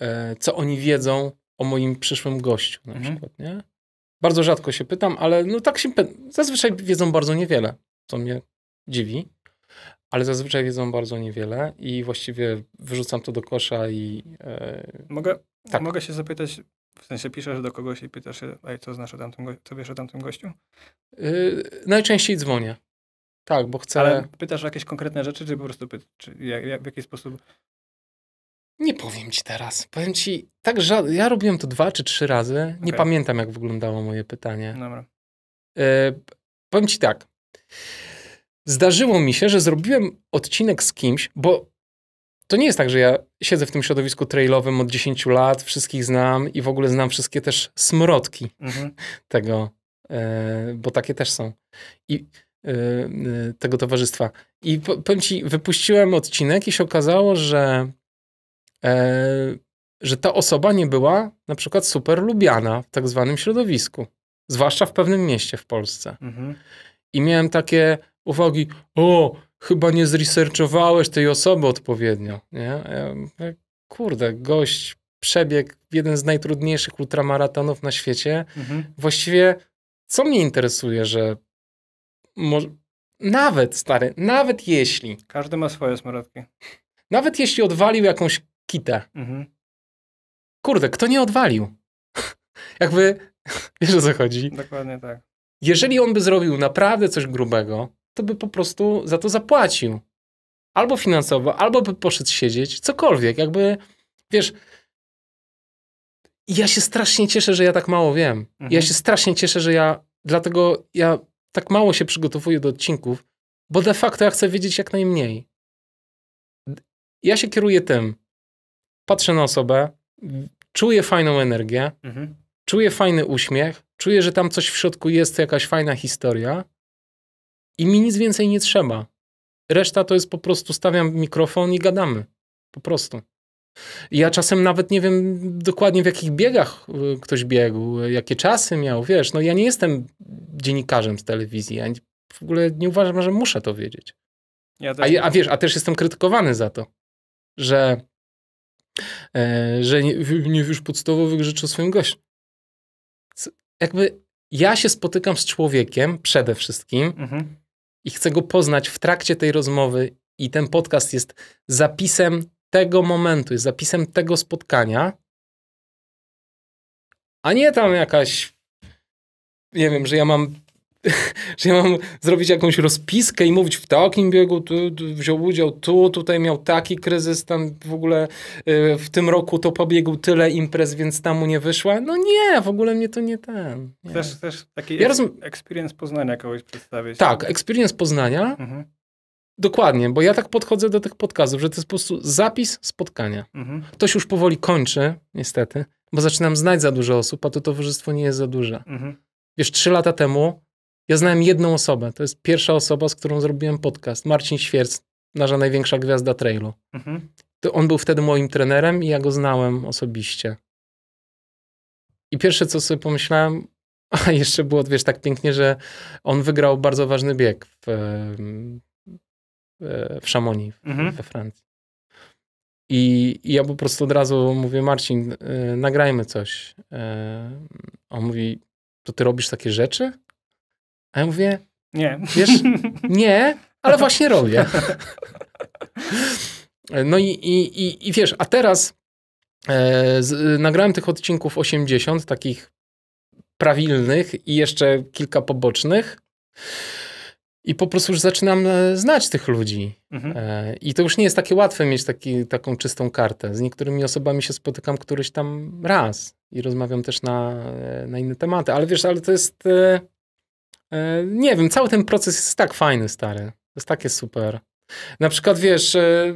E, co oni wiedzą o moim przyszłym gościu na mhm. przykład, nie? Bardzo rzadko się pytam, ale no tak się zazwyczaj wiedzą bardzo niewiele, co mnie dziwi, ale zazwyczaj wiedzą bardzo niewiele i właściwie wyrzucam to do kosza i... E, mogę, tak. mogę się zapytać, w sensie piszesz do kogoś i pytasz się, ej, co znasz o tamtym, co wiesz o tamtym gościu? Yy, najczęściej dzwonię. Tak, bo chcę... Ale pytasz o jakieś konkretne rzeczy, czy po prostu py... czy jak, jak, w jaki sposób nie powiem ci teraz. Powiem ci, tak rzadko. Ja robiłem to dwa czy trzy razy. Okay. Nie pamiętam, jak wyglądało moje pytanie. Dobra. E, powiem ci tak. Zdarzyło mi się, że zrobiłem odcinek z kimś, bo to nie jest tak, że ja siedzę w tym środowisku trailowym od 10 lat, wszystkich znam i w ogóle znam wszystkie też smrodki mhm. tego, e, bo takie też są. I e, e, tego towarzystwa. I powiem ci, wypuściłem odcinek i się okazało, że E, że ta osoba nie była na przykład super lubiana w tak zwanym środowisku, zwłaszcza w pewnym mieście w Polsce. Mhm. I miałem takie uwagi, o, chyba nie zresearchowałeś tej osoby odpowiednio. Nie? Ja, kurde, gość przebieg jeden z najtrudniejszych ultramaratonów na świecie. Mhm. Właściwie co mnie interesuje, że może... nawet stary, nawet jeśli. Każdy ma swoje smarodki. Nawet jeśli odwalił jakąś kitę. Mhm. Kurde, kto nie odwalił? Jakby, wiesz o co chodzi? Dokładnie tak. Jeżeli on by zrobił naprawdę coś grubego, to by po prostu za to zapłacił. Albo finansowo, albo by poszedł siedzieć, cokolwiek. Jakby, wiesz, ja się strasznie cieszę, że ja tak mało wiem. Mhm. Ja się strasznie cieszę, że ja, dlatego ja tak mało się przygotowuję do odcinków, bo de facto ja chcę wiedzieć jak najmniej. Ja się kieruję tym, patrzę na osobę, czuję fajną energię, mhm. czuję fajny uśmiech, czuję, że tam coś w środku jest, jakaś fajna historia i mi nic więcej nie trzeba. Reszta to jest po prostu stawiam mikrofon i gadamy. Po prostu. Ja czasem nawet nie wiem dokładnie w jakich biegach y, ktoś biegł, y, jakie czasy miał, wiesz, no ja nie jestem dziennikarzem z telewizji, ja w ogóle nie uważam, że muszę to wiedzieć. Ja a, a wiesz, a też jestem krytykowany za to, że E, że nie, nie już podstawowych rzeczy o swoim gościu. Jakby ja się spotykam z człowiekiem przede wszystkim mhm. i chcę go poznać w trakcie tej rozmowy i ten podcast jest zapisem tego momentu, jest zapisem tego spotkania, a nie tam jakaś, nie wiem, że ja mam że ja mam zrobić jakąś rozpiskę i mówić w takim biegu tu, tu, wziął udział, tu, tutaj miał taki kryzys, tam w ogóle y, w tym roku to pobiegł tyle imprez, więc tam mu nie wyszła. No nie, w ogóle mnie to nie ten. Nie. Chcesz, taki ja rozum... experience Poznania kogoś przedstawić? Tak, experience Poznania. Mhm. Dokładnie, bo ja tak podchodzę do tych podcastów, że to jest po prostu zapis spotkania. Mhm. To się już powoli kończy, niestety, bo zaczynam znać za dużo osób, a to towarzystwo nie jest za duże. Mhm. Wiesz, trzy lata temu ja znałem jedną osobę. To jest pierwsza osoba, z którą zrobiłem podcast. Marcin Świerc, nasza największa gwiazda trailu. Mhm. To on był wtedy moim trenerem i ja go znałem osobiście. I pierwsze, co sobie pomyślałem, a jeszcze było, wiesz, tak pięknie, że on wygrał bardzo ważny bieg w, e, w Szamonii, mhm. we Francji. I, I, ja po prostu od razu mówię, Marcin, y, nagrajmy coś. E, on mówi, to ty robisz takie rzeczy? A ja mówię, nie. Wiesz, nie, ale właśnie robię. No i, i, i, i wiesz, a teraz e, z, nagrałem tych odcinków 80, takich prawilnych i jeszcze kilka pobocznych. I po prostu już zaczynam e, znać tych ludzi. Mhm. E, I to już nie jest takie łatwe mieć taki, taką czystą kartę. Z niektórymi osobami się spotykam któryś tam raz i rozmawiam też na, e, na inne tematy. Ale wiesz, ale to jest. E, E, nie wiem, cały ten proces jest tak fajny, stary. To jest takie super. Na przykład, wiesz, e,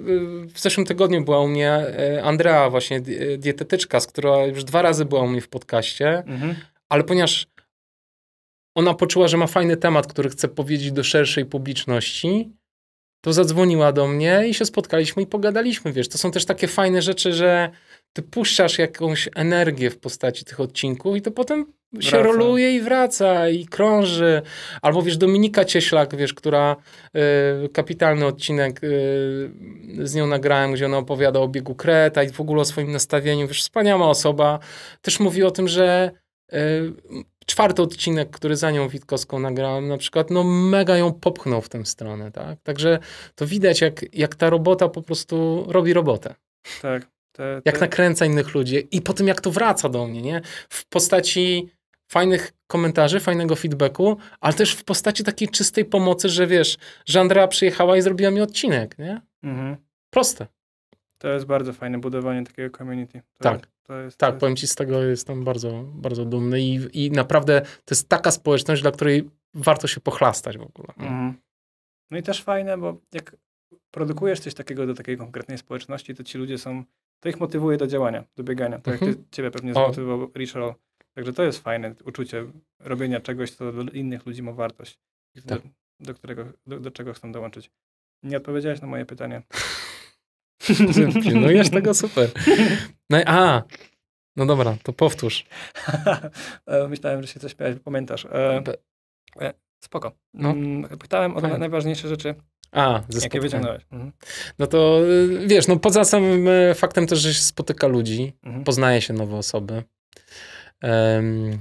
w zeszłym tygodniu była u mnie e, Andrea, właśnie dietetyczka, z która już dwa razy była u mnie w podcaście, mhm. ale ponieważ ona poczuła, że ma fajny temat, który chce powiedzieć do szerszej publiczności, to zadzwoniła do mnie i się spotkaliśmy i pogadaliśmy, wiesz. To są też takie fajne rzeczy, że ty puszczasz jakąś energię w postaci tych odcinków i to potem wraca. się roluje i wraca i krąży. Albo wiesz, Dominika Cieślak, wiesz, która y, kapitalny odcinek y, z nią nagrałem, gdzie ona opowiada o biegu Kreta i w ogóle o swoim nastawieniu. Wiesz, wspaniała osoba. Też mówi o tym, że y, czwarty odcinek, który za nią Witkowską nagrałem, na przykład, no mega ją popchnął w tę stronę, tak? Także to widać, jak, jak ta robota po prostu robi robotę. Tak. Te, te... Jak nakręca innych ludzi i po tym, jak to wraca do mnie, nie? W postaci fajnych komentarzy, fajnego feedbacku, ale też w postaci takiej czystej pomocy, że wiesz, Żandra przyjechała i zrobiła mi odcinek, nie? Mhm. Proste. To jest bardzo fajne budowanie takiego community. To tak. Jest, to jest, tak, to jest... powiem ci, z tego jestem bardzo, bardzo dumny i, i naprawdę to jest taka społeczność, dla której warto się pochlastać w ogóle. Mhm. No i też fajne, bo jak produkujesz coś takiego do takiej konkretnej społeczności, to ci ludzie są, to ich motywuje do działania, do biegania. Tak jak ty, mhm. ciebie pewnie zmotywował Richard Także to jest fajne uczucie robienia czegoś, co dla innych ludzi ma wartość, tak. do, do, którego, do, do, czego chcą dołączyć. Nie odpowiedziałeś na moje pytanie. Pilnujesz no tego super. No a, no dobra, to powtórz. E, myślałem, że się coś pamiętasz. E, e, spoko. No. Mm, pytałem o najważniejsze rzeczy. A, ze Jakie wyciągnąłeś. Mhm. No to y, wiesz, no poza samym e, faktem też, że się spotyka ludzi, mhm. poznaje się nowe osoby um,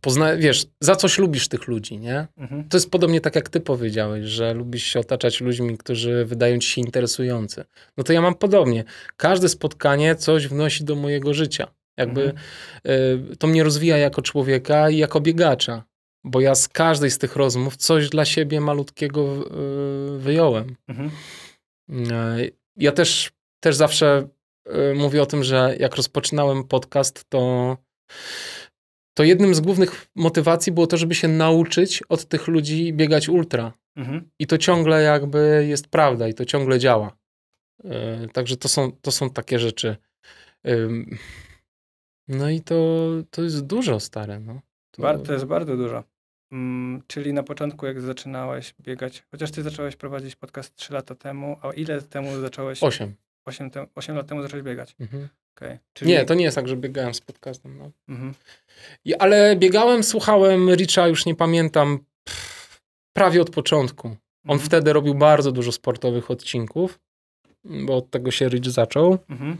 pozna, wiesz, za coś lubisz tych ludzi, nie? Mhm. To jest podobnie tak, jak ty powiedziałeś, że lubisz się otaczać ludźmi, którzy wydają ci się interesujący. No to ja mam podobnie. Każde spotkanie coś wnosi do mojego życia. Jakby mhm. y, to mnie rozwija jako człowieka i jako biegacza, bo ja z każdej z tych rozmów coś dla siebie malutkiego e, wyjąłem. Mhm. E, ja też, też zawsze Y, mówi o tym, że jak rozpoczynałem podcast, to, to jednym z głównych motywacji było to, żeby się nauczyć od tych ludzi biegać ultra. Mhm. I to ciągle jakby jest prawda i to ciągle działa. Y, także to są, to są takie rzeczy. No i to, to jest dużo stare. No. To... to jest bardzo dużo. Mm, czyli na początku, jak zaczynałeś biegać, chociaż ty zacząłeś prowadzić podcast 3 lata temu, a ile temu zacząłeś? 8. 8, te, 8 lat temu zacząłeś biegać. Mhm. Okay. Czyli... Nie, to nie jest tak, że biegałem z podcastem. No. Mhm. I, ale biegałem, słuchałem Richa, już nie pamiętam, pff, prawie od początku. On mhm. wtedy robił bardzo dużo sportowych odcinków, bo od tego się Rich zaczął. Mhm.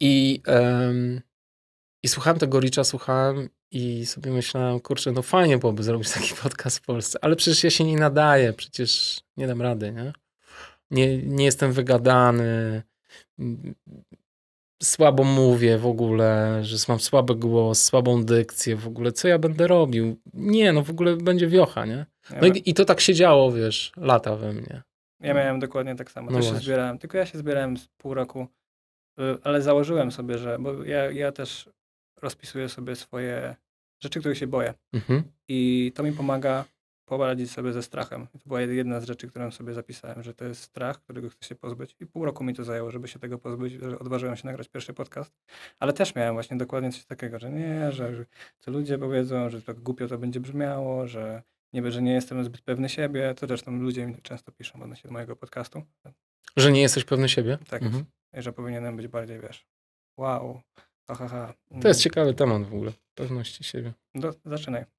I, um, I słuchałem tego Richa, słuchałem i sobie myślałem, kurczę, no fajnie byłoby zrobić taki podcast w Polsce, ale przecież ja się nie nadaję, przecież nie dam rady, nie? nie, nie jestem wygadany, słabo mówię w ogóle, że mam słaby głos, słabą dykcję w ogóle, co ja będę robił? Nie, no w ogóle będzie wiocha, nie? No i, i to tak się działo, wiesz, lata we mnie. Ja miałem dokładnie tak samo, no też się zbierałem, tylko ja się zbierałem z pół roku, y, ale założyłem sobie, że, bo ja, ja też rozpisuję sobie swoje rzeczy, których się boję mhm. i to mi pomaga poradzić sobie ze strachem. to była jedna z rzeczy, którą sobie zapisałem, że to jest strach, którego chcę się pozbyć. I pół roku mi to zajęło, żeby się tego pozbyć, że odważyłem się nagrać pierwszy podcast. Ale też miałem właśnie dokładnie coś takiego, że nie, że co ludzie powiedzą, że tak głupio to będzie brzmiało, że nie, że nie jestem zbyt pewny siebie, to zresztą ludzie mi często piszą odnośnie mojego podcastu. Że nie jesteś pewny siebie? Tak, mhm. że powinienem być bardziej, wiesz, wow, Aha, To jest ciekawy temat w ogóle, pewności siebie. Do, zaczynaj.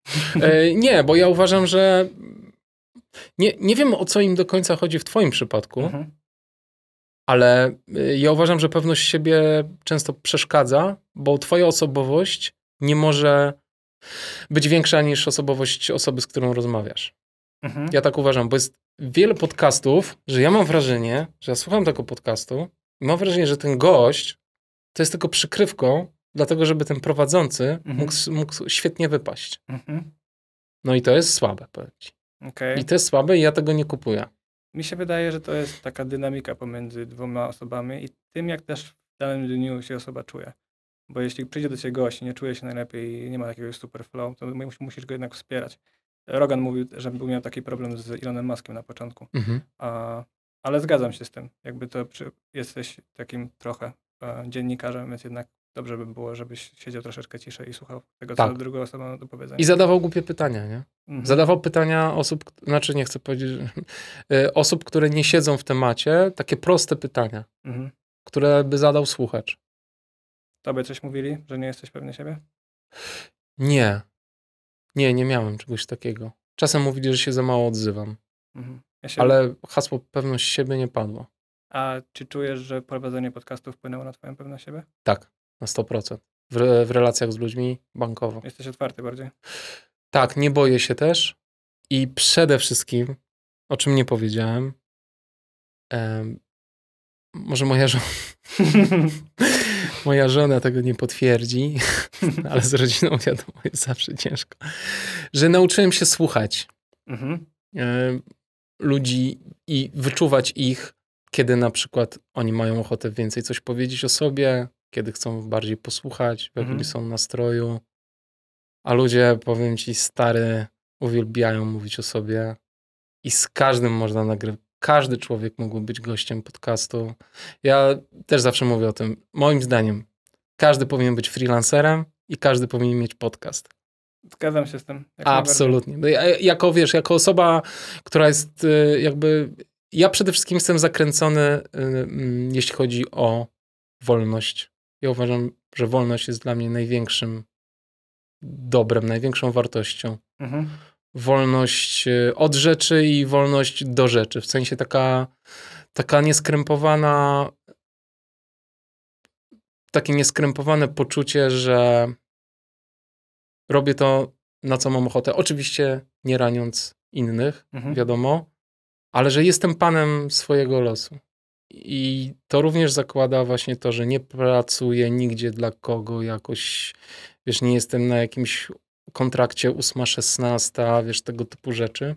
E, nie, bo ja uważam, że nie, nie wiem o co im do końca chodzi w twoim przypadku, mhm. ale e, ja uważam, że pewność siebie często przeszkadza, bo twoja osobowość nie może być większa niż osobowość osoby, z którą rozmawiasz. Mhm. Ja tak uważam, bo jest wiele podcastów, że ja mam wrażenie, że ja słucham tego podcastu i mam wrażenie, że ten gość, to jest tylko przykrywką, dlatego żeby ten prowadzący mhm. mógł, mógł, świetnie wypaść. Mhm. No i to jest słabe, powiem ci. Okay. I to jest słabe i ja tego nie kupuję. Mi się wydaje, że to jest taka dynamika pomiędzy dwoma osobami i tym, jak też w danym dniu się osoba czuje. Bo jeśli przyjdzie do ciebie gość i nie czuje się najlepiej i nie ma takiego super flow, to musisz go jednak wspierać. Rogan mówił, że był miał taki problem z Elonem Muskiem na początku. Mhm. A, ale zgadzam się z tym. Jakby to przy, jesteś takim trochę E, dziennikarzem, więc jednak dobrze by było, żebyś siedział troszeczkę ciszej i słuchał tego, co tak. druga osoba ma do powiedzenia. I zadawał głupie pytania, nie? Mhm. Zadawał pytania osób, znaczy nie chcę powiedzieć, że, e, osób, które nie siedzą w temacie, takie proste pytania, mhm. które by zadał słuchacz. Tobie coś mówili, że nie jesteś pewny siebie? Nie. Nie, nie miałem czegoś takiego. Czasem mówili, że się za mało odzywam. Mhm. Ja się... Ale hasło pewność siebie nie padło. A czy czujesz, że prowadzenie podcastów wpłynęło na twoją pewność siebie? Tak, na 100%. W, w relacjach z ludźmi bankowo. Jesteś otwarty bardziej. Tak, nie boję się też. I przede wszystkim, o czym nie powiedziałem, em, może moja żona. moja żona tego nie potwierdzi, ale z rodziną wiadomo, jest zawsze ciężko. Że nauczyłem się słuchać mhm. ludzi i wyczuwać ich kiedy na przykład oni mają ochotę więcej coś powiedzieć o sobie, kiedy chcą bardziej posłuchać, w jakim mhm. są nastroju. A ludzie, powiem ci, stary, uwielbiają mówić o sobie i z każdym można nagrywać. Każdy człowiek mógł być gościem podcastu. Ja też zawsze mówię o tym. Moim zdaniem, każdy powinien być freelancerem i każdy powinien mieć podcast. Zgadzam się z tym. Absolutnie. No jako wiesz, jako osoba, która jest y, jakby ja przede wszystkim jestem zakręcony, y, mm, jeśli chodzi o wolność. Ja uważam, że wolność jest dla mnie największym dobrem, największą wartością. Mhm. Wolność y, od rzeczy i wolność do rzeczy. W sensie taka, taka nieskrępowana, takie nieskrępowane poczucie, że robię to, na co mam ochotę. Oczywiście nie raniąc innych, mhm. wiadomo ale że jestem panem swojego losu. I to również zakłada właśnie to, że nie pracuję nigdzie dla kogo jakoś, wiesz, nie jestem na jakimś kontrakcie 8-16, wiesz, tego typu rzeczy.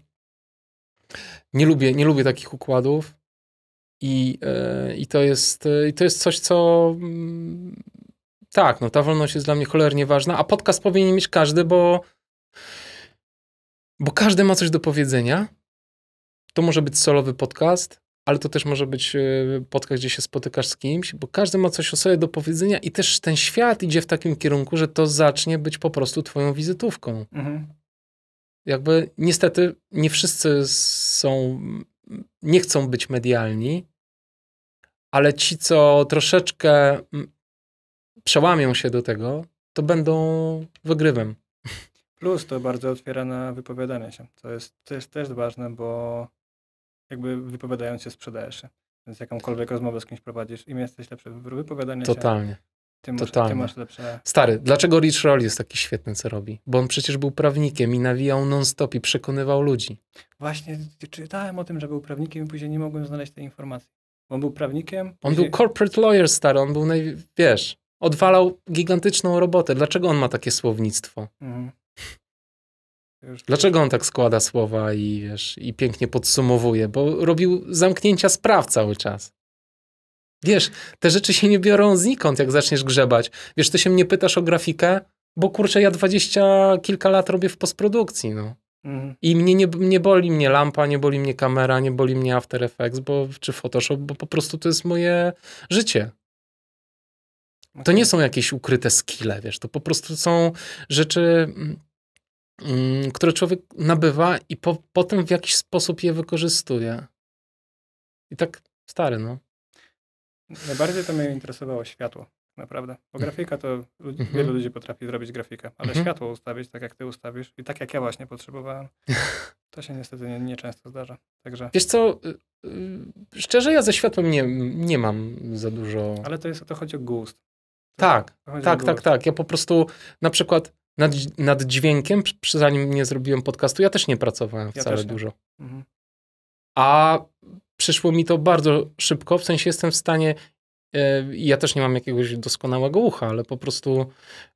Nie lubię, nie lubię takich układów i, yy, i to, jest, yy, to jest coś, co yy, tak, no ta wolność jest dla mnie cholernie ważna, a podcast powinien mieć każdy, bo, bo każdy ma coś do powiedzenia to może być solowy podcast, ale to też może być e, podcast, gdzie się spotykasz z kimś, bo każdy ma coś o sobie do powiedzenia i też ten świat idzie w takim kierunku, że to zacznie być po prostu twoją wizytówką. Mhm. Jakby niestety nie wszyscy są, nie chcą być medialni, ale ci, co troszeczkę mm, przełamią się do tego, to będą wygrywem. Plus to bardzo otwiera na wypowiadanie się. To jest, to jest też ważne, bo jakby wypowiadając się sprzedajesz się. Więc jakąkolwiek rozmowę z kimś prowadzisz, im jesteś lepszy w wypowiadaniu Totalnie. się. Ty masz, Totalnie. masz lepsze... Stary, dlaczego Rich Roll jest taki świetny, co robi? Bo on przecież był prawnikiem i nawijał non-stop i przekonywał ludzi. Właśnie czytałem o tym, że był prawnikiem i później nie mogłem znaleźć tej informacji. On był prawnikiem. On później... był corporate lawyer, stary, on był, naj... wiesz, odwalał gigantyczną robotę. Dlaczego on ma takie słownictwo? Mhm. Dlaczego on tak składa słowa i, wiesz, i pięknie podsumowuje? Bo robił zamknięcia spraw cały czas. Wiesz, te rzeczy się nie biorą znikąd, jak zaczniesz grzebać. Wiesz, ty się mnie pytasz o grafikę, bo kurczę, ja dwadzieścia kilka lat robię w postprodukcji, no. Mhm. I mnie nie, nie boli mnie lampa, nie boli mnie kamera, nie boli mnie After Effects bo, czy Photoshop, bo po prostu to jest moje życie. Okay. To nie są jakieś ukryte skille, wiesz, to po prostu są rzeczy mm, Mm, które człowiek nabywa i po, potem w jakiś sposób je wykorzystuje. I tak stary, no. Najbardziej to mnie interesowało światło, naprawdę. Bo mm. grafika to ludzi, mhm. wielu ludzi potrafi zrobić grafikę, ale mhm. światło ustawić tak, jak ty ustawisz i tak, jak ja właśnie potrzebowałem, to się niestety nie, nie często zdarza. Także... Wiesz co, y, y, szczerze ja ze światłem nie, nie mam za dużo... Ale to jest, to chodzi o gust. tak, tak, tak, tak. Ja po prostu na przykład nad, nad dźwiękiem, zanim nie zrobiłem podcastu, ja też nie pracowałem wcale ja nie. dużo. Mhm. A przyszło mi to bardzo szybko, w sensie jestem w stanie. E, ja też nie mam jakiegoś doskonałego ucha, ale po prostu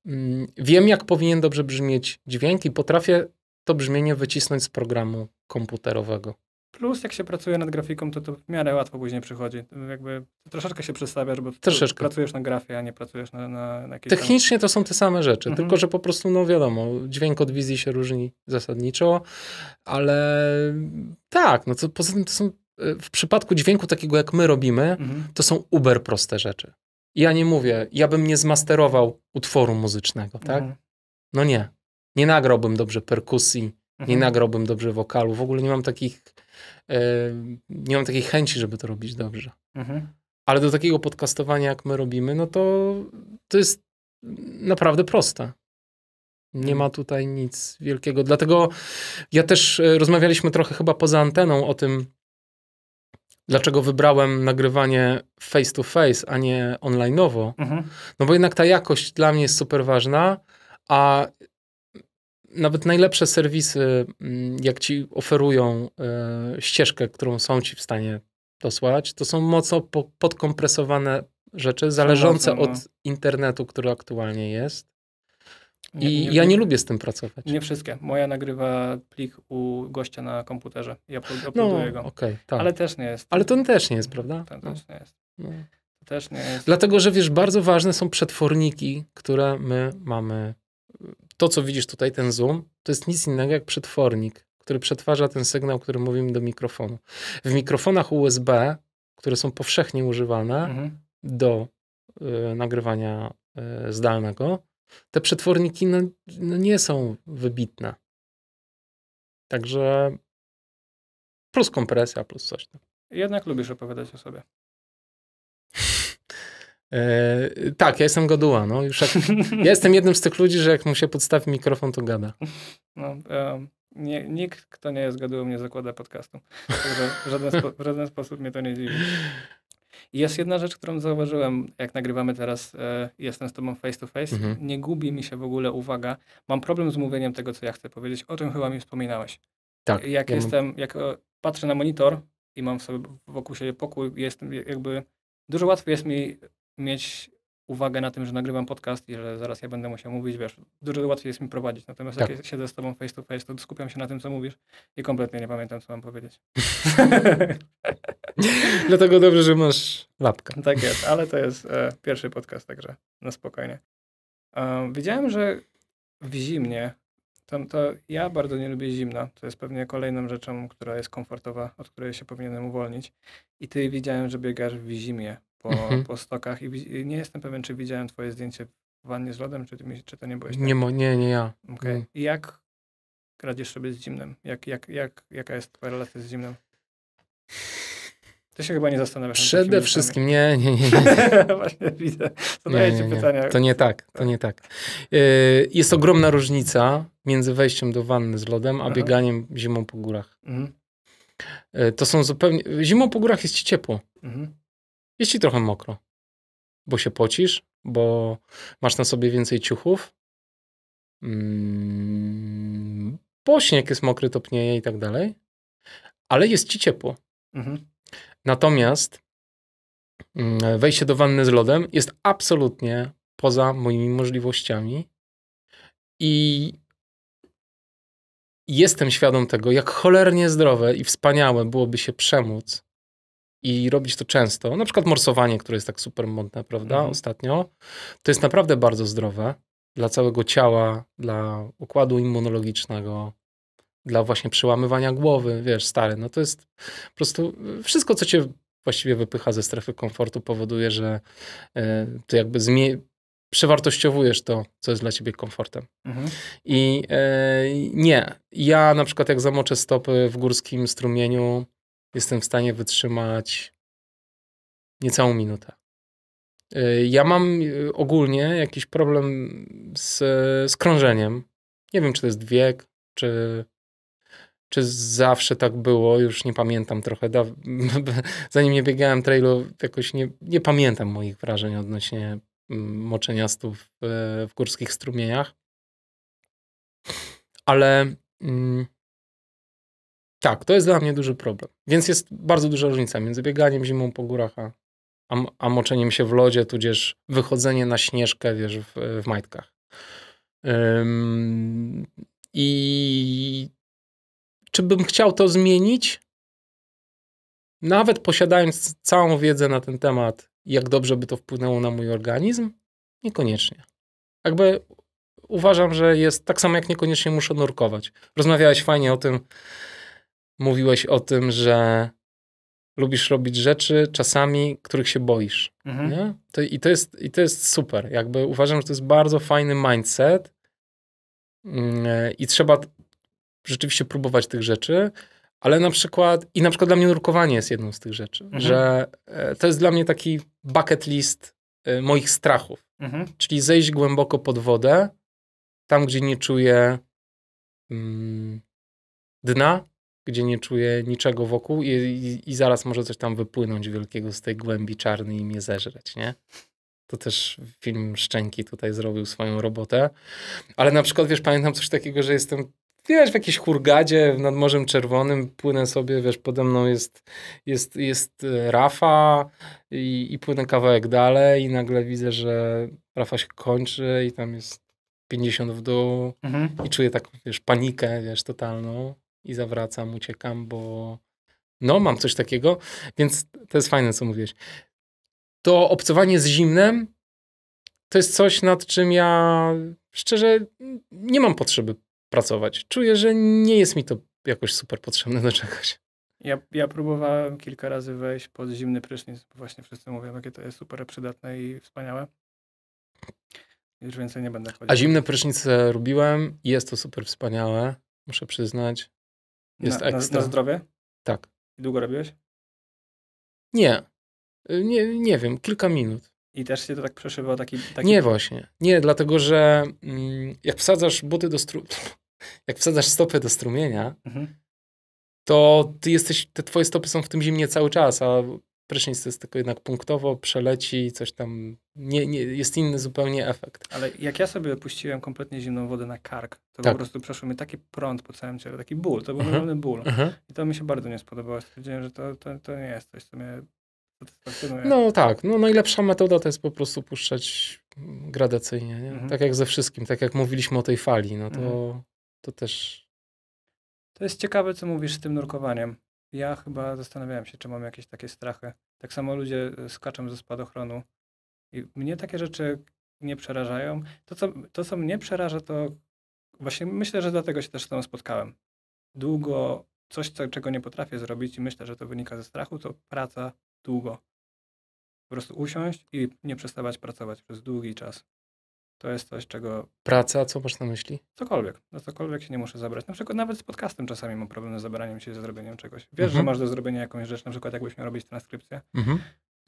mm, wiem, jak powinien dobrze brzmieć dźwięk i potrafię to brzmienie wycisnąć z programu komputerowego. Plus, jak się pracuje nad grafiką, to to w miarę łatwo później przychodzi. Jakby troszeczkę się przestawiasz, bo troszeczkę. pracujesz na grafie, a nie pracujesz na, na, na Technicznie tam... to są te same rzeczy, mhm. tylko że po prostu, no wiadomo, dźwięk od wizji się różni zasadniczo, ale tak, no to poza tym to są, e, w przypadku dźwięku takiego jak my robimy, mhm. to są uber proste rzeczy. Ja nie mówię, ja bym nie zmasterował utworu muzycznego, tak? Mhm. No nie. Nie nagrałbym dobrze perkusji, nie mhm. nagrałbym dobrze wokalu, w ogóle nie mam takich nie mam takiej chęci, żeby to robić dobrze. Mhm. Ale do takiego podcastowania, jak my robimy, no to to jest naprawdę proste. Nie mhm. ma tutaj nic wielkiego. Dlatego ja też e, rozmawialiśmy trochę chyba poza anteną o tym, dlaczego wybrałem nagrywanie face to face, a nie onlineowo. Mhm. No bo jednak ta jakość dla mnie jest super ważna, a nawet najlepsze serwisy, mm, jak ci oferują e, ścieżkę, którą są ci w stanie dosłać, to są mocno podkompresowane rzeczy, zależące od no. internetu, który aktualnie jest. I nie, ja nie lubię z tym pracować. Nie wszystkie. Moja nagrywa plik u gościa na komputerze. Ja uploaduję no, go. Okay, tak. Ale też nie jest. Ale to też nie jest, prawda? To też no. nie jest. No. Też nie jest. Dlatego, że wiesz, bardzo ważne są przetworniki, które my mamy to, co widzisz tutaj, ten zoom, to jest nic innego jak przetwornik, który przetwarza ten sygnał, który mówimy do mikrofonu. W mikrofonach USB, które są powszechnie używane mhm. do y, nagrywania y, zdalnego, te przetworniki no, no nie są wybitne. Także plus kompresja, plus coś tam. Jednak lubisz opowiadać o sobie. E, tak, ja jestem gaduła. No. Już jak, ja jestem jednym z tych ludzi, że jak mu się podstawi mikrofon, to gada. No, um, nie, nikt, kto nie jest gadułą, nie zakłada podcastu. Także w żaden, spo, w żaden sposób mnie to nie dziwi. Jest jedna rzecz, którą zauważyłem, jak nagrywamy teraz, e, jestem z tobą face to face, mhm. nie gubi mi się w ogóle uwaga. Mam problem z mówieniem tego, co ja chcę powiedzieć. O tym chyba mi wspominałeś. Tak. Jak ja jestem, mam... jak e, patrzę na monitor i mam sobie wokół siebie pokój, jestem jakby, dużo łatwiej jest mi mieć uwagę na tym, że nagrywam podcast i że zaraz ja będę musiał mówić, wiesz, dużo łatwiej jest mi prowadzić. Natomiast tak. jak siedzę z tobą face to face, to skupiam się na tym, co mówisz i kompletnie nie pamiętam, co mam powiedzieć. Dlatego dobrze, że masz lapkę. Tak jest, ale to jest e, pierwszy podcast, także na spokojnie. E, widziałem, że w zimnie, to, to ja bardzo nie lubię zimna, to jest pewnie kolejną rzeczą, która jest komfortowa, od której się powinienem uwolnić. I ty widziałem, że biegasz w zimie po, mhm. po stokach i, i, nie jestem pewien, czy widziałem twoje zdjęcie w wannie z lodem, czy, czy to nie byłeś tak? Nie, nie, nie ja. Okay. Mhm. I jak radzisz sobie z zimnem? Jak, jak, jak, jaka jest twoja relacja z zimnem? Ty się chyba nie zastanawiasz. Przede wszystkim, nie, nie, nie. nie. Właśnie widzę. Zadaję nie, nie, ci pytania. To nie tak, to tak. nie tak. Y, jest ogromna różnica między wejściem do wanny z lodem, a bieganiem zimą po górach. Mhm. Y, to są zupełnie... Zimą po górach jest ci ciepło. Mhm. Jest ci trochę mokro, bo się pocisz, bo masz na sobie więcej ciuchów, bo mm, śnieg jest mokry, topnieje i tak dalej, ale jest ci ciepło. Mhm. Natomiast mm, wejście do wanny z lodem jest absolutnie poza moimi możliwościami i jestem świadom tego, jak cholernie zdrowe i wspaniałe byłoby się przemóc i robić to często, na przykład morsowanie, które jest tak super modne, prawda, mhm. ostatnio, to jest naprawdę bardzo zdrowe dla całego ciała, dla układu immunologicznego, dla właśnie przełamywania głowy, wiesz, stary, no to jest po prostu wszystko, co cię właściwie wypycha ze strefy komfortu, powoduje, że y, ty jakby zmie- przewartościowujesz to, co jest dla ciebie komfortem. Mhm. I y, nie, ja na przykład jak zamoczę stopy w górskim strumieniu, jestem w stanie wytrzymać niecałą minutę. Y, ja mam y, ogólnie jakiś problem z, y, z krążeniem. Nie wiem, czy to jest wiek, czy, czy zawsze tak było, już nie pamiętam trochę. Da, zanim nie biegałem trailu, jakoś nie, nie pamiętam moich wrażeń odnośnie mm, moczenia stóp w, w górskich strumieniach. Ale mm, tak, to jest dla mnie duży problem. Więc jest bardzo duża różnica między bieganiem zimą po górach, a, a, a moczeniem się w lodzie, tudzież wychodzenie na śnieżkę, wiesz, w, w majtkach. Ym, I czy bym chciał to zmienić? Nawet posiadając całą wiedzę na ten temat, jak dobrze by to wpłynęło na mój organizm? Niekoniecznie. Jakby uważam, że jest tak samo, jak niekoniecznie muszę nurkować. Rozmawiałeś fajnie o tym, mówiłeś o tym, że lubisz robić rzeczy czasami, których się boisz. Mhm. To, i, to jest, I to jest super. Jakby uważam, że to jest bardzo fajny mindset mm, e, i trzeba rzeczywiście próbować tych rzeczy, ale na przykład, i na przykład dla mnie nurkowanie jest jedną z tych rzeczy, mhm. że e, to jest dla mnie taki bucket list e, moich strachów, mhm. czyli zejść głęboko pod wodę, tam gdzie nie czuję mm, dna, gdzie nie czuję niczego wokół i, i, i, zaraz może coś tam wypłynąć wielkiego z tej głębi czarnej i mnie zeżreć, nie? To też film Szczęki tutaj zrobił swoją robotę. Ale na przykład, wiesz, pamiętam coś takiego, że jestem wiesz, w jakiejś hurgadzie nad Morzem Czerwonym płynę sobie, wiesz, pode mną jest, jest, jest e, rafa i, i płynę kawałek dalej i nagle widzę, że rafa się kończy i tam jest 50 w dół mhm. i czuję taką, wiesz, panikę, wiesz, totalną i zawracam, uciekam, bo no, mam coś takiego, więc to jest fajne, co mówisz. To obcowanie z zimnem to jest coś, nad czym ja szczerze nie mam potrzeby pracować. Czuję, że nie jest mi to jakoś super potrzebne do czegoś. Ja, ja próbowałem kilka razy wejść pod zimny prysznic, bo właśnie wszyscy mówią, jakie to jest super przydatne i wspaniałe. Już więcej nie będę chodził. A zimne prysznice robiłem i jest to super wspaniałe, muszę przyznać. Jest na, ekstra. Na zdrowie? Tak. I długo robiłeś? Nie. Y, nie. Nie wiem, kilka minut. I też się to tak przeszywa? Taki, taki... Nie właśnie. Nie, dlatego że mm, jak wsadzasz buty do stru... jak wsadzasz stopy do strumienia, mhm. to ty jesteś, te twoje stopy są w tym zimnie cały czas, a prysznic to jest tylko jednak punktowo, przeleci, coś tam, nie, nie, jest inny zupełnie efekt. Ale jak ja sobie puściłem kompletnie zimną wodę na kark, to tak. po prostu przeszło mi taki prąd po całym ciele, taki ból, to był mhm. normalny ból. Mhm. I to mi się bardzo nie spodobało. Stwierdziłem, że to, to, to nie jest coś, co mnie satysfakcjonuje. No tak, no najlepsza metoda to jest po prostu puszczać gradacyjnie, mhm. tak jak ze wszystkim, tak jak mówiliśmy o tej fali, no to, mhm. to też... To jest ciekawe, co mówisz z tym nurkowaniem ja chyba zastanawiałem się, czy mam jakieś takie strachy. Tak samo ludzie e, skaczą ze spadochronu. I mnie takie rzeczy nie przerażają. To, co, to, co mnie przeraża, to właśnie myślę, że dlatego się też z tym spotkałem. Długo coś, co, czego nie potrafię zrobić i myślę, że to wynika ze strachu, to praca długo. Po prostu usiąść i nie przestawać pracować przez długi czas. To jest coś, czego. Praca, co masz na myśli? Cokolwiek. Za no cokolwiek się nie muszę zabrać. Na przykład nawet z podcastem czasami mam problem z zabraniem się, ze zrobieniem czegoś. Wiesz, mhm. że masz do zrobienia jakąś rzecz, na przykład jakbyś miał robić transkrypcję, mhm.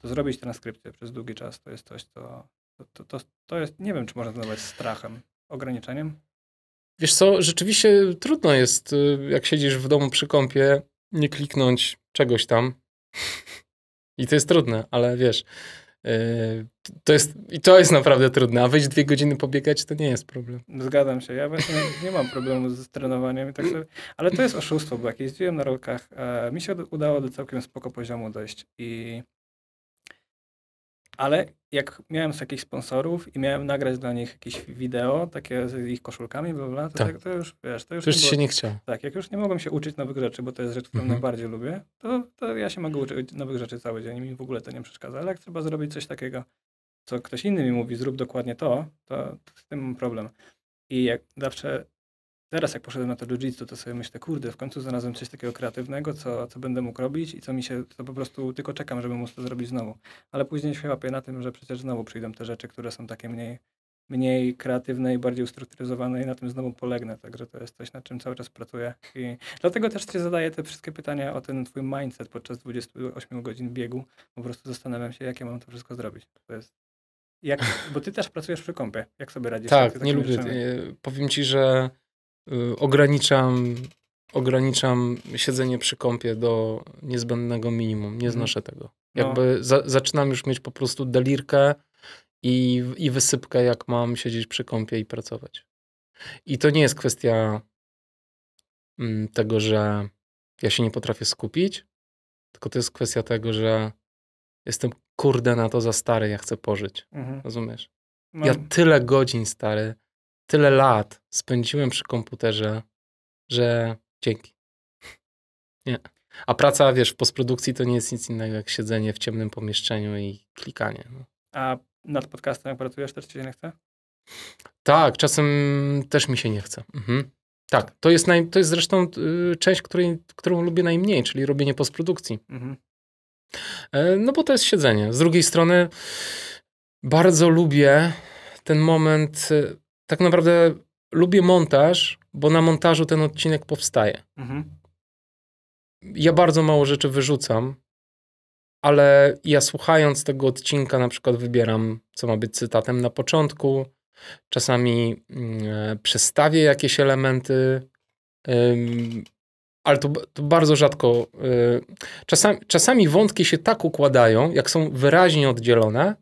to zrobić transkrypcję przez długi czas to jest coś, co. To, to, to, to jest, nie wiem, czy można to nazwać strachem, ograniczeniem. Wiesz co, rzeczywiście trudno jest, y, jak siedzisz w domu przy kąpie, nie kliknąć czegoś tam. I to jest trudne, ale wiesz. Yy to jest, I to jest naprawdę trudne, a wyjść dwie godziny pobiegać to nie jest problem. No, zgadzam się, ja właśnie nie mam problemu z trenowaniem, tak sobie, ale to jest oszustwo, bo jak jeździłem na rolkach, e, mi się udało do całkiem spoko poziomu dojść i ale jak miałem z jakichś sponsorów i miałem nagrać dla nich jakieś wideo, takie z ich koszulkami, bla, bla, to, tak. tak to już, wiesz, to już, już nie było, się nie chciał. Tak, jak już nie mogłem się uczyć nowych rzeczy, bo to jest rzecz, którą mhm. najbardziej lubię, to, to ja się mogę uczyć nowych rzeczy cały dzień i mi w ogóle to nie przeszkadza, ale jak trzeba zrobić coś takiego, co ktoś inny mi mówi, zrób dokładnie to, to, to z tym mam problem. I jak zawsze, teraz jak poszedłem na to jiu-jitsu, to sobie myślę, kurde, w końcu znalazłem coś takiego kreatywnego, co, co będę mógł robić i co mi się, to po prostu tylko czekam, żeby móc to zrobić znowu. Ale później się łapię na tym, że przecież znowu przyjdą te rzeczy, które są takie mniej, mniej kreatywne i bardziej ustrukturyzowane i na tym znowu polegnę. Także to jest coś, nad czym cały czas pracuję. I dlatego też cię zadaję te wszystkie pytania o ten Twój mindset podczas 28 godzin biegu. Po prostu zastanawiam się, jak ja mam to wszystko zrobić. To jest jak, bo ty też pracujesz przy kąpie. Jak sobie radzisz? Tak, nie lubię. Powiem ci, że y, ograniczam, ograniczam siedzenie przy kąpie do niezbędnego minimum. Nie mhm. znoszę mm. tego. No. Jakby no. za, zaczynam już mieć po prostu delirkę i, i wysypkę, jak mam siedzieć przy kąpie i pracować. I to nie jest mhm. kwestia mm, tego, że ja się nie potrafię skupić, tylko to jest kwestia tego, że Jestem kurde na to za stary, ja chcę pożyć. Mhm. Rozumiesz? No. Ja tyle godzin stary, tyle lat spędziłem przy komputerze, że dzięki. Nie. A praca, wiesz, w postprodukcji to nie jest nic innego jak siedzenie w ciemnym pomieszczeniu i klikanie. No. A nad podcastem pracujesz, też ci się nie chce? Tak, czasem też mi się nie chce. Mhm. Tak, to jest, naj, to jest zresztą y, część, której, którą lubię najmniej, czyli robienie postprodukcji. Mhm. E, no bo to jest siedzenie. Z drugiej strony bardzo lubię ten moment, e, tak naprawdę lubię montaż, bo na montażu ten odcinek powstaje. Mhm. Ja bardzo mało rzeczy wyrzucam, ale ja słuchając tego odcinka na przykład wybieram, co ma być cytatem na początku, czasami y, przestawię jakieś elementy, ale to, to bardzo rzadko. Y, czasami, czasami wątki się tak układają, jak są wyraźnie oddzielone,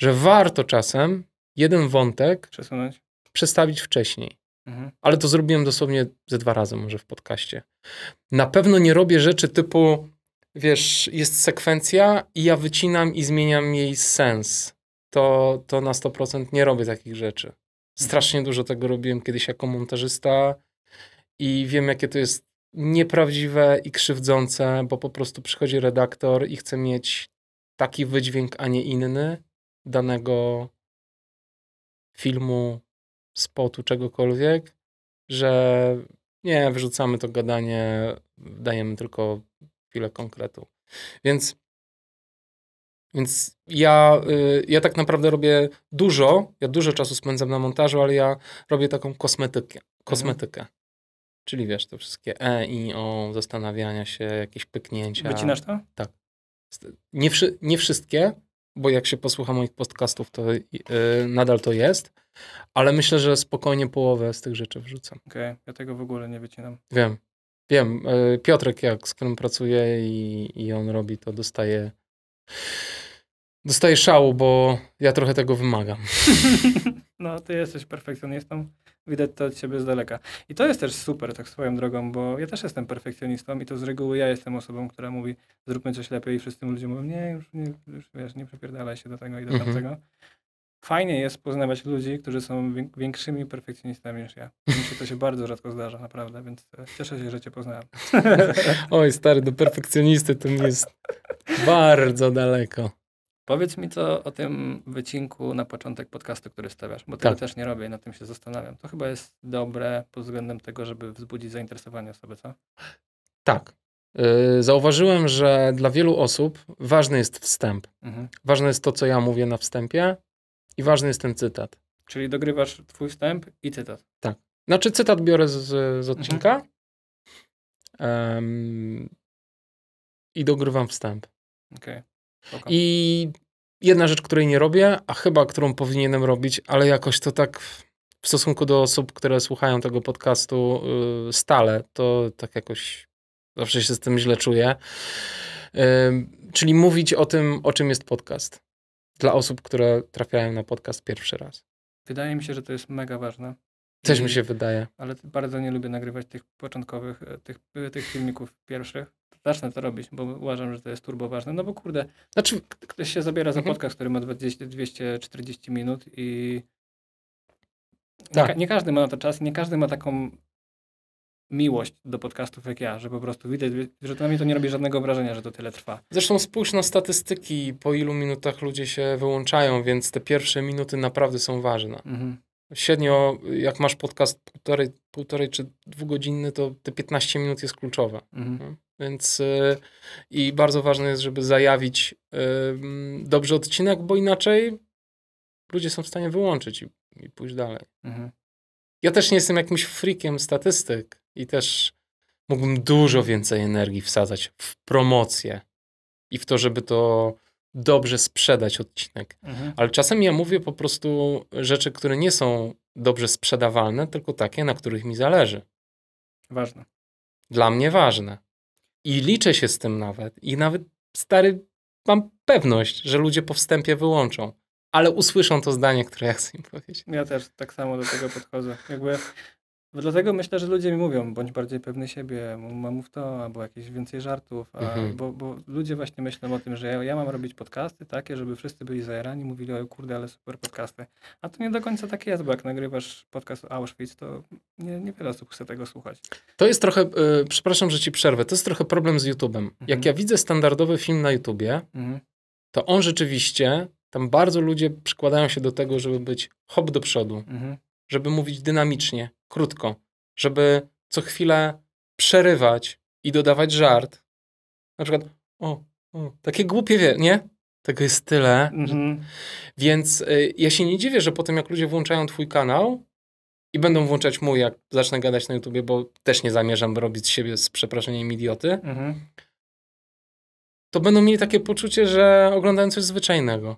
że warto czasem jeden wątek przesunąć, przestawić wcześniej. Mhm. Ale to zrobiłem dosłownie ze dwa razy może w podcaście. Na pewno nie robię rzeczy typu, wiesz, jest sekwencja i ja wycinam i zmieniam jej sens. To, to na 100% nie robię takich rzeczy. Strasznie dużo tego robiłem kiedyś jako montażysta i wiem, jakie to jest nieprawdziwe i krzywdzące, bo po prostu przychodzi redaktor i chce mieć taki wydźwięk, a nie inny danego filmu, spotu, czegokolwiek, że nie, wyrzucamy to gadanie, dajemy tylko chwilę konkretu. Więc, więc ja, y, ja tak naprawdę robię dużo, ja dużo czasu spędzam na montażu, ale ja robię taką kosmetykę. Mhm. kosmetykę. Mhm. Czyli wiesz, to wszystkie e, i o, zastanawiania się, jakieś pyknięcia. Wycinasz to? Tak. Nie, wszy nie wszystkie, bo jak się posłucha moich podcastów, to yy, nadal to jest, ale myślę, że spokojnie połowę z tych rzeczy wrzucam. Okej, okay. ja tego w ogóle nie wycinam. Wiem, wiem. E, Piotrek, jak z którym pracuję i, i on robi, to dostaje dostaje szału, bo ja trochę tego wymagam. no ty jesteś perfekcjonistą, widać to od ciebie z daleka. I to jest też super, tak swoją drogą, bo ja też jestem perfekcjonistą i to z reguły ja jestem osobą, która mówi zróbmy coś lepiej i wszyscy ludzie mówią nie, już, nie, już wiesz, nie przepierdalaj się do tego i do mhm. tamtego. Fajnie jest poznawać ludzi, którzy są większymi perfekcjonistami niż ja. to się bardzo rzadko zdarza, naprawdę, więc e, cieszę się, że cię poznałem. Oj, stary, do perfekcjonisty to mi jest bardzo daleko. Powiedz mi co o tym wycinku na początek podcastu, który stawiasz, bo tego tak. też nie robię i na tym się zastanawiam. To chyba jest dobre pod względem tego, żeby wzbudzić zainteresowanie osoby, co? Tak. Y, zauważyłem, że dla wielu osób ważny jest wstęp. Mhm. Ważne jest to, co ja mówię na wstępie i ważny jest ten cytat. Czyli dogrywasz twój wstęp i cytat. Tak. Znaczy cytat biorę z, z mhm. odcinka mhm. um, i dogrywam wstęp. Okej. Okay. I jedna rzecz, której nie robię, a chyba którą powinienem robić, ale jakoś to tak w stosunku do osób, które słuchają tego podcastu yy, stale, to tak jakoś zawsze się z tym źle czuję. Yy, czyli mówić o tym, o czym jest podcast dla osób, które trafiają na podcast pierwszy raz. Wydaje mi się, że to jest mega ważne. Też mi się wydaje. Ale bardzo nie lubię nagrywać tych początkowych, e, tych, e, tych filmików pierwszych zacznę to robić, bo uważam, że to jest turbo ważne. No bo kurde, znaczy... ktoś się zabiera za mhm. podcast, który ma 20, 240 minut i tak. nie, nie każdy ma na to czas nie każdy ma taką miłość do podcastów jak ja, że po prostu widać, że to na mnie to nie robi żadnego wrażenia, że to tyle trwa. Zresztą spójrz na statystyki, po ilu minutach ludzie się wyłączają, więc te pierwsze minuty naprawdę są ważne. Mhm. Średnio, jak masz podcast półtorej, półtorej czy dwugodzinny, to te 15 minut jest kluczowe. Mhm. No. Więc y, i bardzo ważne jest, żeby zajawić y, mm, dobrze odcinek, bo inaczej ludzie są w stanie wyłączyć i, i pójść dalej. Mhm. Ja też nie jestem jakimś frikiem statystyk i też mógłbym dużo więcej energii wsadzać w promocję i w to, żeby to dobrze sprzedać odcinek. Mhm. Ale czasem ja mówię po prostu rzeczy, które nie są dobrze sprzedawalne, tylko takie, na których mi zależy. Ważne. Dla mnie ważne. I liczę się z tym nawet. I nawet stary, mam pewność, że ludzie po wstępie wyłączą, ale usłyszą to zdanie, które ja chcę im powiedzieć. Ja też tak samo do tego podchodzę. Jakby no dlatego myślę, że ludzie mi mówią, bądź bardziej pewny siebie, mów to, albo jakieś więcej żartów, mhm. bo, bo, ludzie właśnie myślą o tym, że ja, ja, mam robić podcasty takie, żeby wszyscy byli zajarani, mówili, o kurde, ale super podcasty. A to nie do końca tak jest, bo jak nagrywasz podcast o Auschwitz, to nie, niewiele osób chce tego słuchać. To jest trochę, e, przepraszam, że ci przerwę, to jest trochę problem z YouTube'em. Mhm. Jak ja widzę standardowy film na YouTubie, mhm. to on rzeczywiście, tam bardzo ludzie przykładają się do tego, żeby być hop do przodu. Mhm żeby mówić dynamicznie, krótko, żeby co chwilę przerywać i dodawać żart. Na przykład, o, o takie głupie, wie, nie? Tego jest tyle. Mhm. Więc y, ja się nie dziwię, że po tym jak ludzie włączają twój kanał i będą włączać mój, jak zacznę gadać na YouTubie, bo też nie zamierzam robić z siebie z przeproszeniem idioty, mhm. to będą mieli takie poczucie, że oglądają coś zwyczajnego.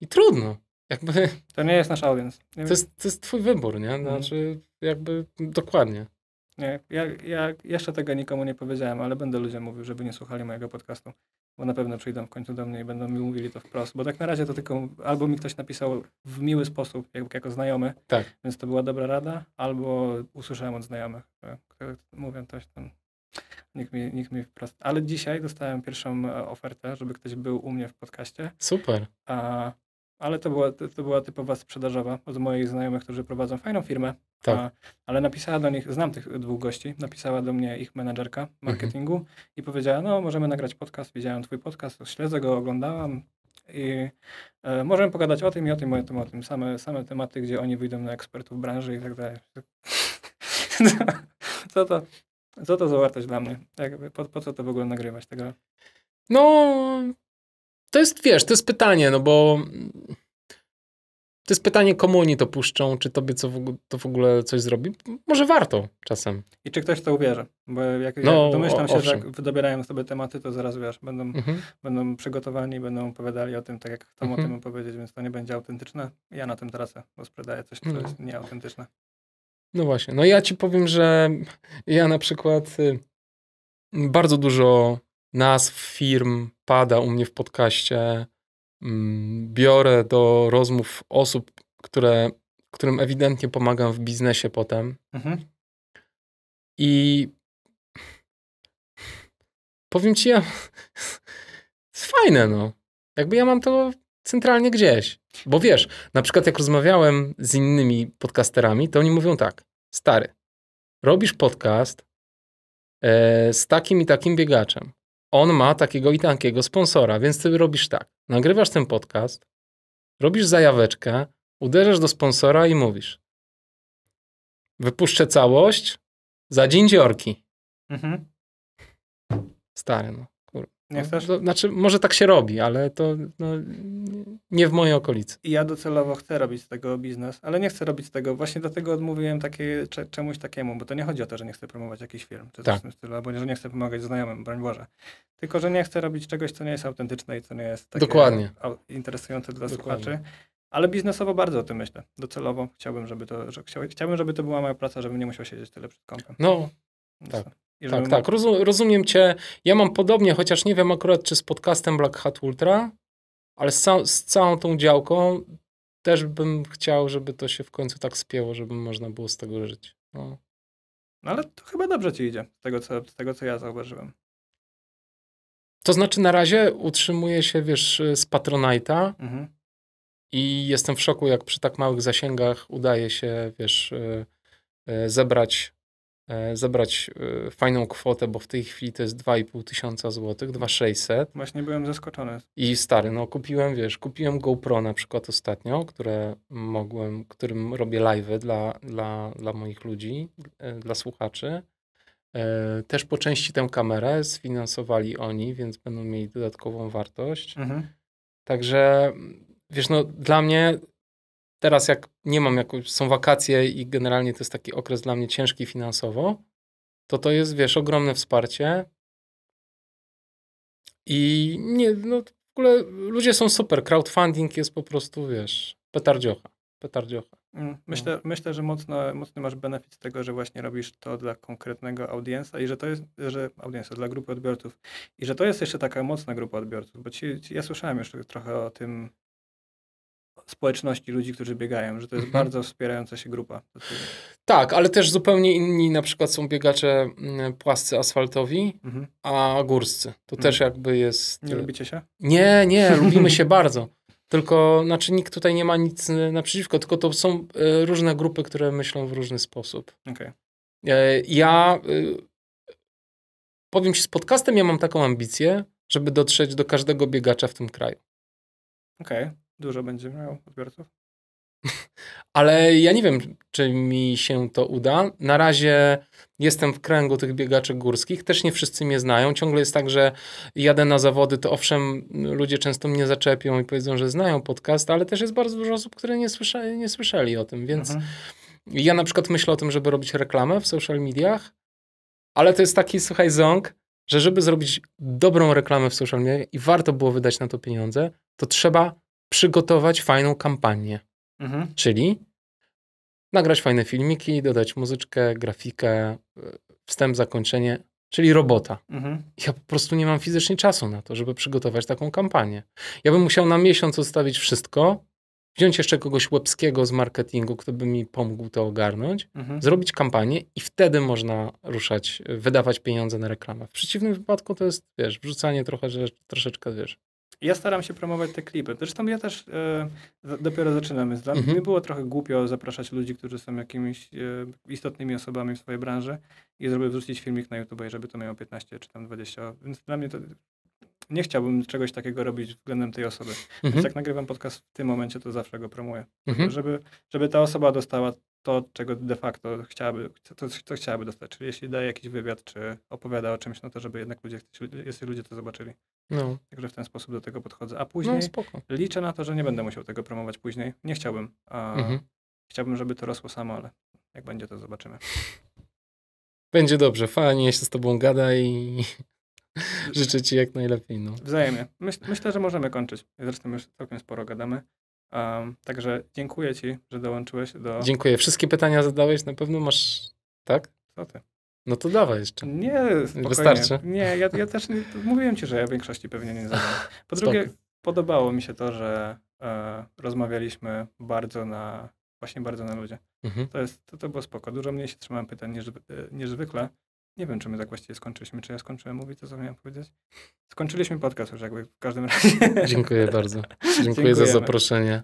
I trudno. Jakby... To nie jest nasz audience. To jest, to jest twój wybór, nie? Mhm. Znaczy, jakby dokładnie. Nie, ja, ja jeszcze tego nikomu nie powiedziałem, ale będę ludziom mówił, żeby nie słuchali mojego podcastu, bo na pewno przyjdą w końcu do mnie i będą mi mówili to wprost, bo tak na razie to tylko albo mi ktoś napisał w miły sposób, jak, jako znajomy, tak. więc to była dobra rada, albo usłyszałem od znajomych, e, mówią coś tam, Nikt mi, nikt mi wprost. Ale dzisiaj dostałem pierwszą e, ofertę, żeby ktoś był u mnie w podcaście. Super. A ale to była, to była typowa sprzedażowa od moich znajomych, którzy prowadzą fajną firmę. Tak. A, ale napisała do nich, znam tych dwóch gości, napisała do mnie ich menedżerka mhm. marketingu mhm. i powiedziała, no możemy nagrać podcast, widziałem twój podcast, śledzę go, oglądałam i e, możemy pogadać o tym i o tym, o tym, o tym. Same, same tematy, gdzie oni wyjdą na ekspertów branży i tak dalej. Co to, co to za wartość dla mnie? po, po co to w ogóle nagrywać tego? No, to jest, wiesz, to jest pytanie, no bo to jest pytanie, komu oni to puszczą, czy tobie co w, to w ogóle coś zrobi. Może warto czasem. I czy ktoś to uwierzy? Bo jak, no, jak domyślam o, się, że jak dobierają sobie tematy, to zaraz wiesz, będą, mhm. będą przygotowani, będą opowiadali o tym tak, jak chcą mhm. o tym opowiedzieć, więc to nie będzie autentyczne. Ja na tym tracę, bo sprzedaję coś, co no. jest nieautentyczne. No właśnie. No ja ci powiem, że ja na przykład y, bardzo dużo nazw firm pada u mnie w podcaście. Mm, biorę do rozmów osób, które, którym ewidentnie pomagam w biznesie potem. Mhm. I powiem ci, ja, jest fajne, no. Jakby ja mam to centralnie gdzieś. Bo wiesz, na przykład jak rozmawiałem z innymi podcasterami, to oni mówią tak, stary, robisz podcast e, z takim i takim biegaczem on ma takiego i takiego sponsora, więc ty robisz tak. Nagrywasz ten podcast, robisz zajaweczkę, uderzasz do sponsora i mówisz. Wypuszczę całość za dzień dziorki. Mhm. Stary, no. Nie no, chcesz? To, znaczy, może tak się robi, ale to no, nie w mojej okolicy. Ja docelowo chcę robić z tego biznes, ale nie chcę robić z tego, właśnie dlatego odmówiłem takie, czemuś takiemu, bo to nie chodzi o to, że nie chcę promować jakiś firm, czy tak. coś w tym stylu, albo że nie chcę pomagać znajomym, broń Boże. Tylko, że nie chcę robić czegoś, co nie jest autentyczne i co nie jest takie Dokładnie. interesujące dla Dokładnie. słuchaczy. Ale biznesowo bardzo o tym myślę. Docelowo chciałbym, żeby to, że, chciałbym, żeby to była moja praca, żebym nie musiał siedzieć tyle przed kąpem. No, no tak tak, tak, rozum, rozumiem cię. Ja mam podobnie, chociaż nie wiem akurat, czy z podcastem Black Hat Ultra, ale z, ca z całą tą działką też bym chciał, żeby to się w końcu tak spięło, żeby można było z tego żyć. No. no, ale to chyba dobrze ci idzie, z tego, co, z tego co ja zauważyłem. To znaczy na razie utrzymuję się, wiesz, z Patronite'a mhm. i jestem w szoku, jak przy tak małych zasięgach udaje się, wiesz, e, e, zebrać E, zebrać e, fajną kwotę, bo w tej chwili to jest 2,5 tysiąca złotych, 2600. Właśnie byłem zaskoczony. I stary, no kupiłem, wiesz, kupiłem GoPro na przykład ostatnio, które mogłem, którym robię live'y dla, dla, dla moich ludzi, e, dla słuchaczy. Też po części tę kamerę sfinansowali oni, więc będą mieli dodatkową wartość. Mhm. Także, wiesz, no dla mnie teraz jak nie mam, jak są wakacje i generalnie to jest taki okres dla mnie ciężki finansowo, to to jest, wiesz, ogromne wsparcie. I nie, no w ogóle ludzie są super. Crowdfunding jest po prostu, wiesz, petardziocha. Petardziocha. Mm, no. Myślę, no. myślę że mocno, mocny masz benefit z tego, że właśnie robisz to dla konkretnego audiensa i że to jest, że audiensa dla grupy odbiorców i że to jest jeszcze taka mocna grupa odbiorców, bo ci, ci ja słyszałem już trochę o tym społeczności ludzi, którzy biegają, że to jest mhm. bardzo wspierająca się grupa. Tak, ale też zupełnie inni na przykład są biegacze mm, płascy asfaltowi, mhm. a górscy. To mhm. też jakby jest... Nie e, lubicie się? Nie, nie, lubimy się bardzo. Tylko, znaczy nikt tutaj nie ma nic e, naprzeciwko, tylko to są e, różne grupy, które myślą w różny sposób. Okay. Ja powiem ci, z podcastem ja mam taką ambicję, żeby dotrzeć do każdego biegacza w tym kraju. Okej. Okay. Dużo będzie miał odbiorców. Ale ja nie wiem, czy mi się to uda. Na razie jestem w kręgu tych biegaczy górskich. Też nie wszyscy mnie znają. Ciągle jest tak, że jadę na zawody, to owszem, ludzie często mnie zaczepią i powiedzą, że znają podcast, ale też jest bardzo dużo osób, które nie, słysza, nie słyszeli o tym. Więc mhm. ja na przykład myślę o tym, żeby robić reklamę w social mediach, ale to jest taki, słuchaj, ząg, że żeby zrobić dobrą reklamę w social mediach i warto było wydać na to pieniądze, to trzeba przygotować fajną kampanię. Mhm. Czyli nagrać fajne filmiki, dodać muzyczkę, grafikę, e, wstęp, zakończenie, czyli robota. Mhm. Ja po prostu nie mam fizycznie czasu na to, żeby przygotować taką kampanię. Ja bym musiał na miesiąc odstawić wszystko, wziąć jeszcze kogoś łebskiego z marketingu, kto by mi pomógł to ogarnąć, mhm. zrobić kampanię i wtedy można ruszać, wydawać pieniądze na reklamę. W przeciwnym wypadku to jest, wiesz, wrzucanie trochę rzecz, troszeczkę, wiesz, ja staram się promować te klipy. Zresztą ja też e, dopiero zaczynam. Dla mhm. mnie było trochę głupio zapraszać ludzi, którzy są jakimiś e, istotnymi osobami w swojej branży i żeby wrzucić filmik na YouTube, i żeby to miało 15 czy tam 20. Więc dla mnie to nie chciałbym czegoś takiego robić względem tej osoby. Mhm. Więc jak nagrywam podcast w tym momencie, to zawsze go promuję. Mhm. Żeby, żeby ta osoba dostała to, czego de facto chciałaby, to, to chciałaby dostać. Czyli jeśli daje jakiś wywiad, czy opowiada o czymś, no to żeby jednak ludzie, jeśli ludzie to zobaczyli. No. Także w ten sposób do tego podchodzę. A no, później no, liczę na to, że nie będę musiał tego promować później. Nie chciałbym. Mhm. Chciałbym, żeby to rosło samo, ale jak będzie, to zobaczymy. Będzie dobrze, fajnie się z tobą gada i życzę ci jak najlepiej. No. Wzajemnie. myślę, że możemy kończyć. Zresztą już całkiem sporo gadamy także dziękuję Ci, że dołączyłeś do. Dziękuję. Wszystkie pytania zadałeś, na pewno masz. Tak? Co ty? No to dawaj jeszcze. Nie, spokojnie. wystarczy. Nie, ja, ja też nie, mówiłem Ci, że ja większości pewnie nie zadałem. Po drugie, Spoko. podobało mi się to, że e, rozmawialiśmy bardzo na. Właśnie bardzo na ludzie. Mhm. To, jest, to, to było spoko. Dużo mniej się trzymałem pytań niż, e, niż zwykle, nie wiem, czy my tak właściwie skończyliśmy. Czy ja skończyłem mówić, to co miałem powiedzieć? Skończyliśmy podcast już jakby w każdym razie. Dziękuję bardzo. Dziękuję Dziękujemy. za zaproszenie.